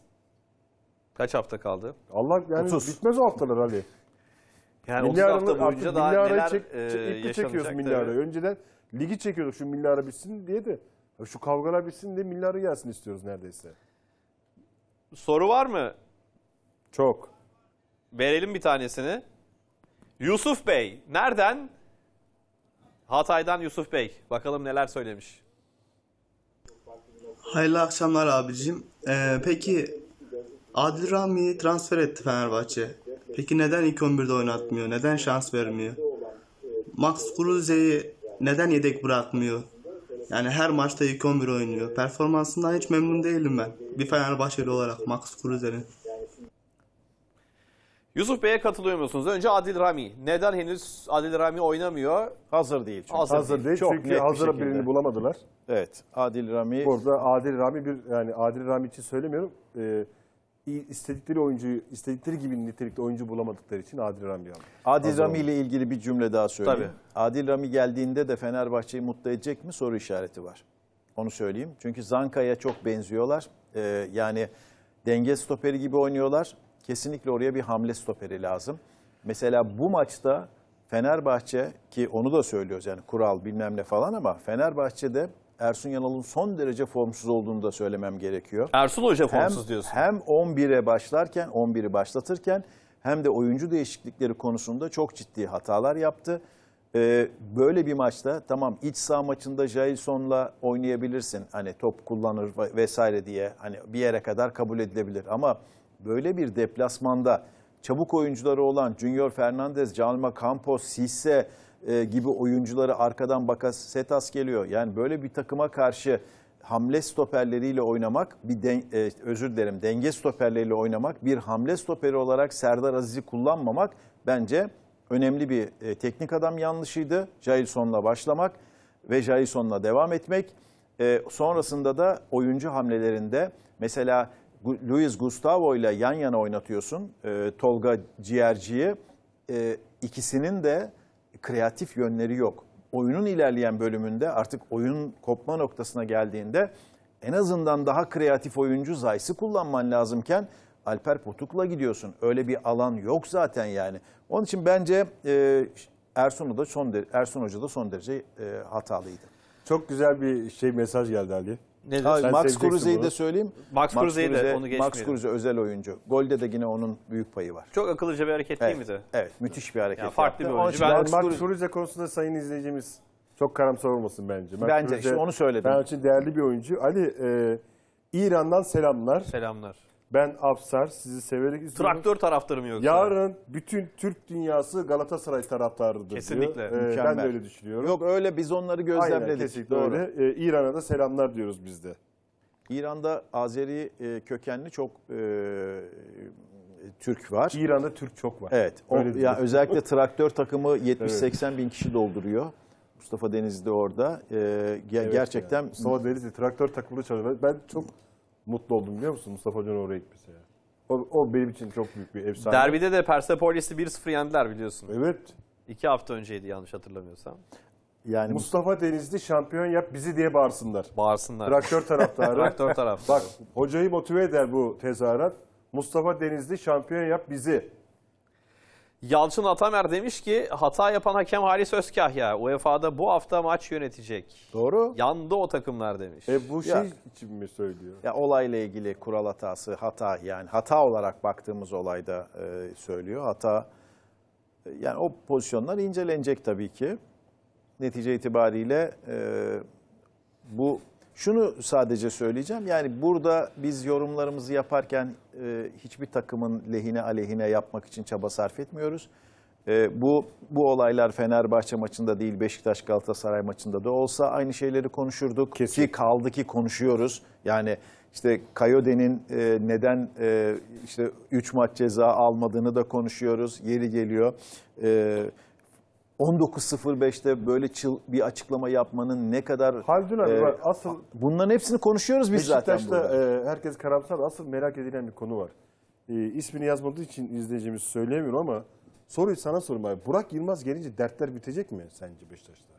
Kaç hafta kaldı? Allah yani 30. bitmez o haftalar Ali. Yani milyarını, 30 hafta boyunca daha neler çek, e, yaşanacak. çekiyoruz milyarı. Önceden Ligi çekiyorduk şu milli bitsin diye de şu kavgalar bitsin diye milli gelsin istiyoruz neredeyse. Soru var mı? Çok. Verelim bir tanesini. Yusuf Bey nereden? Hatay'dan Yusuf Bey. Bakalım neler söylemiş. Hayırlı akşamlar abicim. Ee, peki Adil Rami'yi transfer etti Fenerbahçe. Peki neden ilk 11'de oynatmıyor? Neden şans vermiyor? Max Kruse'yi neden yedek bırakmıyor? Yani her maçta ilk 11 oynuyor. Performansından hiç memnun değilim ben. Bir Fenerbahçeli olarak Max Kruzer'in. Yusuf Bey'e katılıyor musunuz? Önce Adil Rami. Neden henüz Adil Rami oynamıyor? Hazır değil çünkü. Hazır, hazır değil, çok çünkü net hazır bir birini bulamadılar. Evet. Adil Rami. Burada Adil Rami bir yani Adil Rami için söylemiyorum. Ee, istedikleri oyuncu istedikleri gibi nitelikte oyuncu bulamadıkları için Adil Rami aldı. Adil Az Rami ile ilgili bir cümle daha söyleyeyim. Tabii. Adil Rami geldiğinde de Fenerbahçe'yi mutlu edecek mi soru işareti var. Onu söyleyeyim. Çünkü Zanka'ya çok benziyorlar. Ee, yani denge stoperi gibi oynuyorlar. Kesinlikle oraya bir hamle stoperi lazım. Mesela bu maçta Fenerbahçe ki onu da söylüyoruz yani kural bilmem ne falan ama Fenerbahçe'de Ersun Yanal'ın son derece formsuz olduğunu da söylemem gerekiyor. Ersun Hoca formsuz hem, diyorsun. Hem 11'e başlarken, 11'i başlatırken hem de oyuncu değişiklikleri konusunda çok ciddi hatalar yaptı. Ee, böyle bir maçta tamam iç saha maçında Jailson'la oynayabilirsin. Hani top kullanır vesaire diye hani bir yere kadar kabul edilebilir. Ama böyle bir deplasmanda çabuk oyuncuları olan Junior Fernandez, Calma Campos, Sisse... E, gibi oyuncuları arkadan bakas setas geliyor. Yani böyle bir takıma karşı hamle stoperleriyle oynamak, bir den, e, özür dilerim denge stoperleriyle oynamak, bir hamle stoperi olarak Serdar Aziz'i kullanmamak bence önemli bir e, teknik adam yanlışıydı. Jailson'la başlamak ve Jailson'la devam etmek. E, sonrasında da oyuncu hamlelerinde mesela Luis Gustavo ile yan yana oynatıyorsun e, Tolga Ciğerci'yi. E, ikisinin de kreatif yönleri yok. Oyunun ilerleyen bölümünde artık oyun kopma noktasına geldiğinde en azından daha kreatif oyuncu zayısı kullanman lazımken Alper Potuk'la gidiyorsun. Öyle bir alan yok zaten yani. Onun için bence e, Ersun, da son Ersun Hoca da son derece e, hatalıydı. Çok güzel bir şey mesaj geldi Ali. Nedir? Hayır, Max Kruse'yi de söyleyeyim. Max Kruse'yi de onu geçmeyelim. Max Kruse özel oyuncu. Golde de yine onun büyük payı var. Çok akıllıca bir hareket evet, miydi? Evet, müthiş bir hareket. Yani farklı yaptı. bir oyuncu. Ben Max, Max Kruse konusunda sayın izleyicimiz çok karamsar olmasın bence. Max bence, Kruse, işte onu söyledim. Ben için değerli bir oyuncu. Ali, e, İran'dan selamlar. Selamlar. Ben Afsar sizi severek izliyorum. Traktör taraftarım yoksa. Yarın bütün Türk dünyası Galatasaray taraftarıdır Kesinlikle. Diyor. Ee, mükemmel. ben de öyle düşünüyorum. Yok öyle biz onları gözlemledik. Aynen kesinlikle Doğru. öyle. Ee, İran'a da selamlar diyoruz biz de. İran'da Azeri e, kökenli çok e, Türk var. İran'da Türk çok var. Evet. O, ya özellikle traktör takımı 70-80 evet. bin kişi dolduruyor. Mustafa Denizli de orada. Ee, ge evet gerçekten... Yani. Mustafa Denizli traktör takımını çalışıyor. Ben çok mutlu oldum biliyor musun Mustafa Can oraya gitmesi ya. O, o benim için çok büyük bir efsane. Derbide de Persepolis'i 1-0 yendiler biliyorsun. Evet. İki hafta önceydi yanlış hatırlamıyorsam. Yani Mustafa Denizli şampiyon yap bizi diye bağırsınlar. Bağırsınlar. Traktör taraftarı. Traktör taraftarı. Bak hocayı motive eder bu tezahürat. Mustafa Denizli şampiyon yap bizi. Yalçın Atamer demiş ki hata yapan hakem Halis Özkahya UEFA'da bu hafta maç yönetecek. Doğru. Yandı o takımlar demiş. E bu şey ya, için mi söylüyor? Ya olayla ilgili kural hatası hata yani hata olarak baktığımız olayda e, söylüyor. Hata e, yani o pozisyonlar incelenecek tabii ki. Netice itibariyle e, bu şunu sadece söyleyeceğim. Yani burada biz yorumlarımızı yaparken e, hiçbir takımın lehine aleyhine yapmak için çaba sarf etmiyoruz. E, bu bu olaylar Fenerbahçe maçında değil Beşiktaş Galatasaray maçında da olsa aynı şeyleri konuşurduk. Kesin. Ki kaldı ki konuşuyoruz. Yani işte Kayode'nin e, neden e, işte 3 maç ceza almadığını da konuşuyoruz. Yeri geliyor. E, 19.05'te böyle çıl, bir açıklama yapmanın ne kadar... Haldun abi e, bak asıl... Bunların hepsini konuşuyoruz biz zaten burada. E, herkes karamsar. Asıl merak edilen bir konu var. E, ismini yazmadığı için izleyicimiz söyleyemiyorum ama soruyu sana sorayım abi. Burak Yılmaz gelince dertler bitecek mi sence Beşiktaş'ta?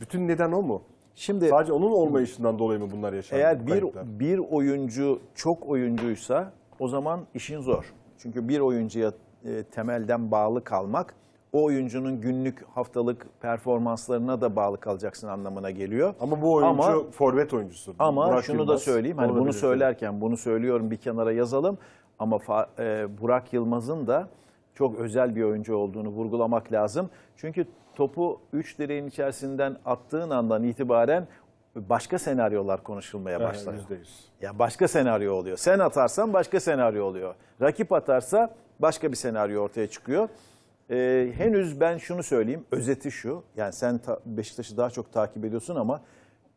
Bütün neden o mu? Şimdi Sadece onun olmayışından dolayı mı bunlar yaşandı? Eğer bir, bir oyuncu çok oyuncuysa o zaman işin zor. Çünkü bir oyuncuya e, temelden bağlı kalmak o oyuncunun günlük haftalık performanslarına da bağlı kalacaksın anlamına geliyor. Ama bu oyuncu ama, forvet oyuncusu. Ama Burak şunu Yılmaz. da söyleyeyim. Hani bunu söylerken bunu söylüyorum bir kenara yazalım. Ama e, Burak Yılmaz'ın da çok özel bir oyuncu olduğunu vurgulamak lazım. Çünkü topu 3 direğin içerisinden attığın andan itibaren başka senaryolar konuşulmaya başlar. Yani Ya başka senaryo oluyor. Sen atarsan başka senaryo oluyor. Rakip atarsa başka bir senaryo ortaya çıkıyor. Ee, henüz ben şunu söyleyeyim, özeti şu. Yani sen Beşiktaş'ı daha çok takip ediyorsun ama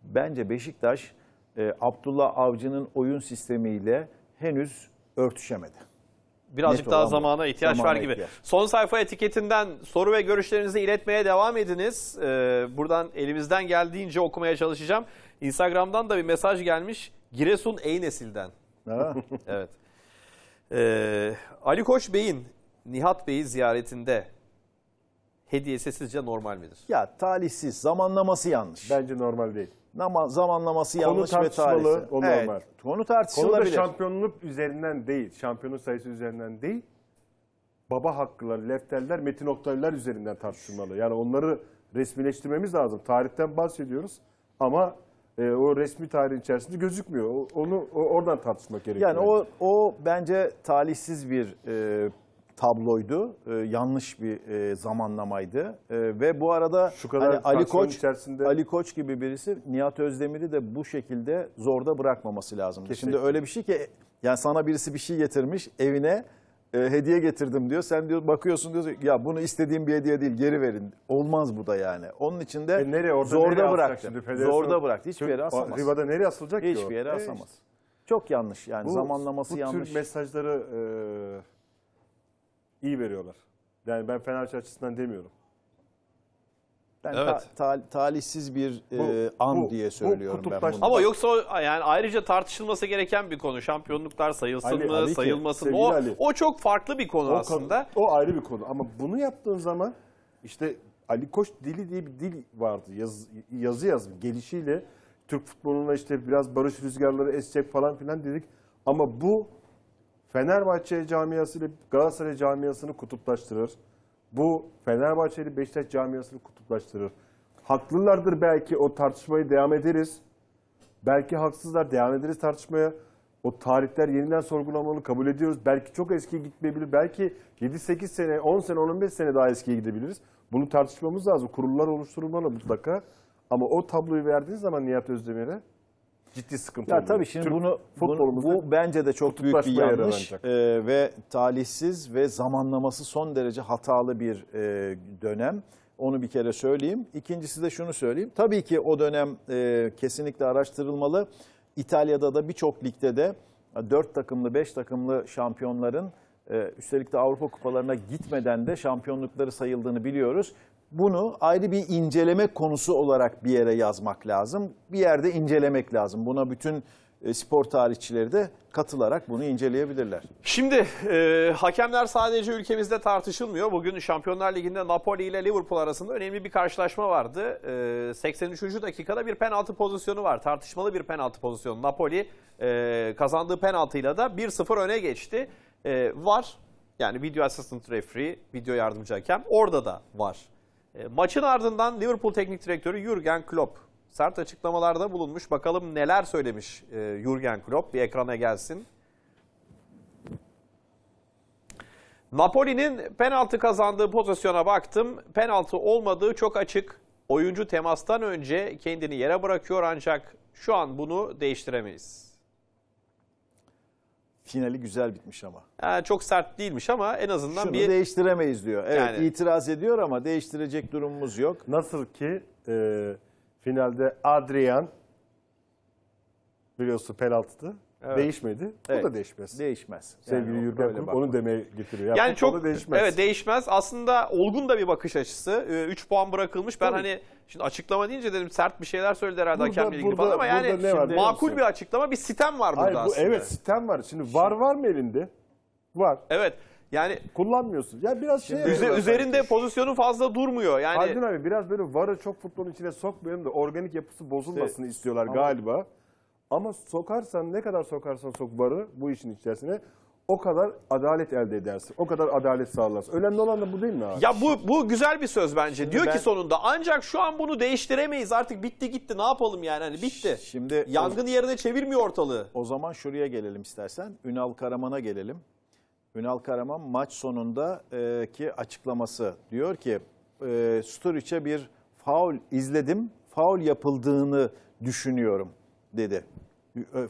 bence Beşiktaş e, Abdullah Avcı'nın oyun sistemiyle henüz örtüşemedi. Birazcık Net daha zamana ihtiyaç zamana var gibi. Ihtiyaç. Son sayfa etiketinden soru ve görüşlerinizi iletmeye devam ediniz. Ee, buradan elimizden geldiğince okumaya çalışacağım. Instagram'dan da bir mesaj gelmiş. Giresun Ey Nesil'den. evet. Ee, Ali Koç Bey'in Nihat Bey'i ziyaretinde hediyesi sizce normal midir? Ya talihsiz, zamanlaması yanlış. Bence normal değil. Nama, zamanlaması konu yanlış ve talihsiz. Konu evet, normal. Konu tartışılabilir. Konu da şampiyonluk üzerinden değil, şampiyonun sayısı üzerinden değil. Baba hakkılar, lefteller, metin oktaylar üzerinden tartışılmalı. Yani onları resmileştirmemiz lazım. Tarihten bahsediyoruz ama e, o resmi tarihin içerisinde gözükmüyor. Onu o, oradan tartışmak gerekiyor. Yani o, o bence talihsiz bir e, tabloydu. E, yanlış bir e, zamanlamaydı. E, ve bu arada Şu kadar hani Ali Koç içerisinde... Ali Koç gibi birisi Nihat Özdemir'i de bu şekilde zorda bırakmaması lazım. Şimdi öyle bir şey ki yani sana birisi bir şey getirmiş evine e, hediye getirdim diyor. Sen diyor bakıyorsun diyor ya bunu istediğim bir hediye değil geri verin. Olmaz bu da yani. Onun için de e nereye, orada zorda bıraktı. Şimdi, Federasyon... zorda bıraktı. Hiçbir yere asamaz. Riva'da nereye asılacak Hiçbir ki Hiçbir yere e, asamaz. E Çok yanlış yani bu, zamanlaması bu yanlış. Bu tür mesajları e, iyi veriyorlar. Yani ben Fenerbahçe açısından demiyorum. Ben Evet. ta- ta- talihsiz bir e, an bu- diye bu söylüyorum ben bunu. Ama yoksa yani ayrıca tartışılması gereken bir konu. Şampiyonluklar sayılsın Ali- mı, Ali sayılmasın mı? O, o çok farklı bir konu konu- aslında. o ayrı bir konu ama bunu yaptığın zaman işte Ali Koç dili diye bir dil vardı. Yaz, yazı yazdı. Gelişiyle Türk futboluna işte biraz barış rüzgarları esecek falan filan dedik. Ama bu Fenerbahçe camiası ile Galatasaray camiasını kutuplaştırır. Bu Fenerbahçe ile Beşiktaş camiasını kutuplaştırır. Haklılardır belki o tartışmayı devam ederiz. Belki haksızlar devam ederiz tartışmaya. O tarihler yeniden sorgulanmalı kabul ediyoruz. Belki çok eski gitmeyebilir. Belki 7-8 sene, 10 sene, 15 sene daha eskiye gidebiliriz. Bunu tartışmamız lazım. Kurullar oluşturulmalı mutlaka. Ama o tabloyu verdiğiniz zaman Nihat Özdemir'e ciddi sıkıntı oluyor. Tabii şimdi bunu, bunu bu bence de çok büyük bir yanlış e, ve talihsiz ve zamanlaması son derece hatalı bir e, dönem. Onu bir kere söyleyeyim. İkincisi de şunu söyleyeyim. Tabii ki o dönem e, kesinlikle araştırılmalı. İtalya'da da birçok ligde de 4 takımlı 5 takımlı şampiyonların e, Üstelik de Avrupa kupalarına gitmeden de şampiyonlukları sayıldığını biliyoruz bunu ayrı bir inceleme konusu olarak bir yere yazmak lazım. Bir yerde incelemek lazım. Buna bütün e, spor tarihçileri de katılarak bunu inceleyebilirler. Şimdi e, hakemler sadece ülkemizde tartışılmıyor. Bugün Şampiyonlar Ligi'nde Napoli ile Liverpool arasında önemli bir karşılaşma vardı. E, 83. dakikada bir penaltı pozisyonu var. Tartışmalı bir penaltı pozisyonu. Napoli e, kazandığı penaltıyla da 1-0 öne geçti. E, var yani video assistant referee, video yardımcı hakem orada da var. E, maçın ardından Liverpool teknik direktörü Jurgen Klopp sert açıklamalarda bulunmuş. Bakalım neler söylemiş e, Jurgen Klopp bir ekrana gelsin. Napoli'nin penaltı kazandığı pozisyona baktım. Penaltı olmadığı çok açık. Oyuncu temastan önce kendini yere bırakıyor ancak şu an bunu değiştiremeyiz. Finali güzel bitmiş ama. Yani çok sert değilmiş ama en azından Şunu bir... Şunu değiştiremeyiz diyor. Evet yani... itiraz ediyor ama değiştirecek durumumuz yok. Nasıl ki e, finalde Adrian biliyorsun penaltıdı. Evet. Değişmedi. Evet. Bu da değişmez. Değişmez. Sevgili yani Yürgen Kurup onu demeye getiriyor. Yani, yani çok değişmez. Evet değişmez. Aslında olgun da bir bakış açısı. 3 ee, puan bırakılmış. Ben Tabii. hani şimdi açıklama deyince dedim sert bir şeyler söyledi herhalde burada, hakemle ilgili burada, falan ama yani şimdi var, makul bir açıklama. Bir sitem var burada Hayır, bu, aslında. Evet sitem var. Şimdi var var mı elinde? Var. Evet. Yani kullanmıyorsun. Ya yani biraz şey üze, üzerinde sanki. pozisyonu fazla durmuyor. Yani Haldun abi biraz böyle varı çok futbolun içine sokmayalım da organik yapısı bozulmasını işte, istiyorlar ama, galiba. Ama sokarsan ne kadar sokarsan sok barı bu işin içerisine o kadar adalet elde edersin. O kadar adalet sağlarsın. Önemli olan da bu değil mi abi? Ya bu, bu güzel bir söz bence. Şimdi Diyor ben... ki sonunda ancak şu an bunu değiştiremeyiz artık bitti gitti ne yapalım yani hani bitti. Şimdi Yangını o... yerine çevirmiyor ortalığı. O zaman şuraya gelelim istersen. Ünal Karaman'a gelelim. Ünal Karaman maç sonunda e, ki açıklaması. Diyor ki e, Sturic'e bir faul izledim. Faul yapıldığını düşünüyorum dedi.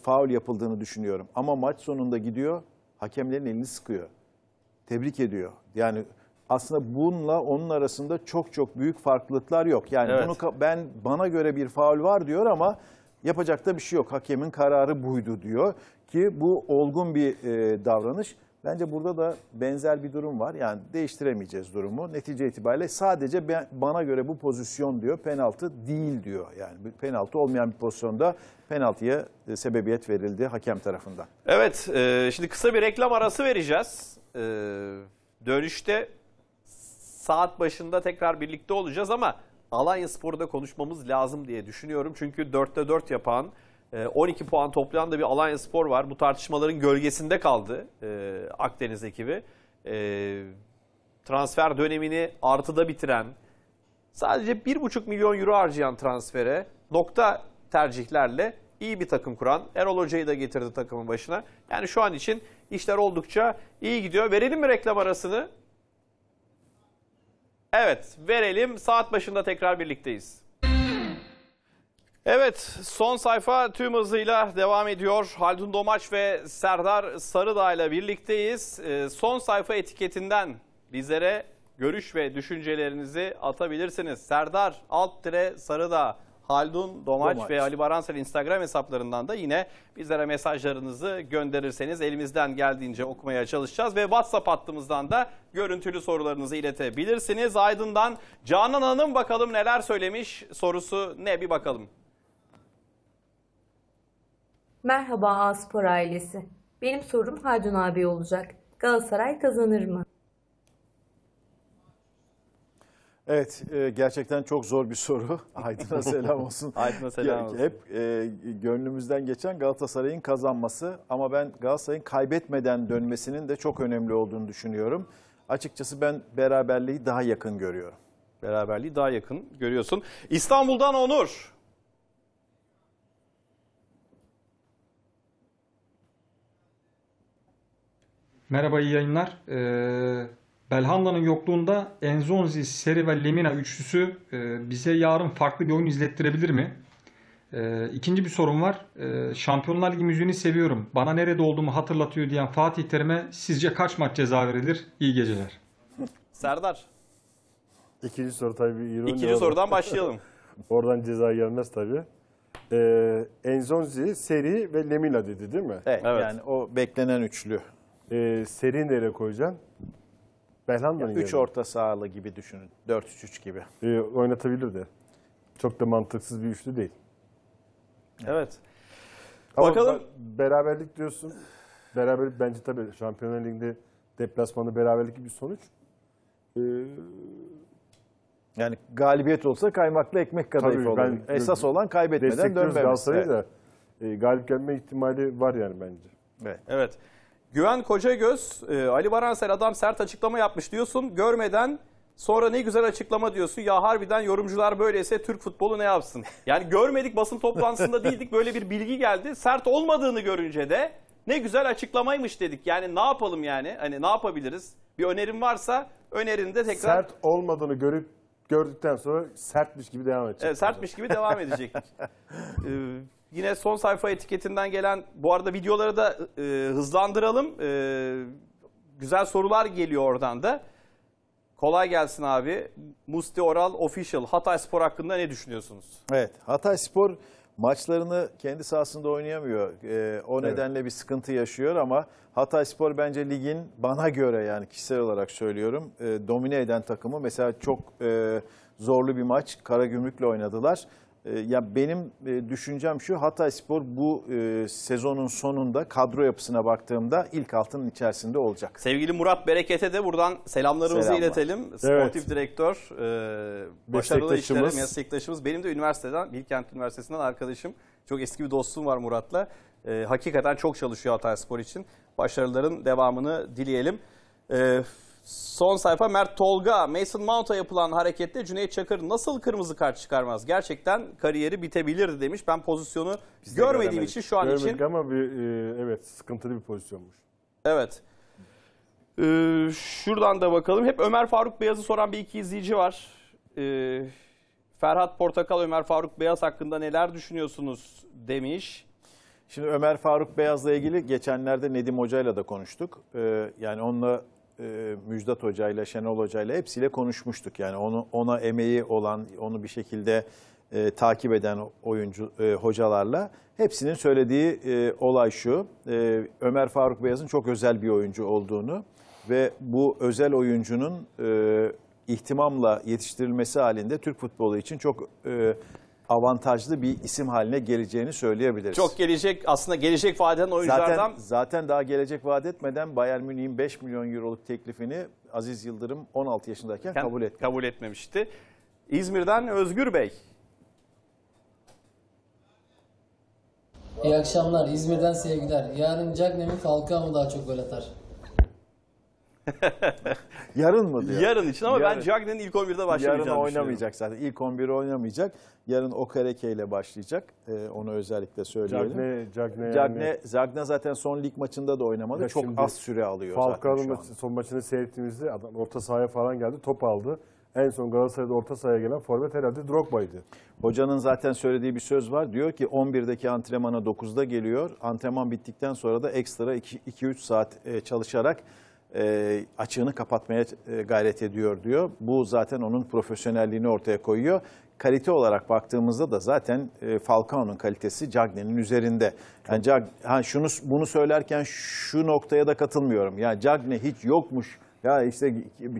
Faul yapıldığını düşünüyorum. Ama maç sonunda gidiyor, hakemlerin elini sıkıyor. Tebrik ediyor. Yani aslında bununla onun arasında çok çok büyük farklılıklar yok. Yani evet. bunu ben bana göre bir faul var diyor ama yapacak da bir şey yok. Hakemin kararı buydu diyor ki bu olgun bir e, davranış. Bence burada da benzer bir durum var. Yani değiştiremeyeceğiz durumu. Netice itibariyle sadece ben, bana göre bu pozisyon diyor penaltı değil diyor. Yani penaltı olmayan bir pozisyonda penaltıya e, sebebiyet verildi hakem tarafından. Evet e, şimdi kısa bir reklam arası vereceğiz. E, dönüşte saat başında tekrar birlikte olacağız ama Alanya Spor'da konuşmamız lazım diye düşünüyorum. Çünkü 4'te 4 yapan 12 ee, puan toplayan da bir Alanya Spor var. Bu tartışmaların gölgesinde kaldı e, Akdeniz ekibi. E, transfer dönemini artıda bitiren, sadece 1,5 milyon euro harcayan transfere nokta tercihlerle iyi bir takım kuran. Erol Hoca'yı da getirdi takımın başına. Yani şu an için işler oldukça iyi gidiyor. Verelim mi reklam arasını? Evet verelim. Saat başında tekrar birlikteyiz. Evet son sayfa tüm hızıyla devam ediyor. Haldun Domaç ve Serdar Sarıdağ ile birlikteyiz. Ee, son sayfa etiketinden bizlere görüş ve düşüncelerinizi atabilirsiniz. Serdar alt tire Sarıdağ, Haldun Domaç, Domaç ve Ali Baransel Instagram hesaplarından da yine bizlere mesajlarınızı gönderirseniz elimizden geldiğince okumaya çalışacağız. Ve WhatsApp hattımızdan da görüntülü sorularınızı iletebilirsiniz. Aydın'dan Canan Hanım bakalım neler söylemiş sorusu ne bir bakalım. Merhaba Aspor ailesi. Benim sorum Haldun abi olacak. Galatasaray kazanır mı? Evet, e, gerçekten çok zor bir soru. Aydın'a selam olsun. Aydın'a selam olsun. Hep e, gönlümüzden geçen Galatasaray'ın kazanması ama ben Galatasaray'ın kaybetmeden dönmesinin de çok önemli olduğunu düşünüyorum. Açıkçası ben beraberliği daha yakın görüyorum. Beraberliği daha yakın görüyorsun. İstanbul'dan Onur. Merhaba iyi yayınlar. Ee, Belhanda'nın yokluğunda Enzonzi, Seri ve Lemina üçlüsü e, bize yarın farklı bir oyun izlettirebilir mi? Ee, ikinci bir sorum var. E, Şampiyonlar Ligi müziğini seviyorum. Bana nerede olduğumu hatırlatıyor diyen Fatih Terim'e sizce kaç maç ceza verilir? İyi geceler. Serdar. İkinci soru tabii İkinci sorudan başlayalım. Oradan ceza gelmez tabii. Ee, Enzonzi, Seri ve Lemina dedi değil mi? Evet, evet. yani o beklenen üçlü. Ee, seri nereye koyacaksın? Belhanda'nın yerine. 3 orta sahalı gibi düşünün. 4-3-3 gibi. Ee, oynatabilir de. Çok da mantıksız bir üçlü değil. Evet. Ama Bakalım. beraberlik diyorsun. Beraberlik bence tabii Şampiyonlar Ligi'nde deplasmanda beraberlik gibi bir sonuç. Ee, yani galibiyet olsa kaymaklı ekmek kadayıf olur. Ben, Esas olan kaybetmeden dönmemesi. Galatasaray'ı da e, galip gelme ihtimali var yani bence. Evet. evet. Güven Kocagöz, e, Ali Baransel adam sert açıklama yapmış diyorsun. Görmeden sonra ne güzel açıklama diyorsun. Ya harbiden yorumcular böyleyse Türk futbolu ne yapsın? Yani görmedik basın toplantısında değildik böyle bir bilgi geldi. Sert olmadığını görünce de ne güzel açıklamaymış dedik. Yani ne yapalım yani? Hani ne yapabiliriz? Bir önerim varsa önerini de tekrar... Sert olmadığını görüp gördükten sonra sertmiş gibi devam edecek. Evet, sertmiş gibi devam edecek. ee, Yine son sayfa etiketinden gelen bu arada videoları da e, hızlandıralım. E, güzel sorular geliyor oradan da. Kolay gelsin abi. Musti Oral Official Hatay Spor hakkında ne düşünüyorsunuz? Evet Hatay Spor maçlarını kendi sahasında oynayamıyor. E, o evet. nedenle bir sıkıntı yaşıyor ama Hatay Spor bence ligin bana göre yani kişisel olarak söylüyorum e, domine eden takımı. Mesela çok e, zorlu bir maç Karagümrük'le oynadılar. E, ya benim e, düşüncem şu Hatay Spor bu e, sezonun sonunda kadro yapısına baktığımda ilk altının içerisinde olacak. Sevgili Murat Bereket'e de buradan selamlarımızı Selamlar. iletelim. Sportif evet. direktör, başarılı işlere meslektaşımız. Benim de üniversiteden, Bilkent Üniversitesi'nden arkadaşım. Çok eski bir dostum var Murat'la. Hakikaten çok çalışıyor Hatay Spor için. Başarıların devamını dileyelim. Evet. Son sayfa Mert Tolga. Mason Mount'a yapılan harekette Cüneyt Çakır nasıl kırmızı kart çıkarmaz? Gerçekten kariyeri bitebilirdi demiş. Ben pozisyonu Biz görmediğim için şu an Görmedik için... Görmedik ama bir, e, evet sıkıntılı bir pozisyonmuş. Evet. Ee, şuradan da bakalım. Hep Ömer Faruk Beyaz'ı soran bir iki izleyici var. Ee, Ferhat Portakal, Ömer Faruk Beyaz hakkında neler düşünüyorsunuz demiş. Şimdi Ömer Faruk Beyaz'la ilgili geçenlerde Nedim Hoca'yla da konuştuk. Ee, yani onunla e, Müjdat Hoca ile Şenol Hoca ile hepsiyle konuşmuştuk. Yani onu ona emeği olan, onu bir şekilde e, takip eden oyuncu e, hocalarla hepsinin söylediği e, olay şu. E, Ömer Faruk Beyaz'ın çok özel bir oyuncu olduğunu ve bu özel oyuncunun e, ihtimamla yetiştirilmesi halinde Türk futbolu için çok e, avantajlı bir isim haline geleceğini söyleyebiliriz. Çok gelecek aslında gelecek vadeden oyunculardan. Zaten, zaten daha gelecek vaat etmeden Bayern Münih'in 5 milyon euroluk teklifini Aziz Yıldırım 16 yaşındayken Kend, kabul etti. Kabul etmemişti. İzmir'den Özgür Bey. İyi akşamlar. İzmir'den sevgiler. Yarın Cagney'in Falcao mu daha çok gol atar? yarın mı diyor? Yarın için ama yarın, ben Cagney'in ilk 11'de başlamayacağını Yarın oynamayacak zaten. İlk 11'i oynamayacak. Yarın Okereke ile başlayacak. Ee, onu özellikle söyleyelim. Cagney, Cagney, Cagney, yani. Cagney zaten son lig maçında da oynamadı. Ya Çok az süre alıyor Falcao'nun maçı, son maçını seyrettiğimizde adam orta sahaya falan geldi. Top aldı. En son Galatasaray'da orta sahaya gelen forvet herhalde Drogba'ydı. Hocanın zaten söylediği bir söz var. Diyor ki 11'deki antrenmana 9'da geliyor. Antrenman bittikten sonra da ekstra 2-3 saat e, çalışarak e, açığını kapatmaya e, gayret ediyor diyor. Bu zaten onun profesyonelliğini ortaya koyuyor. Kalite olarak baktığımızda da zaten e, Falcao'nun kalitesi Cagney'in üzerinde. Yani Cag, ha şunu bunu söylerken şu noktaya da katılmıyorum. Yani Cagney hiç yokmuş. Ya işte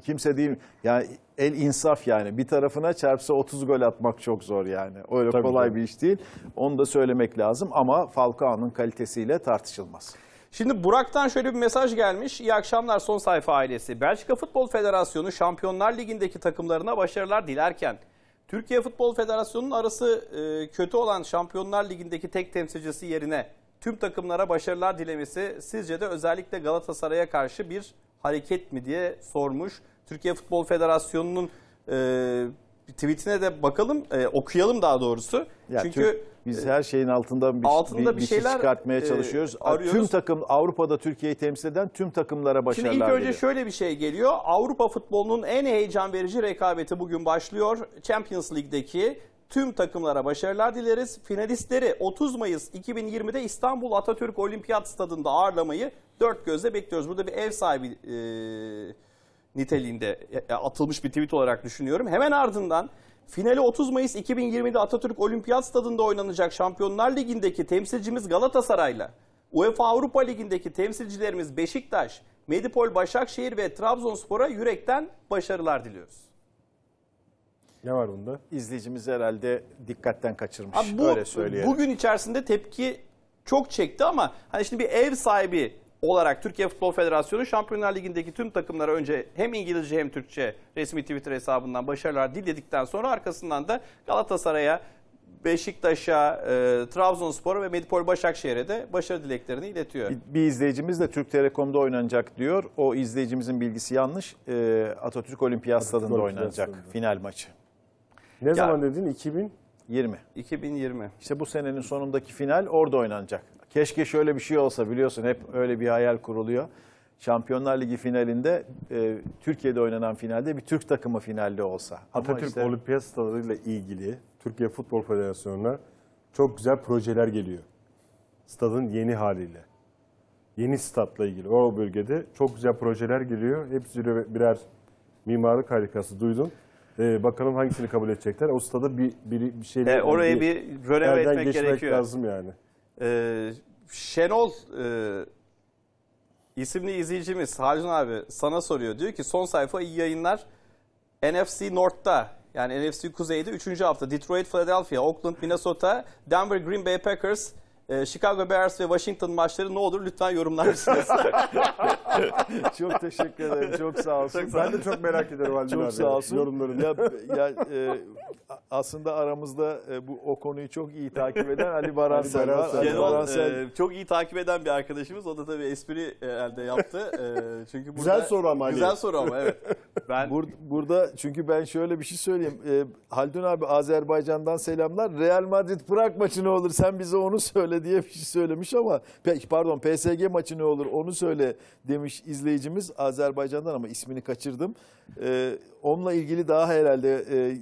kimse değil. Ya el insaf yani. Bir tarafına çarpsa 30 gol atmak çok zor yani. Öyle Tabii kolay canım. bir iş değil. Onu da söylemek lazım ama Falcao'nun kalitesiyle tartışılmaz. Şimdi Burak'tan şöyle bir mesaj gelmiş. İyi akşamlar son sayfa ailesi. Belçika Futbol Federasyonu Şampiyonlar Ligi'ndeki takımlarına başarılar dilerken Türkiye Futbol Federasyonu'nun arası e, kötü olan Şampiyonlar Ligi'ndeki tek temsilcisi yerine tüm takımlara başarılar dilemesi sizce de özellikle Galatasaray'a karşı bir hareket mi diye sormuş. Türkiye Futbol Federasyonu'nun e, tweetine de bakalım, e, okuyalım daha doğrusu. Ya, Çünkü biz ee, her şeyin altından bir, altında bir, bir şey şeyler şey çıkartmaya e, çalışıyoruz. arıyoruz. Tüm takım Avrupa'da Türkiye'yi temsil eden tüm takımlara başarılar Şimdi ilk önce veriyor. şöyle bir şey geliyor. Avrupa futbolunun en heyecan verici rekabeti bugün başlıyor. Champions League'deki tüm takımlara başarılar dileriz. Finalistleri 30 Mayıs 2020'de İstanbul Atatürk Olimpiyat Stadında ağırlamayı dört gözle bekliyoruz. Burada bir ev sahibi e, niteliğinde e, atılmış bir tweet olarak düşünüyorum. Hemen ardından Finali 30 Mayıs 2020'de Atatürk Olimpiyat Stadında oynanacak Şampiyonlar Ligi'ndeki temsilcimiz Galatasaray'la, UEFA Avrupa Ligi'ndeki temsilcilerimiz Beşiktaş, Medipol Başakşehir ve Trabzonspor'a yürekten başarılar diliyoruz. Ne var bunda? İzleyicimiz herhalde dikkatten kaçırmış. Abi bu, Öyle söyleyelim. Bugün içerisinde tepki çok çekti ama hani şimdi bir ev sahibi olarak Türkiye Futbol Federasyonu Şampiyonlar Ligi'ndeki tüm takımlara önce hem İngilizce hem Türkçe resmi Twitter hesabından başarılar diledikten sonra arkasından da Galatasaray'a, Beşiktaş'a, e, Trabzonspor'a ve Medipol Başakşehir'e de başarı dileklerini iletiyor. Bir izleyicimiz de Türk Telekom'da oynanacak diyor. O izleyicimizin bilgisi yanlış. E, Atatürk Olimpiyat Stadı'nda oynanacak final maçı. Ne ya, zaman dedin? 2020. 2020. İşte bu senenin sonundaki final orada oynanacak. Keşke şöyle bir şey olsa biliyorsun hep öyle bir hayal kuruluyor. Şampiyonlar Ligi finalinde e, Türkiye'de oynanan finalde bir Türk takımı finalde olsa. Atatürk Ama işte... Olimpiyat stadlarıyla ilgili Türkiye Futbol Federasyonu'na çok güzel projeler geliyor. Stadın yeni haliyle. Yeni statla ilgili o bölgede çok güzel projeler geliyor. Hepsi birer mimarlık harikası duydum. Ee, bakalım hangisini kabul edecekler. O stada bir, bir, bir şeyler... E, oraya bir, bir renove etmek gerekiyor. lazım yani. Ee, Şenol e, isimli izleyicimiz Harun abi sana soruyor. Diyor ki son sayfa iyi yayınlar. NFC North'ta yani NFC Kuzey'de 3. hafta Detroit, Philadelphia, Oakland, Minnesota, Denver, Green Bay Packers, e, Chicago Bears ve Washington maçları ne olur lütfen yorumlar mısınız? çok teşekkür ederim. Çok sağ olsun. Çok sağ ben de çok merak ederim Halil Çok abi. sağ olsun. Yorumlarını. Ya, ya, e, aslında aramızda e, bu o konuyu çok iyi takip eden Ali Baransel var. Baransel. E, çok iyi takip eden bir arkadaşımız. O da tabii espri e, elde yaptı. E, çünkü burada, güzel soru ama Ali. Güzel soru ama evet. Ben... Bur burada çünkü ben şöyle bir şey söyleyeyim. E, Haldun abi Azerbaycan'dan selamlar. Real Madrid Prag maçı ne olur sen bize onu söyle söyle diye bir şey söylemiş ama pardon PSG maçı ne olur onu söyle demiş izleyicimiz Azerbaycan'dan ama ismini kaçırdım. Ee, onunla ilgili daha herhalde e,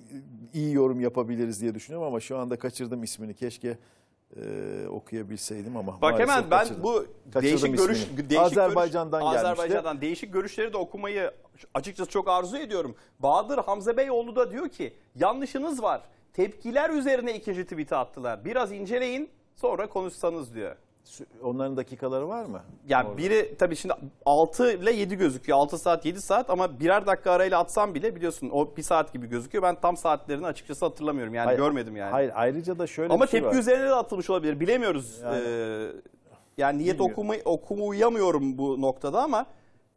iyi yorum yapabiliriz diye düşünüyorum ama şu anda kaçırdım ismini. Keşke e, okuyabilseydim ama Bak hemen ben bu değişik görüş değişik Azerbaycan'dan görüş, gelmişti. Azerbaycan'dan değişik görüşleri de okumayı açıkçası çok arzu ediyorum. Bahadır Hamza Beyoğlu da diyor ki yanlışınız var. Tepkiler üzerine ikinci tweet'i attılar. Biraz inceleyin Sonra konuşsanız diyor. Onların dakikaları var mı? Yani Orada. biri tabii şimdi 6 ile 7 gözüküyor. 6 saat 7 saat ama birer dakika arayla atsam bile biliyorsun o 1 saat gibi gözüküyor. Ben tam saatlerini açıkçası hatırlamıyorum yani hayır, görmedim yani. Hayır ayrıca da şöyle Ama şey tepki var. üzerine de atılmış olabilir bilemiyoruz. Yani, ee, yani niyet okuma, okuyamıyorum bu noktada ama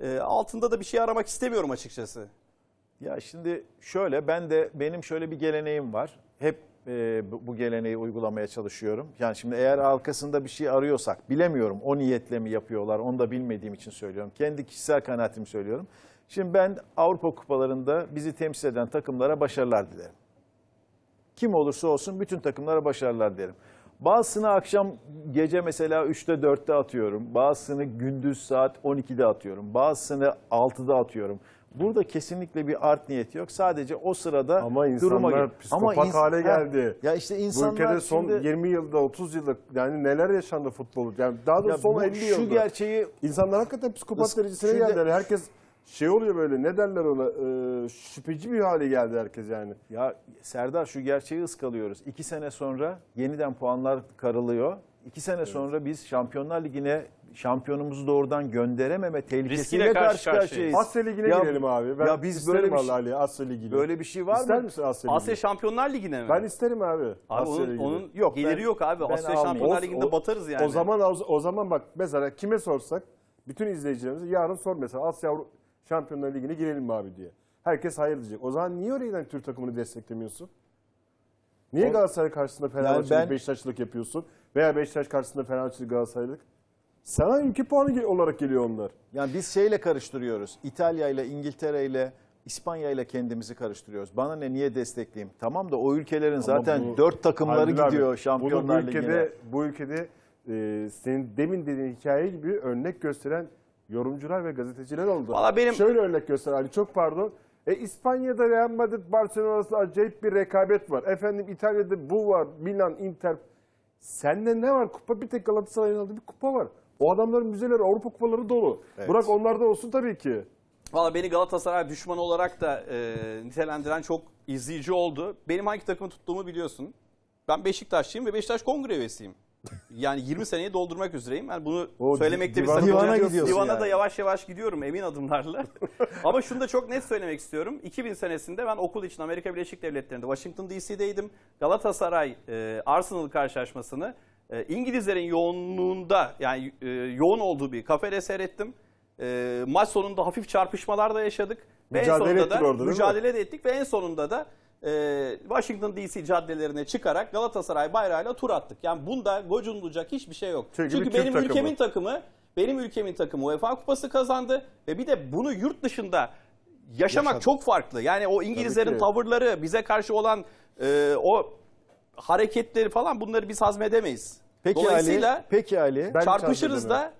e, altında da bir şey aramak istemiyorum açıkçası. Ya şimdi şöyle ben de benim şöyle bir geleneğim var. Hep e, bu geleneği uygulamaya çalışıyorum. Yani şimdi eğer arkasında bir şey arıyorsak bilemiyorum o niyetle mi yapıyorlar onu da bilmediğim için söylüyorum. Kendi kişisel kanaatimi söylüyorum. Şimdi ben Avrupa kupalarında bizi temsil eden takımlara başarılar dilerim. Kim olursa olsun bütün takımlara başarılar dilerim. Bazısını akşam gece mesela 3'te 4'te atıyorum. Bazısını gündüz saat 12'de atıyorum. Bazısını 6'da atıyorum. Burada kesinlikle bir art niyet yok. Sadece o sırada ama duruma insanlar psikopat hale geldi. Ya işte insanlar Bu ülkede son 20 yılda 30 yılda yani neler yaşandı futbolu. yani daha da ya son bu, 50 yılda. Şu gerçeği insanlar hakikaten psikopat derecesine geldi. De, herkes şey oluyor böyle ne derler ona e, şüpheci bir hale geldi herkes yani. Ya Serdar şu gerçeği ıskalıyoruz. İki sene sonra yeniden puanlar karılıyor. İki sene evet. sonra biz Şampiyonlar Ligi'ne şampiyonumuzu doğrudan gönderememe tehlikesiyle karşı karşı karşıyayız. Asya Ligi'ne Ya- girelim abi. Ben ya biz böyle bir şey- Asya Ligi'ni. Böyle bir şey var İster mı? misin Asya Asya Şampiyonlar Ligi'ne mi? Ben isterim abi. Abi Asya onun, onun Yok, geliri ben- yok abi. ben Asya almayayım. Şampiyonlar Ligi'nde batarız yani. O zaman o, zaman bak mesela kime sorsak bütün izleyicilerimize yarın sor mesela Asya Avru- Şampiyonlar Ligi'ne girelim mi abi diye. Herkes hayır diyecek. O zaman niye oraya giden Türk takımını desteklemiyorsun? Niye Galatasaray karşısında Fenerbahçelik ben- Beşiktaşlılık yapıyorsun? Veya Beşiktaş karşısında Fenerbahçelik Galatasaraylık? Sana ülke puanı olarak geliyor onlar. Yani biz şeyle karıştırıyoruz. İtalya ile İngiltere ile İspanya ile kendimizi karıştırıyoruz. Bana ne niye destekleyeyim? Tamam da o ülkelerin Ama zaten bu, dört takımları gidiyor abi, Şampiyonlar bunu bu ülkede, Ligi'ne. Bu ülkede e, senin demin dediğin hikaye gibi örnek gösteren yorumcular ve gazeteciler oldu. Valla benim... Şöyle örnek göster Ali çok pardon. E, İspanya'da Real Madrid Barcelona arasında acayip bir rekabet var. Efendim İtalya'da bu var. Milan, Inter. Sende ne var kupa? Bir tek Galatasaray'ın aldığı bir kupa var. O adamların müzeleri Avrupa kupaları dolu. Evet. Bırak onlarda olsun tabii ki. Valla beni Galatasaray düşmanı olarak da e, nitelendiren çok izleyici oldu. Benim hangi takımı tuttuğumu biliyorsun. Ben Beşiktaşlıyım ve Beşiktaş kongre üyesiyim. Yani 20 seneyi doldurmak üzereyim. Yani bunu o, söylemekte bir sakınca divana, gidiyorsun divana yani. da yavaş yavaş gidiyorum emin adımlarla. Ama şunu da çok net söylemek istiyorum. 2000 senesinde ben okul için Amerika Birleşik Devletleri'nde Washington DC'deydim. Galatasaray e, Arsenal karşılaşmasını e, İngilizlerin yoğunluğunda yani e, yoğun olduğu bir kafede seyrettim. E, maç sonunda hafif çarpışmalar da yaşadık. Ve en sonunda da, orada Mücadele de ettik ve en sonunda da e, Washington DC caddelerine çıkarak Galatasaray bayrağıyla tur attık. Yani bunda gocunulacak hiçbir şey yok. Şey Çünkü, Çünkü benim takımı. ülkemin takımı benim ülkemin takımı UEFA kupası kazandı ve bir de bunu yurt dışında yaşamak Yaşadım. çok farklı. Yani o İngilizlerin tavırları bize karşı olan e, o hareketleri falan bunları biz hazmedemeyiz. Peki Dolayısıyla Ali, peki Ali. Ben çarpışırız da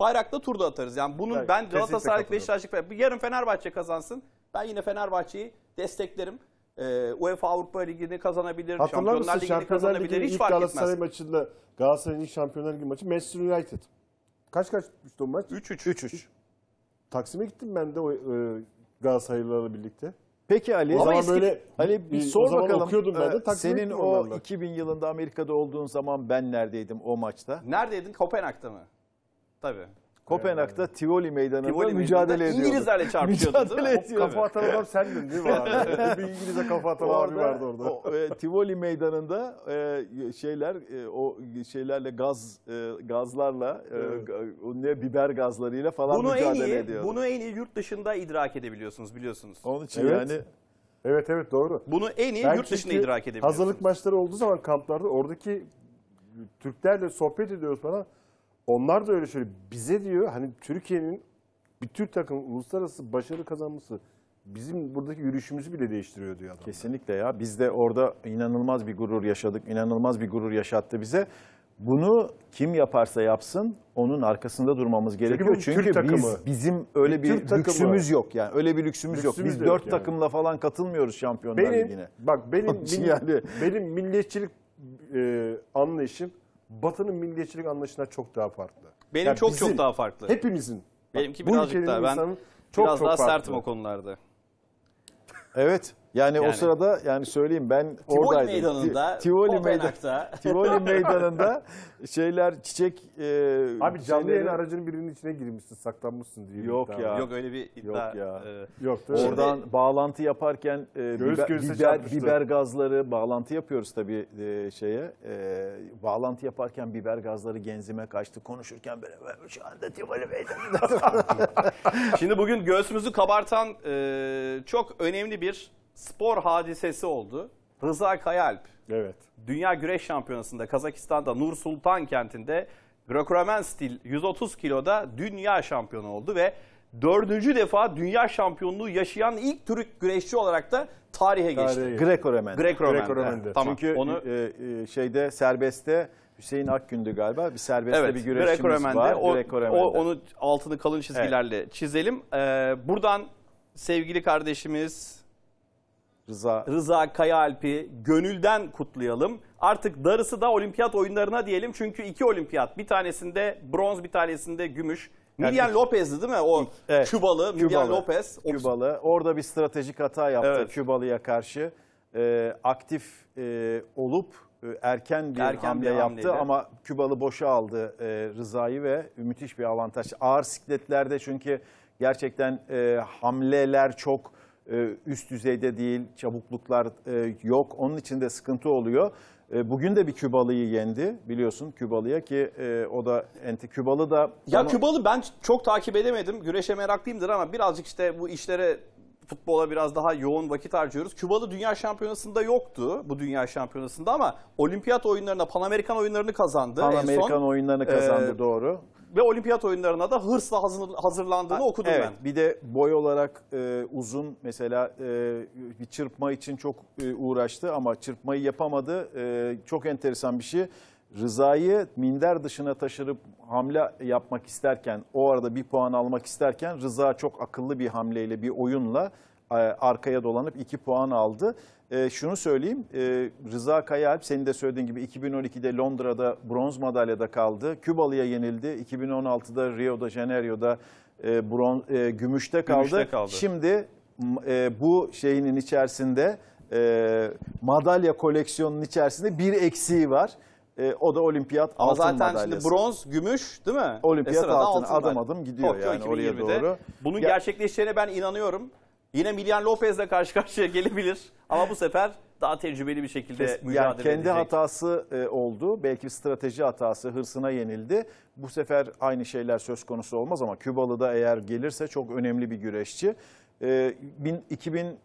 bayrakla turda atarız. Yani bunun ben, ben Galatasaray Beşiktaşlık yarın Fenerbahçe kazansın. Ben yine Fenerbahçe'yi desteklerim. Ee, UEFA Avrupa Ligi'ni kazanabilir, Hatırlar Şampiyonlar mısın? Ligi'ni kazanabilir. Ligi'nin hiç fark etmez. Galatasaray maçında Galatasaray'ın ilk Şampiyonlar Ligi maçı Manchester United. Kaç kaç düştü o maç? 3-3. Taksim'e gittim ben de o e, Galatasaraylılarla birlikte. Peki Ali, o zaman eski, böyle Ali bir sor o zaman bakalım. Okuyordum ben de, ee, Senin o 2000 yılında Amerika'da olduğun zaman ben neredeydim o maçta? Neredeydin? Kopenhag'da mı? Tabii. Kopenhag'da Tivoli Meydanı'nda Tivoli mücadele ediyordu. İngilizlerle çarpışıyordu mücadele değil mi? Ediyordu. Kafa atan adam sendin değil mi abi? bir İngiliz'e kafa atan abi vardı orada. O, e, Tivoli Meydanı'nda e, şeyler e, o şeylerle gaz e, gazlarla e, evet. ne biber gazlarıyla falan bunu mücadele en iyi, ediyordu. Bunu en iyi yurt dışında idrak edebiliyorsunuz biliyorsunuz. Onun için evet. yani Evet evet doğru. Bunu en iyi ben yurt dışında idrak edebiliyorsunuz. Hazırlık maçları olduğu zaman kamplarda oradaki Türklerle sohbet ediyoruz bana. Onlar da öyle söylüyor. Bize diyor hani Türkiye'nin bir Türk takım uluslararası başarı kazanması bizim buradaki yürüyüşümüzü bile değiştiriyor diyor adam. Kesinlikle ya. Biz de orada inanılmaz bir gurur yaşadık. inanılmaz bir gurur yaşattı bize. Bunu kim yaparsa yapsın onun arkasında durmamız gerekiyor. Çünkü, Çünkü biz bizim öyle bir, bir lüksümüz yok yani. Öyle bir lüksümüz, lüksümüz yok. Biz dört yani. takımla falan katılmıyoruz Şampiyonlar benim, Ligi'ne. Bak benim yani... benim milliyetçilik e, anlayışım Batı'nın milliyetçilik anlayışına çok daha farklı. Benim yani çok bizim, çok daha farklı. Hepimizin. Benimki Bak, birazcık daha. Ben çok, biraz çok daha farklı. sertim o konularda. evet. Yani, yani o sırada yani söyleyeyim ben Tivoli oradaydım. Meydanı'nda, Tivoli Meydanı'nda, Tivoli Meydanı'nda şeyler çiçek e, Abi canlı yayın aracının birinin içine girmişsin, saklanmışsın diye. Yok ya. Yok öyle bir iddia. Yok ya. Ee, Yok. Oradan Şimdi... bağlantı yaparken e, Göğüs biber, biber, biber gazları bağlantı yapıyoruz tabii e, şeye. E, bağlantı yaparken biber gazları genzime kaçtı. Konuşurken böyle, böyle şu anda Tivoli Meydanı'nda. Şimdi bugün göğsümüzü kabartan e, çok önemli bir spor hadisesi oldu. Rıza Kayalp. Evet. Dünya Güreş Şampiyonası'nda Kazakistan'da Nur Sultan kentinde Greco-Romen stil 130 kiloda dünya şampiyonu oldu ve dördüncü defa dünya şampiyonluğu yaşayan ilk Türk güreşçi olarak da tarihe geçti. Tarihi. greco roman greco roman Tamam. Çünkü onu e, e, şeyde serbestte Hüseyin Akgün'dü galiba. Bir serbestte evet, bir güreşçimiz var. O, Greco-Romen'de. O, onu altını kalın çizgilerle evet. çizelim. Ee, buradan sevgili kardeşimiz Rıza. Rıza Kayaalp'i gönülden kutlayalım. Artık darısı da olimpiyat oyunlarına diyelim. Çünkü iki olimpiyat. Bir tanesinde bronz bir tanesinde gümüş. Milian Lopez'di değil mi? O evet. Kübalı, Milian Lopez. Kübalı. Orada bir stratejik hata yaptı evet. Kübalı'ya karşı. E, aktif e, olup e, erken bir erken hamle bir yaptı hamleydi. ama Kübalı boşa aldı e, Rıza'yı ve müthiş bir avantaj. Ağır sikletlerde çünkü gerçekten e, hamleler çok e, üst düzeyde değil, çabukluklar e, yok. Onun için de sıkıntı oluyor. E, bugün de bir Kübalı'yı yendi biliyorsun Kübalı'ya ki e, o da enti Kübalı da... Ya zaman... Kübalı ben çok takip edemedim. Güreşe meraklıyımdır ama birazcık işte bu işlere futbola biraz daha yoğun vakit harcıyoruz. Kübalı dünya şampiyonasında yoktu bu dünya şampiyonasında ama olimpiyat oyunlarına, Panamerikan oyunlarını kazandı. Panamerikan oyunlarını kazandı ee, doğru ve olimpiyat oyunlarına da hırsla hazır, hazırlandığını okudum evet, ben. Bir de boy olarak e, uzun mesela e, bir çırpma için çok e, uğraştı ama çırpmayı yapamadı. E, çok enteresan bir şey. Rıza'yı minder dışına taşırıp hamle yapmak isterken, o arada bir puan almak isterken Rıza çok akıllı bir hamleyle, bir oyunla e, arkaya dolanıp iki puan aldı. E, şunu söyleyeyim, e, Rıza Kayaalp senin de söylediğin gibi 2012'de Londra'da bronz madalyada kaldı. Kübalı'ya yenildi. 2016'da Rio de Janeiro'da e, bron, e, gümüşte, kaldı. gümüşte kaldı. Şimdi e, bu şeyinin içerisinde e, madalya koleksiyonunun içerisinde bir eksiği var. E, o da olimpiyat Ama altın madalyası. Zaten şimdi bronz, gümüş değil mi? Olimpiyat e altın, altın adım adım gidiyor Tokyo yani 2020'de. oraya doğru. Bunun ya, gerçekleşeceğine ben inanıyorum. Yine Milian Lopez'le karşı karşıya gelebilir ama bu sefer daha tecrübeli bir şekilde Kes, mücadele yani kendi edecek. Kendi hatası e, oldu. Belki bir strateji hatası, hırsına yenildi. Bu sefer aynı şeyler söz konusu olmaz ama Kübalı da eğer gelirse çok önemli bir güreşçi. E, 2000,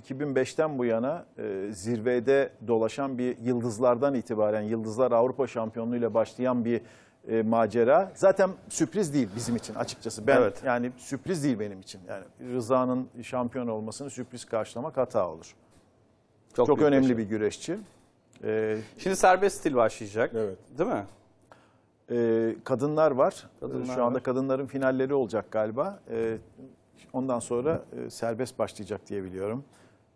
2005'ten e, bu yana e, zirvede dolaşan bir yıldızlardan itibaren, yıldızlar Avrupa Şampiyonluğu ile başlayan bir e, macera. Zaten sürpriz değil bizim için açıkçası. Ben evet. yani sürpriz değil benim için. Yani Rıza'nın şampiyon olmasını sürpriz karşılamak hata olur. Çok, Çok önemli bir güreşçi. Ee, Şimdi serbest stil başlayacak. Evet. Değil mi? E, kadınlar var. Kadınlar Şu anda var. kadınların finalleri olacak galiba. E, ondan sonra e, serbest başlayacak diye biliyorum.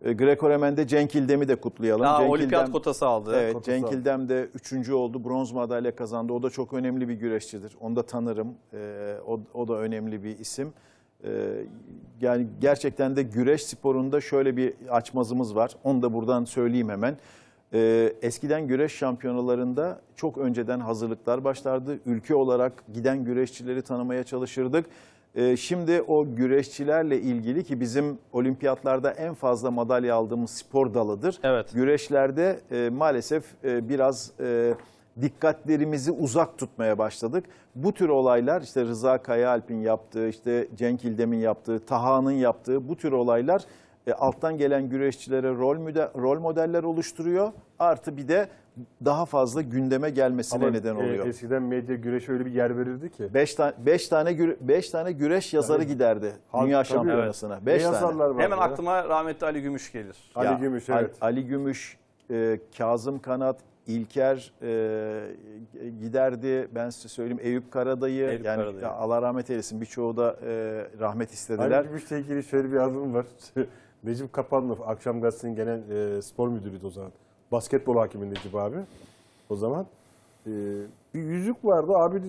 E, Greco-Remen'de Cenk İldem'i de kutlayalım. Aa, Cenk olimpiyat İldem, kotası aldı. Evet, kotası Cenk aldı. İldem de üçüncü oldu. Bronz madalya kazandı. O da çok önemli bir güreşçidir. Onu da tanırım. Ee, o, o da önemli bir isim. Ee, yani gerçekten de güreş sporunda şöyle bir açmazımız var. Onu da buradan söyleyeyim hemen. Ee, eskiden güreş şampiyonalarında çok önceden hazırlıklar başlardı. Ülke olarak giden güreşçileri tanımaya çalışırdık. Ee, şimdi o güreşçilerle ilgili ki bizim olimpiyatlarda en fazla madalya aldığımız spor dalıdır. Evet. Güreşlerde e, maalesef e, biraz e, dikkatlerimizi uzak tutmaya başladık. Bu tür olaylar işte Rıza Kayaalp'in yaptığı, işte Cenk İldem'in yaptığı, Taha'nın yaptığı bu tür olaylar e, alttan gelen güreşçilere rol, müde, rol modeller oluşturuyor. Artı bir de daha fazla gündeme gelmesine Ama neden e, oluyor. eskiden medya güreşe öyle bir yer verirdi ki. 5 ta beş tane güre beş tane güreş yazarı yani, giderdi halk, dünya şampiyonasına. 5 evet. tane. Hemen aklıma rahmetli Ali Gümüş gelir. Ali ya, Gümüş evet. Ali, Ali Gümüş, e, Kazım Kanat, İlker e, giderdi. Ben size söyleyeyim Eyüp Karadayı. Eyüp yani Karadayı. Allah rahmet eylesin birçoğu da e, rahmet istediler. Ali Gümüş'le ilgili şöyle bir yazım var. Necip Kapanlı, Akşam Gazetesi'nin genel e, spor müdürüydü o zaman. Basketbol hakimi Necip abi o zaman. E, bir yüzük vardı, abi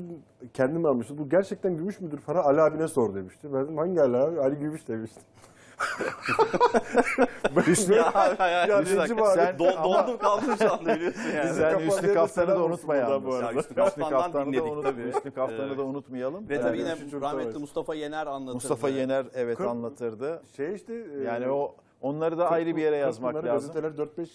kendim almıştı. Bu gerçekten Gümüş müdür para Ali abine sor demişti. Ben dedim hangi Ali abi? Ali Gümüş demişti. Hüsnü, ya, ya, ya, Hüsnü sen do, dondum kaldım şu anda biliyorsun yani. Sen Hüsnü Kaftan'ı da unutmayalım. Bu arada. Hüsnü Kaftan'ı da unutmayalım. Hüsnü Kaftan'ı da unutmayalım. Ve tabii yine rahmetli Mustafa Yener anlatırdı. Mustafa Yener evet anlatırdı. Şey işte yani e, o onları da ayrı bir yere yazmak lazım. Gazeteler 4-5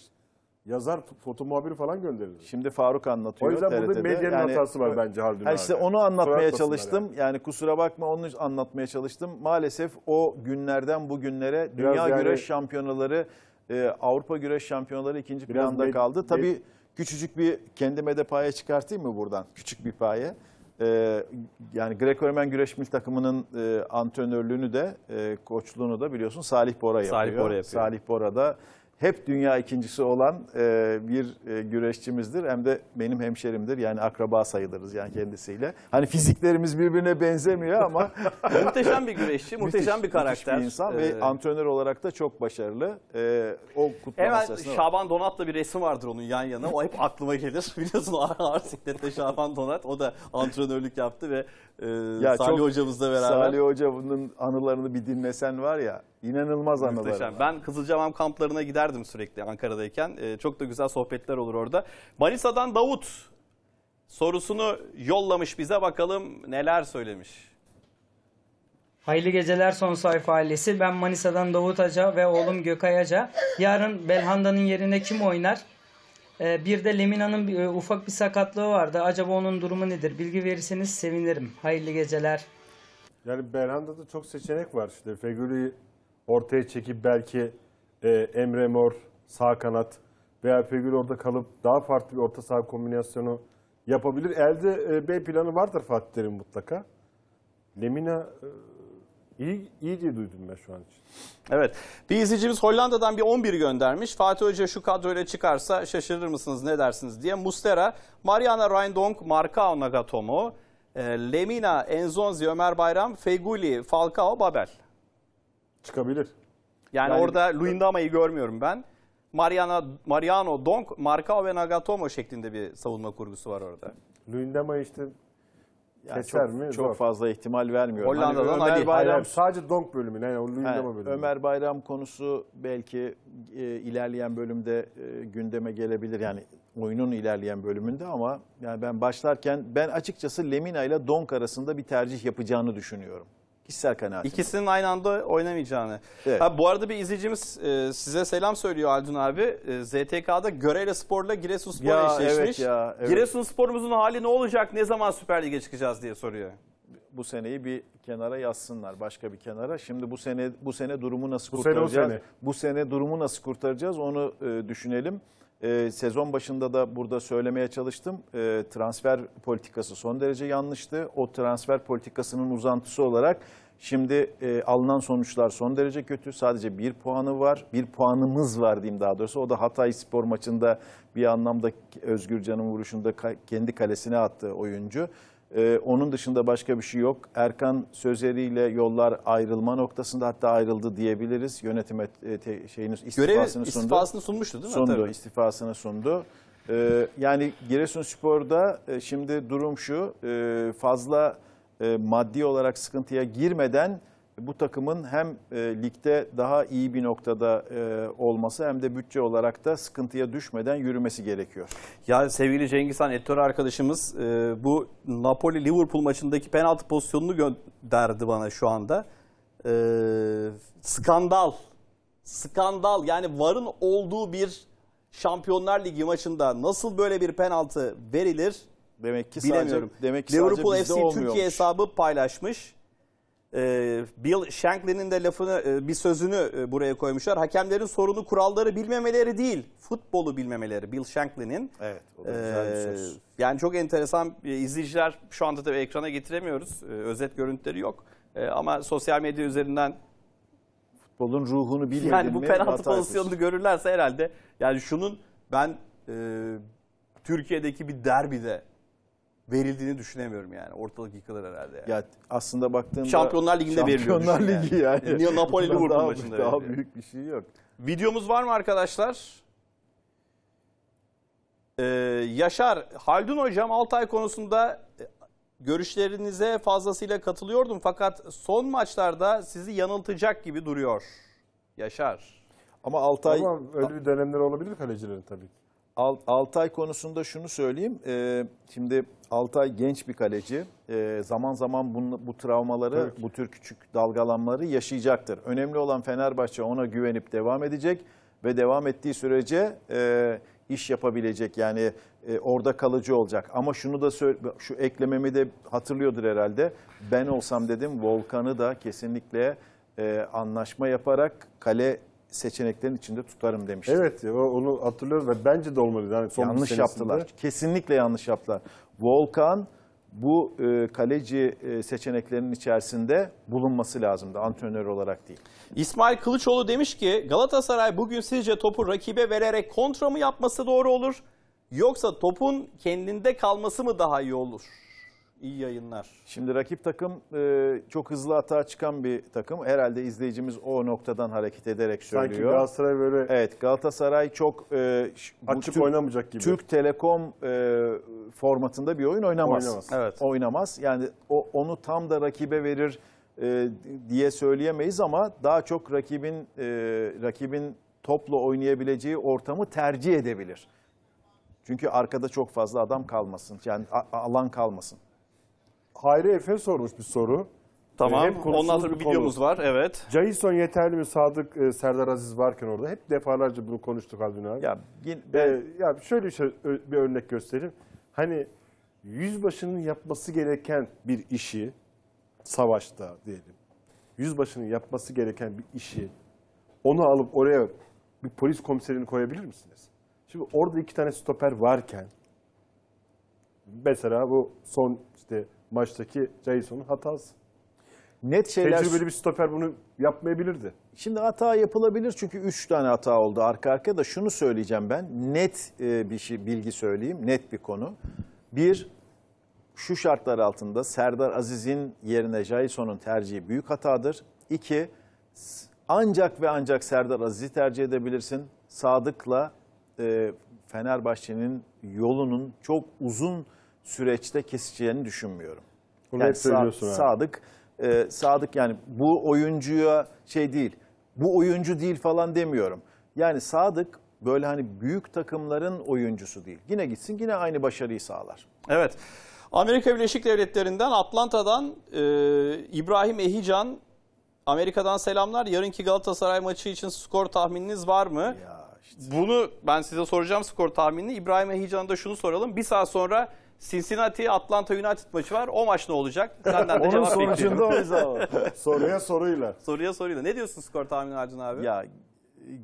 yazar, foto falan gönderildi. Şimdi Faruk anlatıyor. O yüzden TRT'de. burada medyanın yani, hatası var bence Haldun yani İşte onu anlatmaya çalıştım. Yani. yani kusura bakma onu anlatmaya çalıştım. Maalesef o günlerden bugünlere Biraz dünya yani, güreş şampiyonaları, e, Avrupa güreş şampiyonları ikinci planda med- kaldı. Tabii küçücük bir kendime de paye çıkartayım mı buradan? Küçük bir paye. Ee, yani greco roman Güreş Milli Takımı'nın e, antrenörlüğünü de, e, koçluğunu da biliyorsun Salih Bora yapıyor. Salih Bora yapıyor. Salih Bora da hep dünya ikincisi olan e, bir e, güreşçimizdir. Hem de benim hemşerimdir. Yani akraba sayılırız yani kendisiyle. Hani fiziklerimiz birbirine benzemiyor ama. muhteşem bir güreşçi, muhteşem müthiş, bir karakter. Müthiş bir insan ee... ve antrenör olarak da çok başarılı. E, o kutlama Hemen Şaban var. Donat'la bir resim vardır onun yan yana. O hep aklıma gelir. Biliyorsun Arsiklet'te Şaban Donat o da antrenörlük yaptı ve e, ya Salih çok, hocamızla beraber. Salih hocamın anılarını bir dinlesen var ya İnanılmaz anılar. Ben Kızılcamam kamplarına giderdim sürekli Ankara'dayken. Ee, çok da güzel sohbetler olur orada. Manisa'dan Davut sorusunu yollamış bize bakalım neler söylemiş. Hayırlı geceler Son Sayfa ailesi. Ben Manisa'dan Davut Aca ve oğlum Gökay Aca. Yarın Belhanda'nın yerine kim oynar? Ee, bir de Lemina'nın e, ufak bir sakatlığı vardı. Acaba onun durumu nedir? Bilgi verirseniz sevinirim. Hayırlı geceler. Yani Belhanda'da çok seçenek var işte. Fegüli ortaya çekip belki e, Emre Mor sağ kanat veya Fegül orada kalıp daha farklı bir orta saha kombinasyonu yapabilir. Elde e, B planı vardır Fatih Terim mutlaka. Lemina e, iyi, iyi diye duydum ben şu an için. Evet. Bir izleyicimiz Hollanda'dan bir 11 göndermiş. Fatih Hoca şu kadroyla çıkarsa şaşırır mısınız ne dersiniz diye. Mustera, Mariana Reindonk, Marcao Nagatomo, e, Lemina, Enzonzi, Ömer Bayram, Feguli, Falcao, Babel. Çıkabilir. Yani, yani orada Luindama'yı görmüyorum ben. Mariana, Mariano, Donk, Marcao ve Nagatomo şeklinde bir savunma kurgusu var orada. Luindama işte yani Keser çok, mi? Çok Zor. fazla ihtimal vermiyorum. Hani Hollanda'dan hani Ömer Ali. Bayram Hayır, sadece donk bölümü. Yani o bölümü. Ömer Bayram konusu belki e, ilerleyen bölümde e, gündeme gelebilir. Yani oyunun ilerleyen bölümünde ama yani ben başlarken ben açıkçası Lemina ile Donk arasında bir tercih yapacağını düşünüyorum. Kişisel kanaat. İkisinin aynı anda oynamayacağını. Evet. Ha, bu arada bir izleyicimiz e, size selam söylüyor Aldun abi. E, ZTK'da Göreyle Spor'la Giresun Spor'a eşleşmiş. Evet ya, evet. Giresun Spor'umuzun hali ne olacak, ne zaman Süper Lig'e çıkacağız diye soruyor. Bu seneyi bir kenara yazsınlar, başka bir kenara. Şimdi bu sene bu sene durumu nasıl bu kurtaracağız? Sene, sene. Bu sene durumu nasıl kurtaracağız onu e, düşünelim e, sezon başında da burada söylemeye çalıştım. E, transfer politikası son derece yanlıştı. O transfer politikasının uzantısı olarak şimdi e, alınan sonuçlar son derece kötü. Sadece bir puanı var, bir puanımız var diyeyim daha doğrusu. O da Hatay Spor maçında bir anlamda Özgürcan'ın vuruşunda kendi kalesine attığı oyuncu. Ee, onun dışında başka bir şey yok. Erkan sözleriyle yollar ayrılma noktasında hatta ayrıldı diyebiliriz. Yönetime e, te, şeyiniz istifasını Görevi, sundu. istifasını sunmuştu değil mi? Sundu, Tabii. istifasını sundu. Ee, yani Giresunspor'da e, şimdi durum şu. E, fazla e, maddi olarak sıkıntıya girmeden bu takımın hem e, ligde daha iyi bir noktada e, olması hem de bütçe olarak da sıkıntıya düşmeden yürümesi gerekiyor. Yani sevgili Cengiz Han Ettore arkadaşımız e, bu Napoli-Liverpool maçındaki penaltı pozisyonunu gönderdi bana şu anda. E, skandal. Skandal yani varın olduğu bir Şampiyonlar Ligi maçında nasıl böyle bir penaltı verilir? Demek ki bilemiyorum. Sadece, demek ki Liverpool FC Türkiye hesabı paylaşmış. Ee, Bill Shanklin'in de lafını e, bir sözünü e, buraya koymuşlar. Hakemlerin sorunu kuralları bilmemeleri değil, futbolu bilmemeleri. Bill Shanklin'in. Evet, o da güzel bir ee, söz. Yani çok enteresan e, izleyiciler şu anda tabii ekrana getiremiyoruz. Ee, özet görüntüleri yok. Ama sosyal medya üzerinden futbolun ruhunu bilmedin Yani bu penaltı pozisyonunu görürlerse herhalde yani şunun ben Türkiye'deki bir derbide verildiğini düşünemiyorum yani. Ortalık yıkılır herhalde. Yani. Ya aslında baktığında Şampiyonlar Ligi'nde veriliyor. Şampiyonlar Ligi yani. Niye Napoli Liverpool maçında Daha veriliyor. büyük bir şey yok. Videomuz var mı arkadaşlar? Ee, Yaşar, Haldun Hocam Altay konusunda e, görüşlerinize fazlasıyla katılıyordum fakat son maçlarda sizi yanıltacak gibi duruyor. Yaşar. Ama Altay... Ama öyle bir dönemler olabilir kalecilerin tabii ki. Altay konusunda şunu söyleyeyim. E, şimdi Altay genç bir kaleci. E, zaman zaman bunu, bu travmaları, evet. bu tür küçük dalgalanmaları yaşayacaktır. Önemli olan Fenerbahçe ona güvenip devam edecek ve devam ettiği sürece e, iş yapabilecek yani e, orada kalıcı olacak. Ama şunu da şu eklememi de hatırlıyordur herhalde. Ben olsam dedim Volkan'ı da kesinlikle e, anlaşma yaparak kale seçeneklerin içinde tutarım demişti. Evet onu hatırlıyorum ve bence de olmadı. Yani son yanlış yaptılar. Kesinlikle yanlış yaptılar. Volkan bu e, kaleci e, seçeneklerinin içerisinde bulunması lazımdı antrenör olarak değil. İsmail Kılıçoğlu demiş ki Galatasaray bugün sizce topu rakibe vererek kontra mı yapması doğru olur yoksa topun kendinde kalması mı daha iyi olur? İyi yayınlar. Şimdi rakip takım e, çok hızlı hata çıkan bir takım. Herhalde izleyicimiz o noktadan hareket ederek söylüyor. Sanki Galatasaray böyle... Evet Galatasaray çok... E, açık Türk, oynamayacak gibi. Türk Telekom e, formatında bir oyun oynamaz. Oynamaz. Evet. Oynamaz. Yani o, onu tam da rakibe verir e, diye söyleyemeyiz ama daha çok rakibin e, rakibin topla oynayabileceği ortamı tercih edebilir. Çünkü arkada çok fazla adam kalmasın. Yani alan kalmasın. Hayri Efe sormuş bir soru. Tamam. Hep Ondan sonra bir videomuz konu. var. Evet. Cahison yeterli mi Sadık e, Serdar Aziz varken orada? Hep defalarca bunu konuştuk Haldun abi. Ya, e, ben... e, ya şöyle bir, şey, bir örnek göstereyim. Hani yüzbaşının yapması gereken bir işi savaşta diyelim. Yüzbaşının yapması gereken bir işi onu alıp oraya bir polis komiserini koyabilir misiniz? Şimdi orada iki tane stoper varken mesela bu son maçtaki Jason'un hatası. Net şeyler... Tecrübeli bir stoper bunu yapmayabilirdi. Şimdi hata yapılabilir çünkü 3 tane hata oldu arka arkaya da şunu söyleyeceğim ben. Net e, bir şey, bilgi söyleyeyim, net bir konu. Bir, şu şartlar altında Serdar Aziz'in yerine Jason'un tercihi büyük hatadır. İki, ancak ve ancak Serdar Aziz'i tercih edebilirsin. Sadık'la e, Fenerbahçe'nin yolunun çok uzun süreçte keseceğini düşünmüyorum. Bunu yani hep söylüyorsun. Sadık, e, Sadık yani bu oyuncuya şey değil, bu oyuncu değil falan demiyorum. Yani Sadık böyle hani büyük takımların oyuncusu değil. Yine gitsin yine aynı başarıyı sağlar. Evet. Amerika Birleşik Devletleri'nden Atlanta'dan e, İbrahim Ehican Amerika'dan selamlar. Yarınki Galatasaray maçı için skor tahmininiz var mı? Ya işte. Bunu ben size soracağım skor tahminini. İbrahim Ehican'a da şunu soralım. Bir saat sonra Cincinnati Atlanta United maçı var. O maç ne olacak? Senden de Onun cevap sonucunda bekliyorum. Soruya soruyla. Soruya soruyla. Ne diyorsun skor tahmini Arcın abi? Ya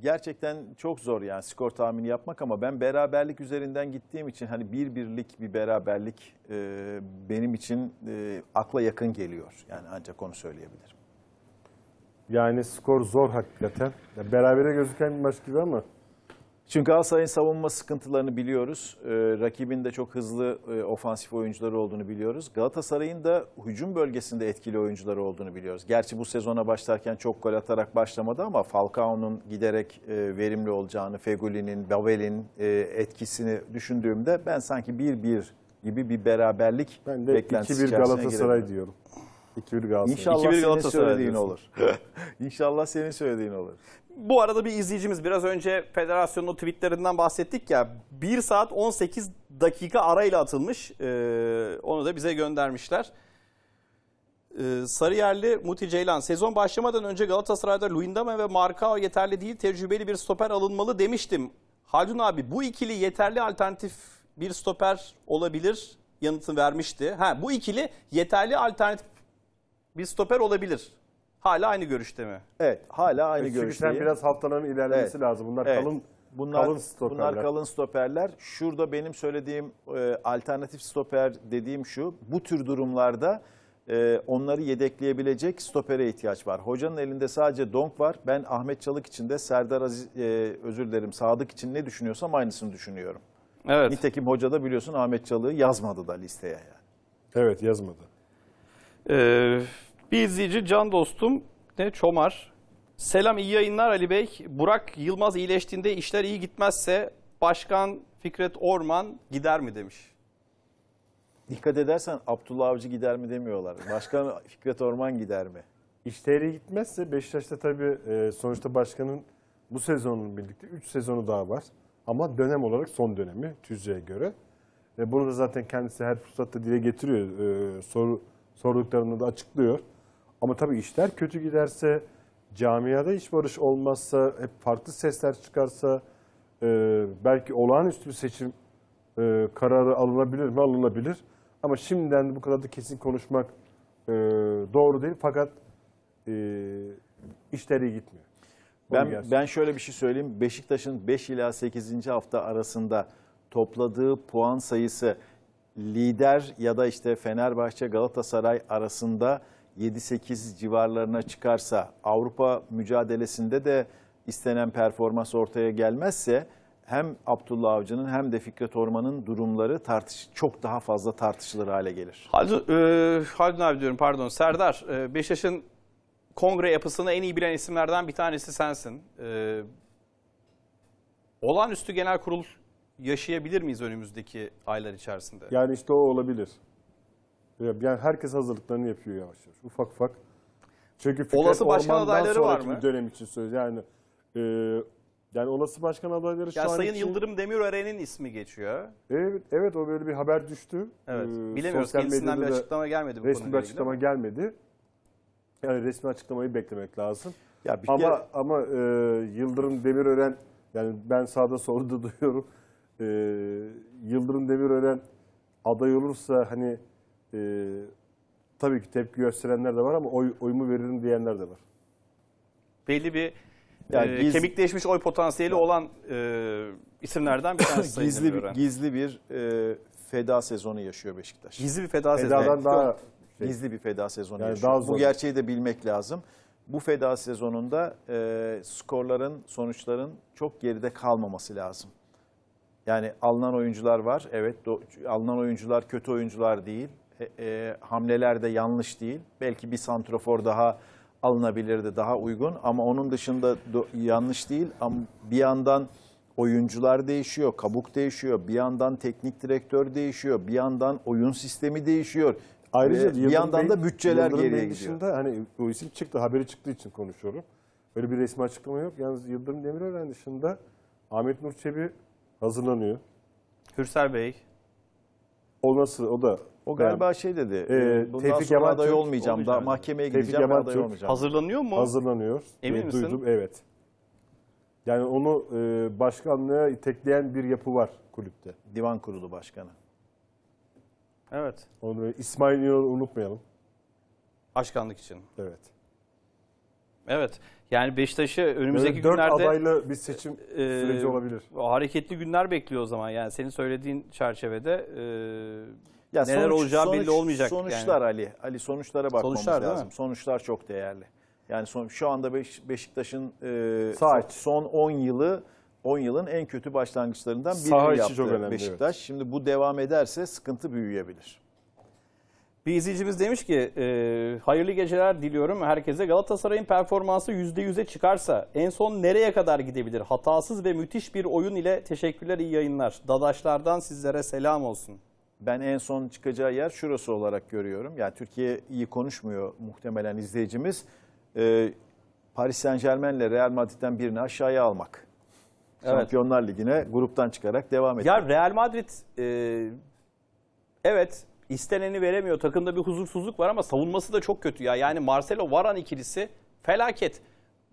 gerçekten çok zor yani skor tahmini yapmak ama ben beraberlik üzerinden gittiğim için hani bir birlik bir beraberlik e, benim için e, akla yakın geliyor. Yani ancak onu söyleyebilirim. Yani skor zor hakikaten. Ya berabere gözüken bir maç gibi ama çünkü Galatasaray'ın savunma sıkıntılarını biliyoruz. Ee, rakibin de çok hızlı e, ofansif oyuncuları olduğunu biliyoruz. Galatasaray'ın da hücum bölgesinde etkili oyuncuları olduğunu biliyoruz. Gerçi bu sezona başlarken çok gol atarak başlamadı ama Falcao'nun giderek e, verimli olacağını, Fegüli'nin, Babel'in e, etkisini düşündüğümde ben sanki 1-1 gibi bir beraberlik ben de beklentisi 2-1 Galatasaray diyorum. 2-1 Galatasaray. İnşallah, İnşallah senin söylediğin olur. İnşallah senin söylediğin olur bu arada bir izleyicimiz biraz önce federasyonun o tweetlerinden bahsettik ya 1 saat 18 dakika arayla atılmış ee, onu da bize göndermişler. Ee, Sarıyerli Muti Ceylan sezon başlamadan önce Galatasaray'da Luindama ve Marcao yeterli değil tecrübeli bir stoper alınmalı demiştim. Haldun abi bu ikili yeterli alternatif bir stoper olabilir yanıtı vermişti. Ha, bu ikili yeterli alternatif bir stoper olabilir Hala aynı görüşte mi? Evet, hala aynı Çünkü görüşte. Çünkü sen biraz haftaların ilerlemesi evet. lazım. Bunlar evet. kalın Bunlar kalın stoperler. Bunlar kalın stoperler. Şurada benim söylediğim e, alternatif stoper dediğim şu. Bu tür durumlarda e, onları yedekleyebilecek stopere ihtiyaç var. Hocanın elinde sadece Donk var. Ben Ahmet Çalık için de Serdar Aziz e, özür dilerim Sadık için ne düşünüyorsam aynısını düşünüyorum. Evet. Nitekim hoca da biliyorsun Ahmet Çalık'ı yazmadı da listeye yani. Evet yazmadı. Ee, bir izleyici can dostum ne Çomar. Selam iyi yayınlar Ali Bey. Burak Yılmaz iyileştiğinde işler iyi gitmezse Başkan Fikret Orman gider mi demiş. Dikkat edersen Abdullah Avcı gider mi demiyorlar. Başkan Fikret Orman gider mi? İşleri gitmezse Beşiktaş'ta tabii e, sonuçta başkanın bu sezonun birlikte 3 sezonu daha var. Ama dönem olarak son dönemi Tüzce'ye göre. Ve bunu da zaten kendisi her fırsatta dile getiriyor. E, soru sorduklarını da açıklıyor. Ama tabii işler kötü giderse, camiada hiç barış olmazsa, hep farklı sesler çıkarsa, e, belki olağanüstü bir seçim e, kararı alınabilir mi? Alınabilir. Ama şimdiden bu kadar da kesin konuşmak e, doğru değil. Fakat e, işler iyi gitmiyor. ben, ben şöyle bir şey söyleyeyim. Beşiktaş'ın 5 ila 8. hafta arasında topladığı puan sayısı lider ya da işte Fenerbahçe Galatasaray arasında 7-8 civarlarına çıkarsa Avrupa mücadelesinde de istenen performans ortaya gelmezse hem Abdullah Avcı'nın hem de Fikret Orman'ın durumları tartış çok daha fazla tartışılır hale gelir. Haldun, e, Haldun abi diyorum pardon Serdar e, Beşiktaş'ın kongre yapısını en iyi bilen isimlerden bir tanesi sensin. E, olağanüstü genel kurul yaşayabilir miyiz önümüzdeki aylar içerisinde? Yani işte o olabilir. Yani herkes hazırlıklarını yapıyor yavaş yavaş. Ufak ufak. Çünkü Fikret olası başkan adayları var mı? bir dönem için söylüyorum. Yani e, yani olası başkan adayları şu Ya an Sayın için... Yıldırım Demirören'in ismi geçiyor. Evet, evet o böyle bir haber düştü. Evet. Ee, Bilemiyoruz kendisinden bir açıklama gelmedi bu resmi bir konuyla ilgili. açıklama gelmedi. Yani resmi açıklamayı beklemek lazım. Ya bir ama kere- ama e, Yıldırım Demirören yani ben sağda solda duyuyorum. E, Yıldırım Demirören aday olursa hani e, tabii ki tepki gösterenler de var ama oy, oyumu veririm diyenler de var. Belli bir yani e, biz, kemik değişmiş oy potansiyeli olan e, isimlerden bir tanesi gizli bir, gizli bir e, feda sezonu yaşıyor Beşiktaş. Gizli bir feda sezonu. Fedadan daha şey, gizli bir feda sezonu yani yaşıyor. Daha zor. Bu gerçeği de bilmek lazım. Bu feda sezonunda e, skorların, sonuçların çok geride kalmaması lazım. Yani alınan oyuncular var. Evet do, alınan oyuncular kötü oyuncular değil. E, e, hamleler de yanlış değil. Belki bir santrofor daha alınabilirdi, daha uygun ama onun dışında yanlış değil. Ama bir yandan oyuncular değişiyor, kabuk değişiyor, bir yandan teknik direktör değişiyor, bir yandan oyun sistemi değişiyor. Ayrıca Ve Yıldırım bir yandan Bey, da bütçeler geriye gidiyor. Dışında, hani o isim çıktı, haberi çıktığı için konuşuyorum. Öyle bir resmi açıklama yok. Yalnız Yıldırım Demirören dışında Ahmet Nur Çebi hazırlanıyor. Hürsel Bey. O nasıl? O da o galiba yani, şey dedi. E, bundan Tevfik sonra Yaman aday Türk olmayacağım. Olacağım. Daha mahkemeye Tevfik gideceğim Yaman aday Türk olmayacağım. Hazırlanıyor mu? Hazırlanıyor. Emin misin? Duydum evet. Yani onu e, başkanlığa itekleyen bir yapı var kulüpte. Divan kurulu başkanı. Evet. Onu İsmail İnan'ı unutmayalım. Başkanlık için. Evet. Evet. Yani Beşiktaş'ı önümüzdeki Böyle günlerde... Dört adaylı bir seçim e, e, süreci olabilir. Hareketli günler bekliyor o zaman. Yani senin söylediğin çerçevede... E, ya Neler sonuç, olacağı sonuç, belli olmayacak. Sonuçlar yani. Ali. Ali sonuçlara bakmamız sonuçlar, lazım. Sonuçlar çok değerli. Yani son, şu anda Beş, Beşiktaş'ın e, Saat. son 10 yılı 10 yılın en kötü başlangıçlarından birini yaptı çok önemli, Beşiktaş. Evet. Şimdi bu devam ederse sıkıntı büyüyebilir. Bir izleyicimiz demiş ki e, hayırlı geceler diliyorum herkese. Galatasaray'ın performansı %100'e çıkarsa en son nereye kadar gidebilir? Hatasız ve müthiş bir oyun ile teşekkürler iyi yayınlar. Dadaşlardan sizlere selam olsun ben en son çıkacağı yer şurası olarak görüyorum. Yani Türkiye iyi konuşmuyor muhtemelen izleyicimiz. Ee, Paris Saint Germain ile Real Madrid'den birini aşağıya almak. Evet. Şampiyonlar Ligi'ne gruptan çıkarak devam etmek. Ya Real Madrid e, evet isteneni veremiyor. Takımda bir huzursuzluk var ama savunması da çok kötü ya. Yani Marcelo Varan ikilisi felaket.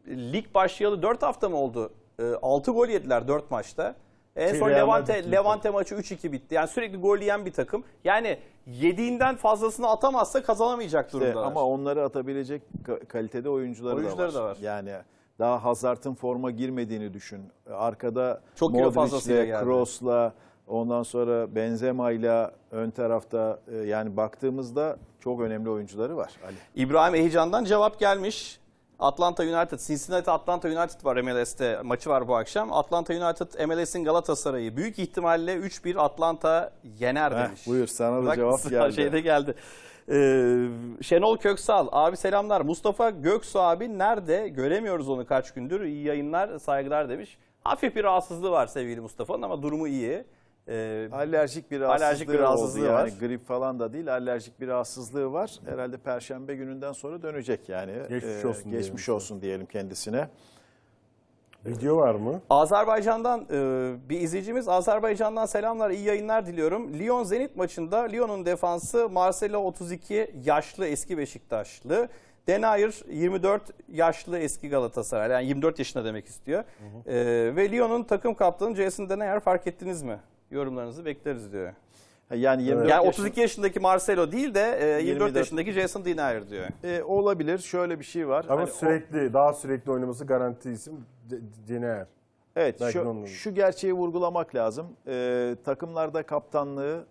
Lig başlayalı 4 hafta mı oldu? E, 6 gol yediler 4 maçta. En şey, son Levante Levante maçı 3-2 bitti. Yani sürekli gol yiyen bir takım. Yani yediğinden fazlasını atamazsa kazanamayacak durumda. ama onları atabilecek kalitede oyuncuları, Oyuncuları da var. da var. Yani daha Hazard'ın forma girmediğini düşün. Arkada Çok kilo Modric'le, Kroos'la, ondan sonra Benzema'yla ön tarafta e, yani baktığımızda çok önemli oyuncuları var Ali. İbrahim Ehican'dan cevap gelmiş. Atlanta United, Cincinnati Atlanta United var MLS'te maçı var bu akşam. Atlanta United MLS'in Galatasaray'ı büyük ihtimalle 3-1 Atlanta yener Heh, demiş. buyur sana da Bak, cevap şey geldi. Şeyde geldi. Ee, Şenol Köksal abi selamlar. Mustafa Göksu abi nerede? Göremiyoruz onu kaç gündür. İyi yayınlar, saygılar demiş. Hafif bir rahatsızlığı var sevgili Mustafa'nın ama durumu iyi. E, alerjik bir rahatsızlığı, alerjik bir rahatsızlığı var. Yani grip falan da değil alerjik bir rahatsızlığı var. Herhalde perşembe gününden sonra dönecek yani. Geçmiş ee, olsun, ee, geçmiş diyelim. olsun diyelim kendisine. Video var mı? Azerbaycan'dan e, bir izleyicimiz Azerbaycan'dan selamlar iyi yayınlar diliyorum. Lyon Zenit maçında Lyon'un defansı Marcelo 32 yaşlı eski Beşiktaşlı. Denayer 24 yaşlı eski Galatasaray yani 24 yaşında demek istiyor. Hı hı. E, ve Lyon'un takım kaptanı Jason Denayer fark ettiniz mi? yorumlarınızı bekleriz diyor. Yani 24 yani 32 yaşında, yaşındaki Marcelo değil de e, 24, 24 yaşındaki Jason Denier diyor. E, olabilir. Şöyle bir şey var. Ama hani sürekli o... daha sürekli oynaması garanti isim Denier. Evet şu, şu gerçeği vurgulamak lazım. E, takımlarda kaptanlığı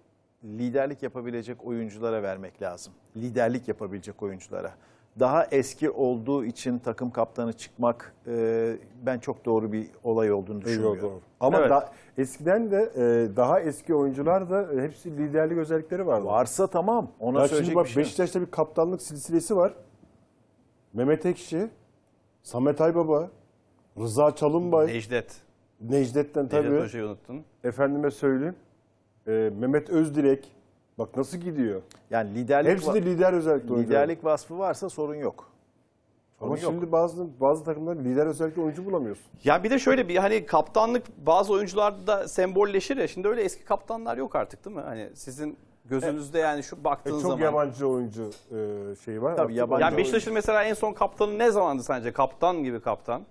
liderlik yapabilecek oyunculara vermek lazım. Liderlik yapabilecek oyunculara daha eski olduğu için takım kaptanı çıkmak e, ben çok doğru bir olay olduğunu düşünüyorum. Doğru. Ama evet. da, eskiden de e, daha eski oyuncular da e, hepsi liderlik özellikleri vardı. Varsa tamam. Ona ya söyleyecek şimdi bak, bir şey. Beşiktaş'ta bir kaptanlık silsilesi var. Mehmet Ekşi, Samet Aybaba, Rıza Çalınbay. Necdet. Necdet'ten tabii. Necdet Hoca'yı unuttun. Efendime söyleyeyim. E, Mehmet Özdirek. Bak nasıl gidiyor. Yani liderlik Hepsinde lider özellikle oyuncu. Liderlik vasfı varsa sorun yok. Ama yok. şimdi bazı bazı takımlar lider özellikle oyuncu bulamıyorsun. Ya bir de şöyle bir hani kaptanlık bazı oyuncularda sembolleşir ya. Şimdi öyle eski kaptanlar yok artık değil mi? Hani sizin gözünüzde e, yani şu baktığınız e, çok zaman. Çok yabancı oyuncu e, şeyi var. Tabii yabancı. Yani Beşiktaş'ın mesela en son kaptanı ne zamandı sence? Kaptan gibi kaptan.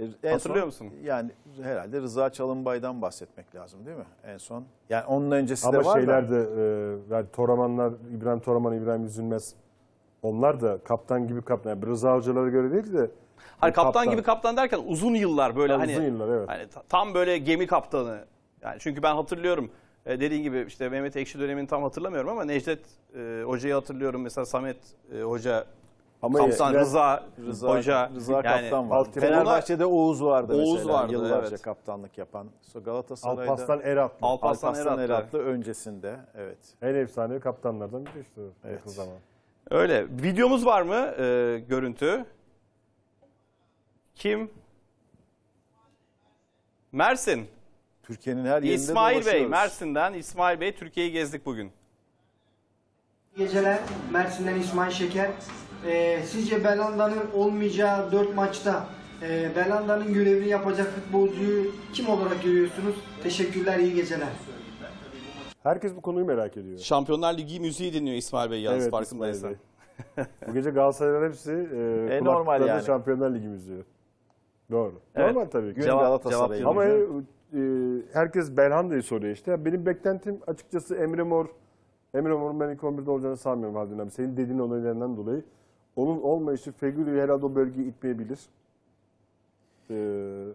E, en Hatırlıyor son, musun? Yani herhalde Rıza Çalınbay'dan bahsetmek lazım değil mi? En son. Yani onun öncesi Ama de var şeyler de e, yani Toramanlar, İbrahim Toraman, İbrahim Üzülmez onlar da kaptan gibi kaptan. Yani Rıza hocalara göre değil de Hani kaptan, kaptan gibi kaptan derken uzun yıllar böyle yani hani uzun yıllar evet. Hani tam böyle gemi kaptanı. Yani çünkü ben hatırlıyorum. E, dediğin gibi işte Mehmet Ekşi dönemini tam hatırlamıyorum ama Necdet e, Hoca'yı hatırlıyorum. Mesela Samet e, Hoca ama Kamsan, biraz, Rıza, Rıza, Hoca. Rıza yani, kaptan var. Fenerbahçe'de Oğuz vardı Oğuz mesela. vardı Yıllarca evet. kaptanlık yapan. Galatasaray'da. Alpaslan Eratlı. Alpaslan, Alpaslan Eratlı. öncesinde. Evet. En efsanevi kaptanlardan biri işte evet. o zaman. Öyle. Videomuz var mı e, görüntü? Kim? Mersin. Türkiye'nin her yerinde İsmail Bey, Mersin'den İsmail Bey Türkiye'yi gezdik bugün. İyi geceler. Mersin'den İsmail Şeker. E, sizce Belanda'nın olmayacağı 4 maçta e, Belanda'nın görevini yapacak futbolcuyu kim olarak görüyorsunuz? Teşekkürler, iyi geceler. Herkes bu konuyu merak ediyor. Şampiyonlar Ligi müziği dinliyor İsmail Bey yalnız evet, farkındaysan. bu gece Galatasaray'ın hepsi e, e, normal yani. Şampiyonlar Ligi müziği. Doğru. Evet. Normal tabii ki. Cevap, cevap Ama e, e herkes Belhanda'yı soruyor işte. Benim beklentim açıkçası Emre Mor. Emre Mor'un ben ilk 11'de olacağını sanmıyorum Haldun abi. Senin dediğin olaylarından dolayı. Onun olmayışı Fegül'ü herhalde o bölgeyi itmeyebilir. Ee,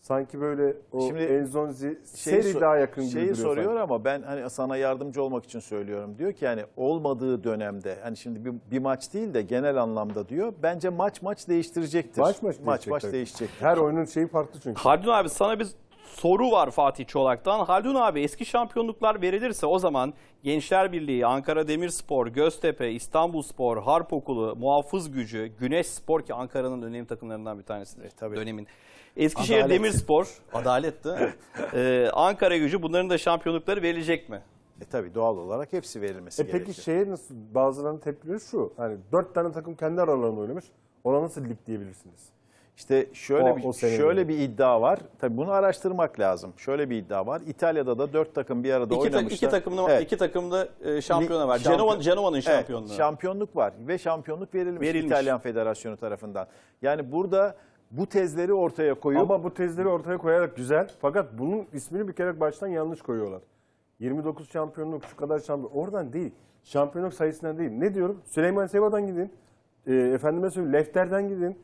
sanki böyle o Şimdi Enzonzi şeyi seri daha yakın gibi Şeyi soruyor sanki. ama ben hani sana yardımcı olmak için söylüyorum. Diyor ki yani olmadığı dönemde hani şimdi bir, bir maç değil de genel anlamda diyor. Bence maç maç değiştirecektir. Maç maç değişecek maç, maç değişecektir. Her oyunun şeyi farklı çünkü. Hardun abi sana biz soru var Fatih Çolak'tan. Haldun abi eski şampiyonluklar verilirse o zaman Gençler Birliği, Ankara Demirspor, Göztepe, İstanbulspor, Harp Okulu, Muhafız Gücü, Güneş Spor ki Ankara'nın önemli takımlarından bir tanesidir. E, tabii. Dönemin. Eskişehir Adalet. Demirspor, adalet de. ee, Ankara Gücü bunların da şampiyonlukları verilecek mi? E tabi doğal olarak hepsi verilmesi e gerekiyor. Peki şehir nasıl bazılarının tepkileri şu. Hani dört tane takım kendi aralarında oynamış. Ona nasıl lig diyebilirsiniz? İşte şöyle o, bir o şöyle bir iddia var. Tabii bunu araştırmak lazım. Şöyle bir iddia var. İtalya'da da dört takım bir arada iki oynamışlar. Ta, iki takımda evet. iki takımda e, şampiyona var. Şampiyon. Genova, Genova'nın şampiyonluğu. Evet, şampiyonluk var ve şampiyonluk verilmiş, verilmiş İtalyan Federasyonu tarafından. Yani burada bu tezleri ortaya koyuyor. Ama bu tezleri ortaya koyarak güzel. Fakat bunun ismini bir kere baştan yanlış koyuyorlar. 29 şampiyonluk şu kadar şampiyon. Oradan değil. Şampiyonluk sayısından değil. Ne diyorum? Süleyman Seva'dan gidin. E, efendime söyleyeyim Lefter'den gidin.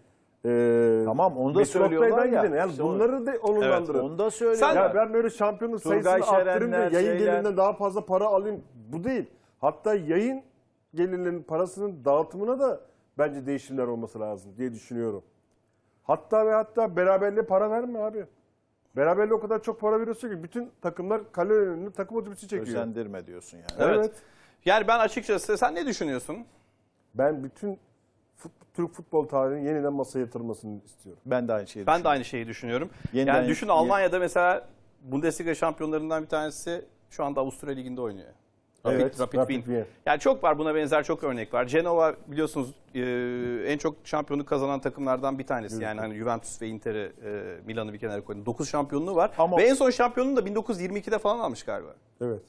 Ee, tamam onu da söylüyorlar ya. Gidin. Yani işte bunları da onurlandırın. Evet, onu da söylüyorlar. Sen, ya ben böyle şampiyonun Turgay sayısını arttırayım da yayın şeyler... gelirinden daha fazla para alayım. Bu değil. Hatta yayın gelirlerinin parasının dağıtımına da bence değişimler olması lazım diye düşünüyorum. Hatta ve hatta beraberliğe para verme abi. Beraberliğe o kadar çok para veriyorsun ki bütün takımlar kale önünü takım otobüsü çekiyor. Özendirme diyorsun yani. Evet. evet. Yani ben açıkçası sen ne düşünüyorsun? Ben bütün fut, Türk futbol tarihinin yeniden masaya yatırmasını istiyorum. Ben de aynı şeyi Ben de aynı şeyi düşünüyorum. Yeniden yani düşün Almanya'da mesela Bundesliga şampiyonlarından bir tanesi şu anda Avusturya Ligi'nde oynuyor. Rapid, evet, Rapid, Rapid Wien. Yani çok var buna benzer çok örnek var. Genova biliyorsunuz e, en çok şampiyonluk kazanan takımlardan bir tanesi. Evet. Yani hani Juventus ve Inter'i e, Milan'ı bir kenara koydum. 9 şampiyonluğu var Ama... ve en son şampiyonluğunu da 1922'de falan almış galiba. Evet.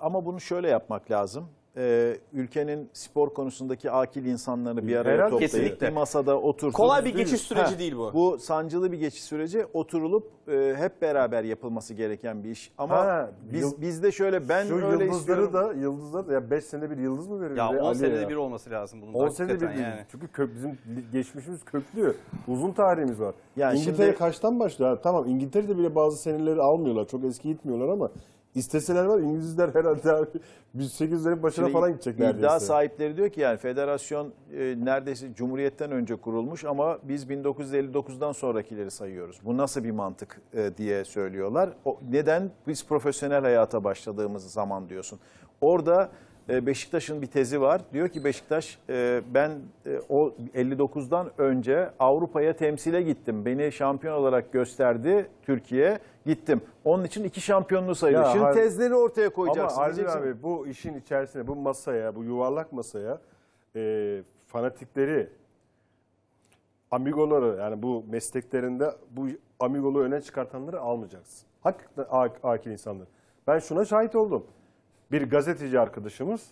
Ama bunu şöyle yapmak lazım e, ülkenin spor konusundaki akil insanlarını bir araya Herhalde, toplayıp kesinlikle. bir masada oturtup... Kolay bir geçiş süreci değil bu. Bu sancılı bir geçiş süreci oturulup e, hep beraber yapılması gereken bir iş. Ama Ha, biz bizde şöyle ben Şu öyle yıldızları istiyorum. da yıldızlar ya 5 senede bir yıldız mı veriyor? Ya 10 senede bir olması lazım bunun. 10 senede bir yani. Çünkü kök, bizim geçmişimiz köklü. Uzun tarihimiz var. Yani İngiltere şimdi- kaçtan başlıyor? Ha, tamam İngiltere'de bile bazı seneleri almıyorlar. Çok eski gitmiyorlar ama İsteseler var İngilizler herhalde abi 1800'lerin başına Şimdi falan gidecek iddia neredeyse. İddia sahipleri diyor ki yani federasyon e, neredeyse Cumhuriyet'ten önce kurulmuş ama biz 1959'dan sonrakileri sayıyoruz. Bu nasıl bir mantık e, diye söylüyorlar. O, neden biz profesyonel hayata başladığımız zaman diyorsun. Orada e, Beşiktaş'ın bir tezi var. Diyor ki Beşiktaş e, ben e, o 59'dan önce Avrupa'ya temsile gittim. Beni şampiyon olarak gösterdi Türkiye. Gittim. Onun için iki şampiyonluğu sayılır. Şimdi har- tezleri ortaya koyacaksın. Ama Arzu abi bu işin içerisine, bu masaya, bu yuvarlak masaya e, fanatikleri, amigoları yani bu mesleklerinde bu amigolu öne çıkartanları almayacaksın. Hakikaten akil insanlar. Ben şuna şahit oldum bir gazeteci arkadaşımız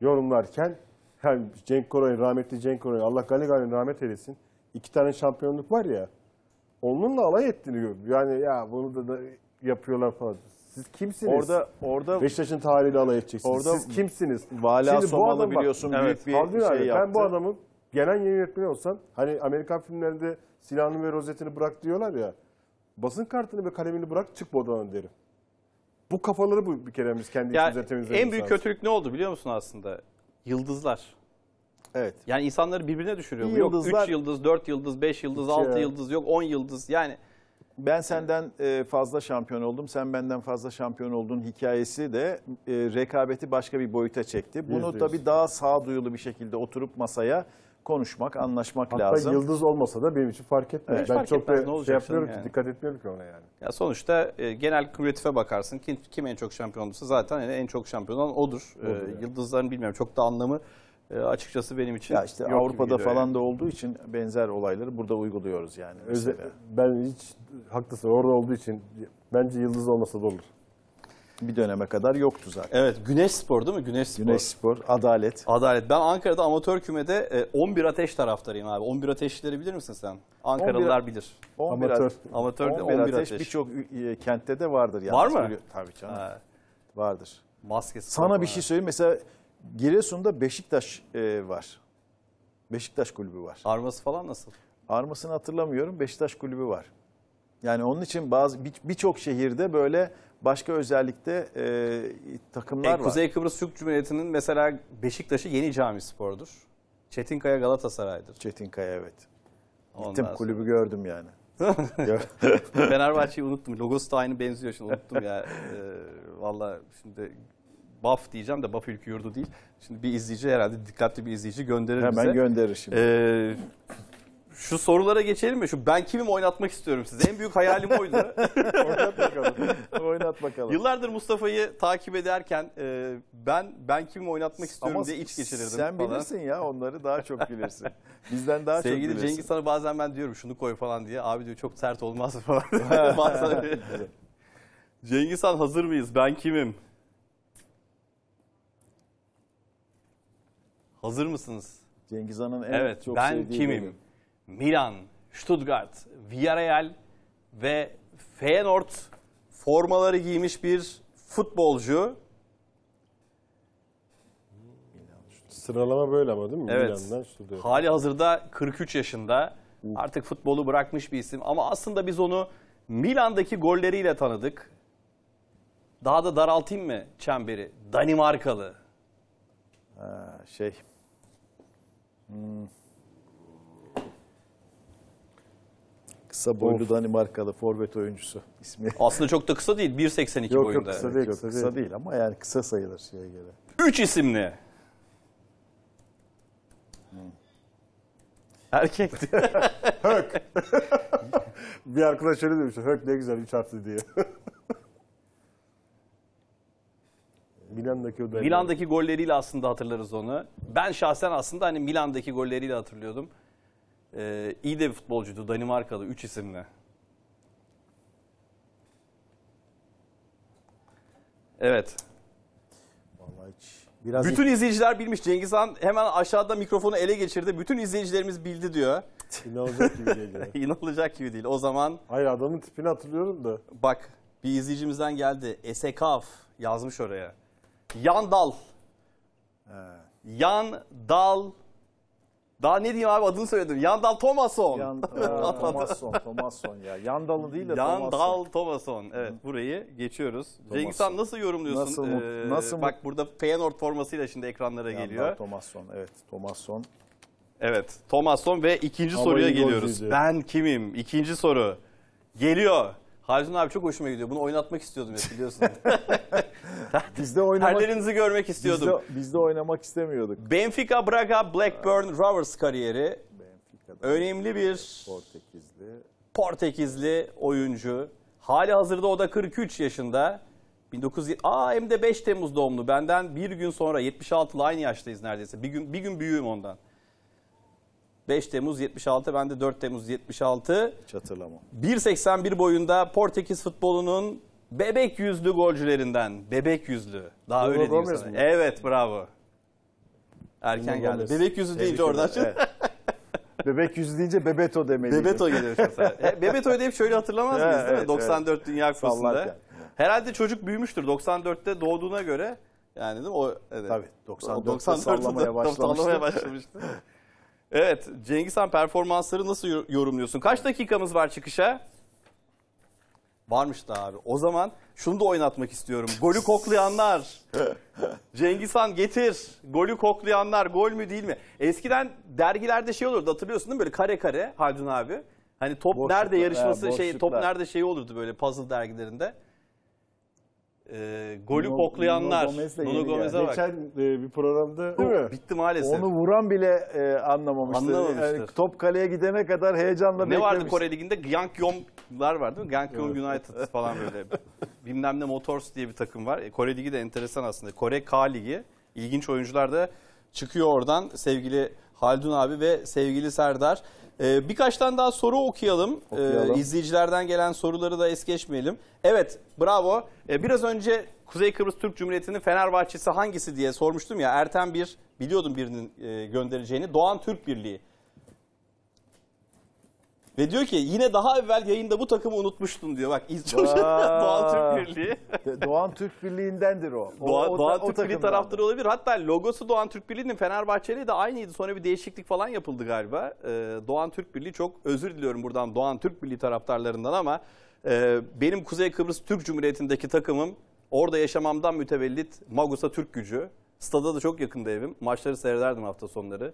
yorumlarken hem Cenk Koray, rahmetli Cenk Koray, Allah gani gani rahmet eylesin. İki tane şampiyonluk var ya. Onunla alay ettiğini gör. Yani ya bunu da, da yapıyorlar falan. Siz kimsiniz? Orada orada Beşiktaş'ın tarihiyle alay edeceksiniz. Orada Siz kimsiniz? Vala Şimdi bu adam biliyorsun bak, büyük evet, bir şey abi, yaptı. Ben bu adamın genel yayın yönetmeni olsam hani Amerikan filmlerinde silahını ve rozetini bırak diyorlar ya. Basın kartını ve kalemini bırak çık bu odadan derim. Bu kafaları bu bir kere biz kendi ya, temizlememiz En büyük kötülük ne oldu biliyor musun aslında? Yıldızlar. Evet. Yani insanları birbirine düşürüyor. İyi yok 3 yıldız, 4 yıldız, 5 yıldız, 6 yıldız yok 10 yıldız. Yani ben senden e, fazla şampiyon oldum, sen benden fazla şampiyon oldun hikayesi de e, rekabeti başka bir boyuta çekti. Bunu tabii daha sağduyulu bir şekilde oturup masaya konuşmak, anlaşmak Hatta lazım. Hatta yıldız olmasa da benim için fark etmiyor. Evet, ben fark çok etmez, ne şey yapmıyorum yani. ki, dikkat etmiyorum ki ona yani. Ya sonuçta e, genel kümülatife bakarsın. Kim, kim en çok şampiyon olursa zaten yani en çok şampiyon olan odur. e, yani. Yıldızların bilmiyorum çok da anlamı e, açıkçası benim için. Ya işte Avrupa'da falan yani. da olduğu için benzer olayları burada uyguluyoruz yani. Özel, ben hiç haklısın orada olduğu için bence yıldız olmasa da olur bir döneme kadar yoktu zaten. Evet Güneş Spor değil mi? Güneş Spor. Güneş Spor, Adalet. Adalet. Ben Ankara'da amatör kümede e, 11 ateş taraftarıyım abi. 11 ateşleri bilir misin sen? Ankaralılar 11, bilir. 11 amatör. Amatör 11, 11 ateş. ateş. Birçok e, kentte de vardır. Yani. Var mı? Tabii canım. Ha. Vardır. Maske Sana var. bir şey söyleyeyim. Mesela Giresun'da Beşiktaş e, var. Beşiktaş kulübü var. Arması falan nasıl? Armasını hatırlamıyorum. Beşiktaş kulübü var. Yani onun için bazı birçok bir şehirde böyle başka özellikte e, takımlar e, var. Kuzey Kıbrıs Türk Cumhuriyeti'nin mesela Beşiktaş'ı Yeni Cami Spor'dur. Çetinkaya Galatasaray'dır. Çetinkaya evet. Ondan Gittim sonra. kulübü gördüm yani. Fenerbahçe'yi unuttum. Logosu da aynı benziyor şimdi unuttum ya. E, Valla şimdi BAF diyeceğim de BAF ülkü yurdu değil. Şimdi bir izleyici herhalde dikkatli bir izleyici gönderir Hemen bize. Hemen gönderir şimdi. Ee, şu sorulara geçelim mi? Şu ben kimim oynatmak istiyorum size. En büyük hayalim oydu. Oynat bakalım. Oynat bakalım. Yıllardır Mustafa'yı takip ederken e, ben ben kimim oynatmak istiyorum Ama diye iç geçirirdim. Sen falan. bilirsin ya onları daha çok bilirsin. Bizden daha Sevgili çok bilirsin. Sevgili Cengiz sana bazen ben diyorum şunu koy falan diye. Abi diyor çok sert olmaz falan. Cengiz Han hazır mıyız? Ben kimim? Hazır mısınız? Cengiz Han'ın en evet, çok ben sevdiği kimim? Bölüm. Milan, Stuttgart, Villarreal ve Feyenoord formaları giymiş bir futbolcu. Sıralama böyle ama değil mi? Evet. Milan'dan Stuttgart. Hali hazırda 43 yaşında. Artık futbolu bırakmış bir isim ama aslında biz onu Milan'daki golleriyle tanıdık. Daha da daraltayım mı çemberi? Danimarkalı. Ha, şey. Hmm. Kısa boylu of. Danimarkalı forvet oyuncusu ismi. Aslında çok da kısa değil. 1.82 boyunda. Yok kısa değil. Çok kısa, kısa değil. ama yani kısa sayılır şeye göre. 3 isimli. Hmm. Erkekti. Hök. bir arkadaş öyle demişti. Hök ne güzel 3 harfli diye. Milan'daki Milan'daki golleriyle aslında hatırlarız onu. Ben şahsen aslında hani Milan'daki golleriyle hatırlıyordum. Ee, iyi de bir futbolcuydu Danimarkalı 3 isimli. Evet. Vallahi hiç Biraz Bütün izleyiciler bilmiş. Cengiz Han hemen aşağıda mikrofonu ele geçirdi. Bütün izleyicilerimiz bildi diyor. İnanılacak gibi geliyor. İnanılacak gibi değil. O zaman Hayır adamın tipini hatırlıyorum da. bak bir izleyicimizden geldi. Esekaf yazmış oraya. Yan dal. He. Yan dal daha ne diyeyim abi adını söyledim. Yandal Thomason. Yan, e, Thomason, Thomason ya. Yandalı değil de Yandal Thomason. Thomason. Evet burayı geçiyoruz. Thomason. Cengiz Han nasıl yorumluyorsun? Nasıl, ee, nasıl Bak burada Feyenoord formasıyla şimdi ekranlara Yandal geliyor. Yandal Thomason evet Thomason. Evet Thomason ve ikinci Ama soruya geliyoruz. Ben kimim? İkinci soru geliyor. Harun abi çok hoşuma gidiyor. Bunu oynatmak istiyordum ya, biliyorsun. Biz de oynamak Perdelerinizi görmek istiyordum. Biz de oynamak istemiyorduk. Benfica, Braga, Blackburn, Rovers kariyeri. önemli bir Portekizli Portekizli oyuncu. Hali hazırda o da 43 yaşında. 19 Aa hem de 5 Temmuz doğumlu. Benden bir gün sonra 76'lı aynı yaştayız neredeyse. Bir gün bir gün büyüğüm ondan. 5 Temmuz 76 ben de 4 Temmuz 76. Hiç hatırlamam. 1.81 boyunda Portekiz futbolunun bebek yüzlü golcülerinden. Bebek yüzlü. Daha Bruno öyle diyeyim sana. Mi? Evet bravo. Erken Bruno geldi. Gomez. Bebek yüzlü deyince oradan. Evet. Bebek yüzü deyince Bebeto demeliydim. Bebeto gelir mesela. E, Bebeto'yu da hep şöyle hatırlamaz mıyız değil mi? 94 evet. Dünya Kupası'nda. Herhalde çocuk büyümüştür 94'te doğduğuna göre. Yani değil mi? O, evet. Tabii 94'te 94 sallamaya başlamıştı. Sallamaya başlamıştı. Evet Cengiz Han performansları nasıl yorumluyorsun? Kaç dakikamız var çıkışa? Varmış da abi. O zaman şunu da oynatmak istiyorum. Golü koklayanlar. Cengiz Han getir. Golü koklayanlar. Gol mü değil mi? Eskiden dergilerde şey olurdu hatırlıyorsun değil mi? Böyle kare kare Haldun abi. Hani top boşluklar, nerede yarışması he, şey top nerede şey olurdu böyle puzzle dergilerinde e, golü Nuno, koklayanlar. Nuno Gomez'e bak. Geçen e, bir programda değil mi? Bitti maalesef. Onu vuran bile e, anlamamıştır. Anlamamıştır. Yani, top kaleye gidene kadar heyecanla ne beklemiş. Ne vardı Kore Ligi'nde? Gyangyong'lar vardı değil mi? Gyangyong United falan böyle. Bilmem ne Motors diye bir takım var. E, Kore Ligi de enteresan aslında. Kore K Ligi. İlginç oyuncular da çıkıyor oradan. Sevgili Haldun abi ve sevgili Serdar. Ee, birkaç tane daha soru okuyalım. Ee, okuyalım. Ee, izleyicilerden gelen soruları da es geçmeyelim. Evet bravo. Ee, biraz önce Kuzey Kıbrıs Türk Cumhuriyeti'nin Fenerbahçesi hangisi diye sormuştum ya. Erten bir biliyordum birinin e, göndereceğini. Doğan Türk Birliği. Ve diyor ki yine daha evvel yayında bu takımı unutmuştun diyor. Bak Doğan Türk Birliği. Doğan Türk Birliği'ndendir o. o Doğa, o, Doğan o, Türk Birliği taraftarı olabilir. Hatta logosu Doğan Türk Birliği'nin Fenerbahçeli de aynıydı. Sonra bir değişiklik falan yapıldı galiba. Ee, Doğan Türk Birliği çok özür diliyorum buradan Doğan Türk Birliği taraftarlarından ama e, benim Kuzey Kıbrıs Türk Cumhuriyeti'ndeki takımım orada yaşamamdan mütevellit Magusa Türk gücü. Stada da çok yakında evim. Maçları seyrederdim hafta sonları.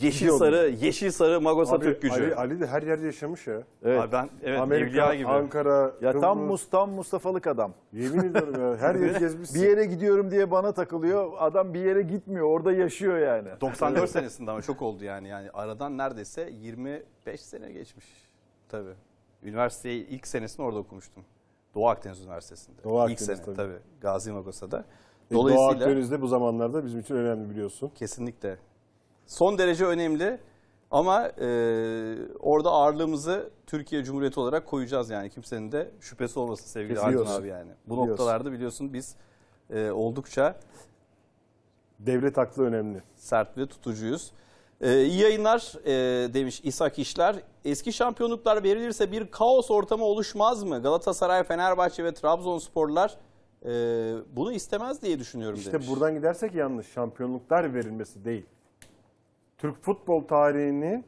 Yeşil Gidiyordum. Şey sarı, yeşil sarı Magosa Türk gücü. Ali, Ali de her yerde yaşamış ya. Evet. Abi ben evet Amerika, Evliya gibi. Ankara, Ya tam Kıbrıs. Mus, tam Mustafalık adam. Yemin ederim ya her yeri gezmişsin. Bir yere gidiyorum diye bana takılıyor. Adam bir yere gitmiyor. Orada yaşıyor yani. 94 senesinde ama çok oldu yani. Yani aradan neredeyse 25 sene geçmiş. Tabii. Üniversiteyi ilk senesini orada okumuştum. Doğu Akdeniz Üniversitesi'nde. Doğu ilk Akdeniz sene tabii. tabii. Gazi Magosa'da. E, Dolayısıyla Dolayısıyla Doğu Akdeniz'de bu zamanlarda bizim için önemli biliyorsun. kesinlikle son derece önemli. Ama e, orada ağırlığımızı Türkiye Cumhuriyeti olarak koyacağız yani. Kimsenin de şüphesi olmasın sevgili Arjun abi yani. Bu Biliyorsun. noktalarda biliyorsun biz e, oldukça Devlet aklı önemli. sert ve tutucuyuz. E, iyi yayınlar e, demiş İshak İşler. Eski şampiyonluklar verilirse bir kaos ortamı oluşmaz mı? Galatasaray, Fenerbahçe ve Trabzonsporlar e, bunu istemez diye düşünüyorum İşte demiş. buradan gidersek yanlış. Şampiyonluklar verilmesi değil. Türk futbol tarihini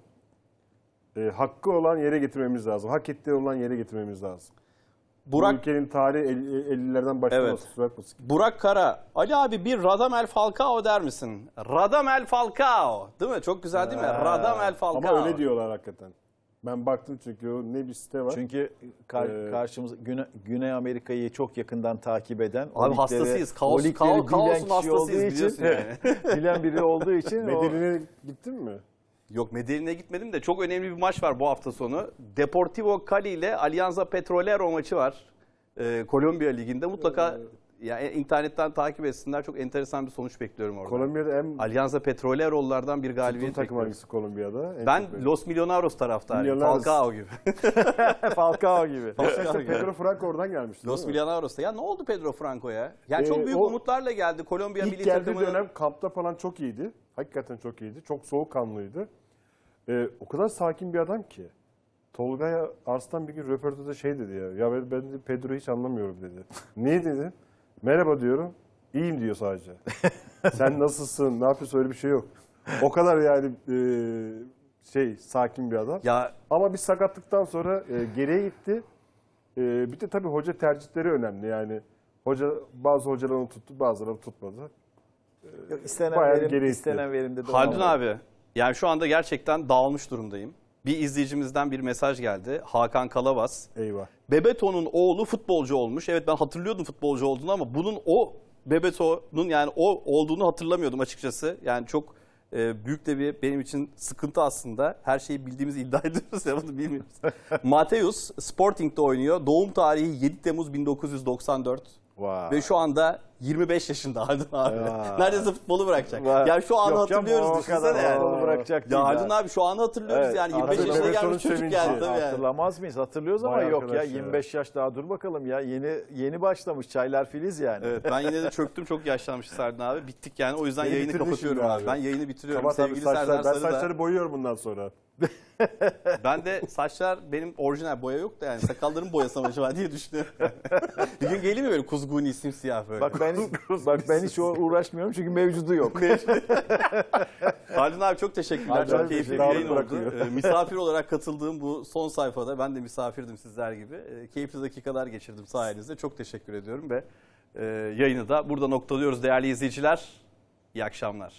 e, hakkı olan yere getirmemiz lazım. Hak ettiği olan yere getirmemiz lazım. Burak, Bu ülkenin tarihi 50'lerden başlaması. Evet. Burak Kara, Ali abi bir Radamel Falcao der misin? Radamel Falcao. Değil mi? Çok güzel değil mi? Radamel Falcao. Ama öyle diyorlar hakikaten. Ben baktım çünkü o ne bir site var. Çünkü kar, Ee, karşımız Güne- Güney Amerika'yı çok yakından takip eden. Abi hastasıyız. o Kaos, ligleri kaos, kaosun hastasıyız için- biliyorsun yani. bilen biri olduğu için o- gittin mi? Yok Medellin'e gitmedim de çok önemli bir maç var bu hafta sonu. Deportivo Cali ile Alianza Petrolero maçı var. Ee, Kolombiya Ligi'nde mutlaka ee, yani e, internetten takip etsinler. Çok enteresan bir sonuç bekliyorum orada. Kolombiya'da en... Allianza Petrolerol'lardan bir galibiyet takım hangisi Kolombiya'da? ben çok Los Millonarios taraftarıyım. Falcao gibi. Falcao gibi. Falcao gibi. Pedro Franco oradan gelmişti Los Milionaros'ta Ya ne oldu Pedro Franco'ya? Yani ee, çok büyük o... umutlarla geldi. Kolombiya milli takımı. İlk geldiği takımının... dönem kampta falan çok iyiydi. Hakikaten çok iyiydi. Çok soğukkanlıydı. Ee, o kadar sakin bir adam ki. Tolga'ya Arslan bir gün röportajda şey dedi ya. Ya ben, ben Pedro'yu hiç anlamıyorum dedi. Niye dedi? Merhaba diyorum. İyiyim diyor sadece. Sen nasılsın? Ne yapıyorsun? Öyle bir şey yok. O kadar yani e, şey sakin bir adam. Ya ama bir sakatlıktan sonra e, geriye gitti. E, bir de tabii hoca tercihleri önemli. Yani hoca bazı hocalarını tuttu, bazıları tutmadı. E, yok, istenen Bayağı verim, geriye istenen verimde Haldun abi, yani şu anda gerçekten dağılmış durumdayım. Bir izleyicimizden bir mesaj geldi. Hakan Kalavas Eyvah. Bebeto'nun oğlu futbolcu olmuş. Evet ben hatırlıyordum futbolcu olduğunu ama bunun o Bebeto'nun yani o olduğunu hatırlamıyordum açıkçası. Yani çok e, büyük de bir benim için sıkıntı aslında. Her şeyi bildiğimiz iddia ediyoruz ya bunu bilmiyoruz. Mateus Sporting'de oynuyor. Doğum tarihi 7 Temmuz 1994. Vay. Ve şu anda 25 yaşında Haldun abi. Vay. Neredeyse futbolu bırakacak. Vay. Yani şu anı Yok, hatırlıyoruz canım, düşünsene yani. bırakacak ya Haldun abi şu anı hatırlıyoruz evet, yani 25 yaşında. gelmiş çocuk geldi. Tabii yani. Hatırlamaz mıyız? Hatırlıyoruz ama yok ya 25 yaş daha dur bakalım ya. Yeni yeni başlamış çaylar filiz yani. Evet ben yine de çöktüm çok yaşlanmış Serdin abi. Bittik yani o yüzden Beni yayını kapatıyorum abi. abi. Ben yayını bitiriyorum. Kapat Sevgili abi, saçlar, Serdar Ben saçları boyuyorum bundan sonra. ben de saçlar benim orijinal boya yok da yani sakalların boyasam acaba diye düşünüyorum. bir gün gelir mi böyle kuzguni isim siyah böyle? Bak ben, bak ben hiç uğraşmıyorum çünkü mevcudu yok. Halil abi çok teşekkürler. Abi, çok keyifli bir yayın bırakıyor. oldu. Ee, misafir olarak katıldığım bu son sayfada ben de misafirdim sizler gibi. E, keyifli dakikalar geçirdim sayenizde. Çok teşekkür ediyorum ve e, yayını da burada noktalıyoruz değerli izleyiciler. İyi akşamlar.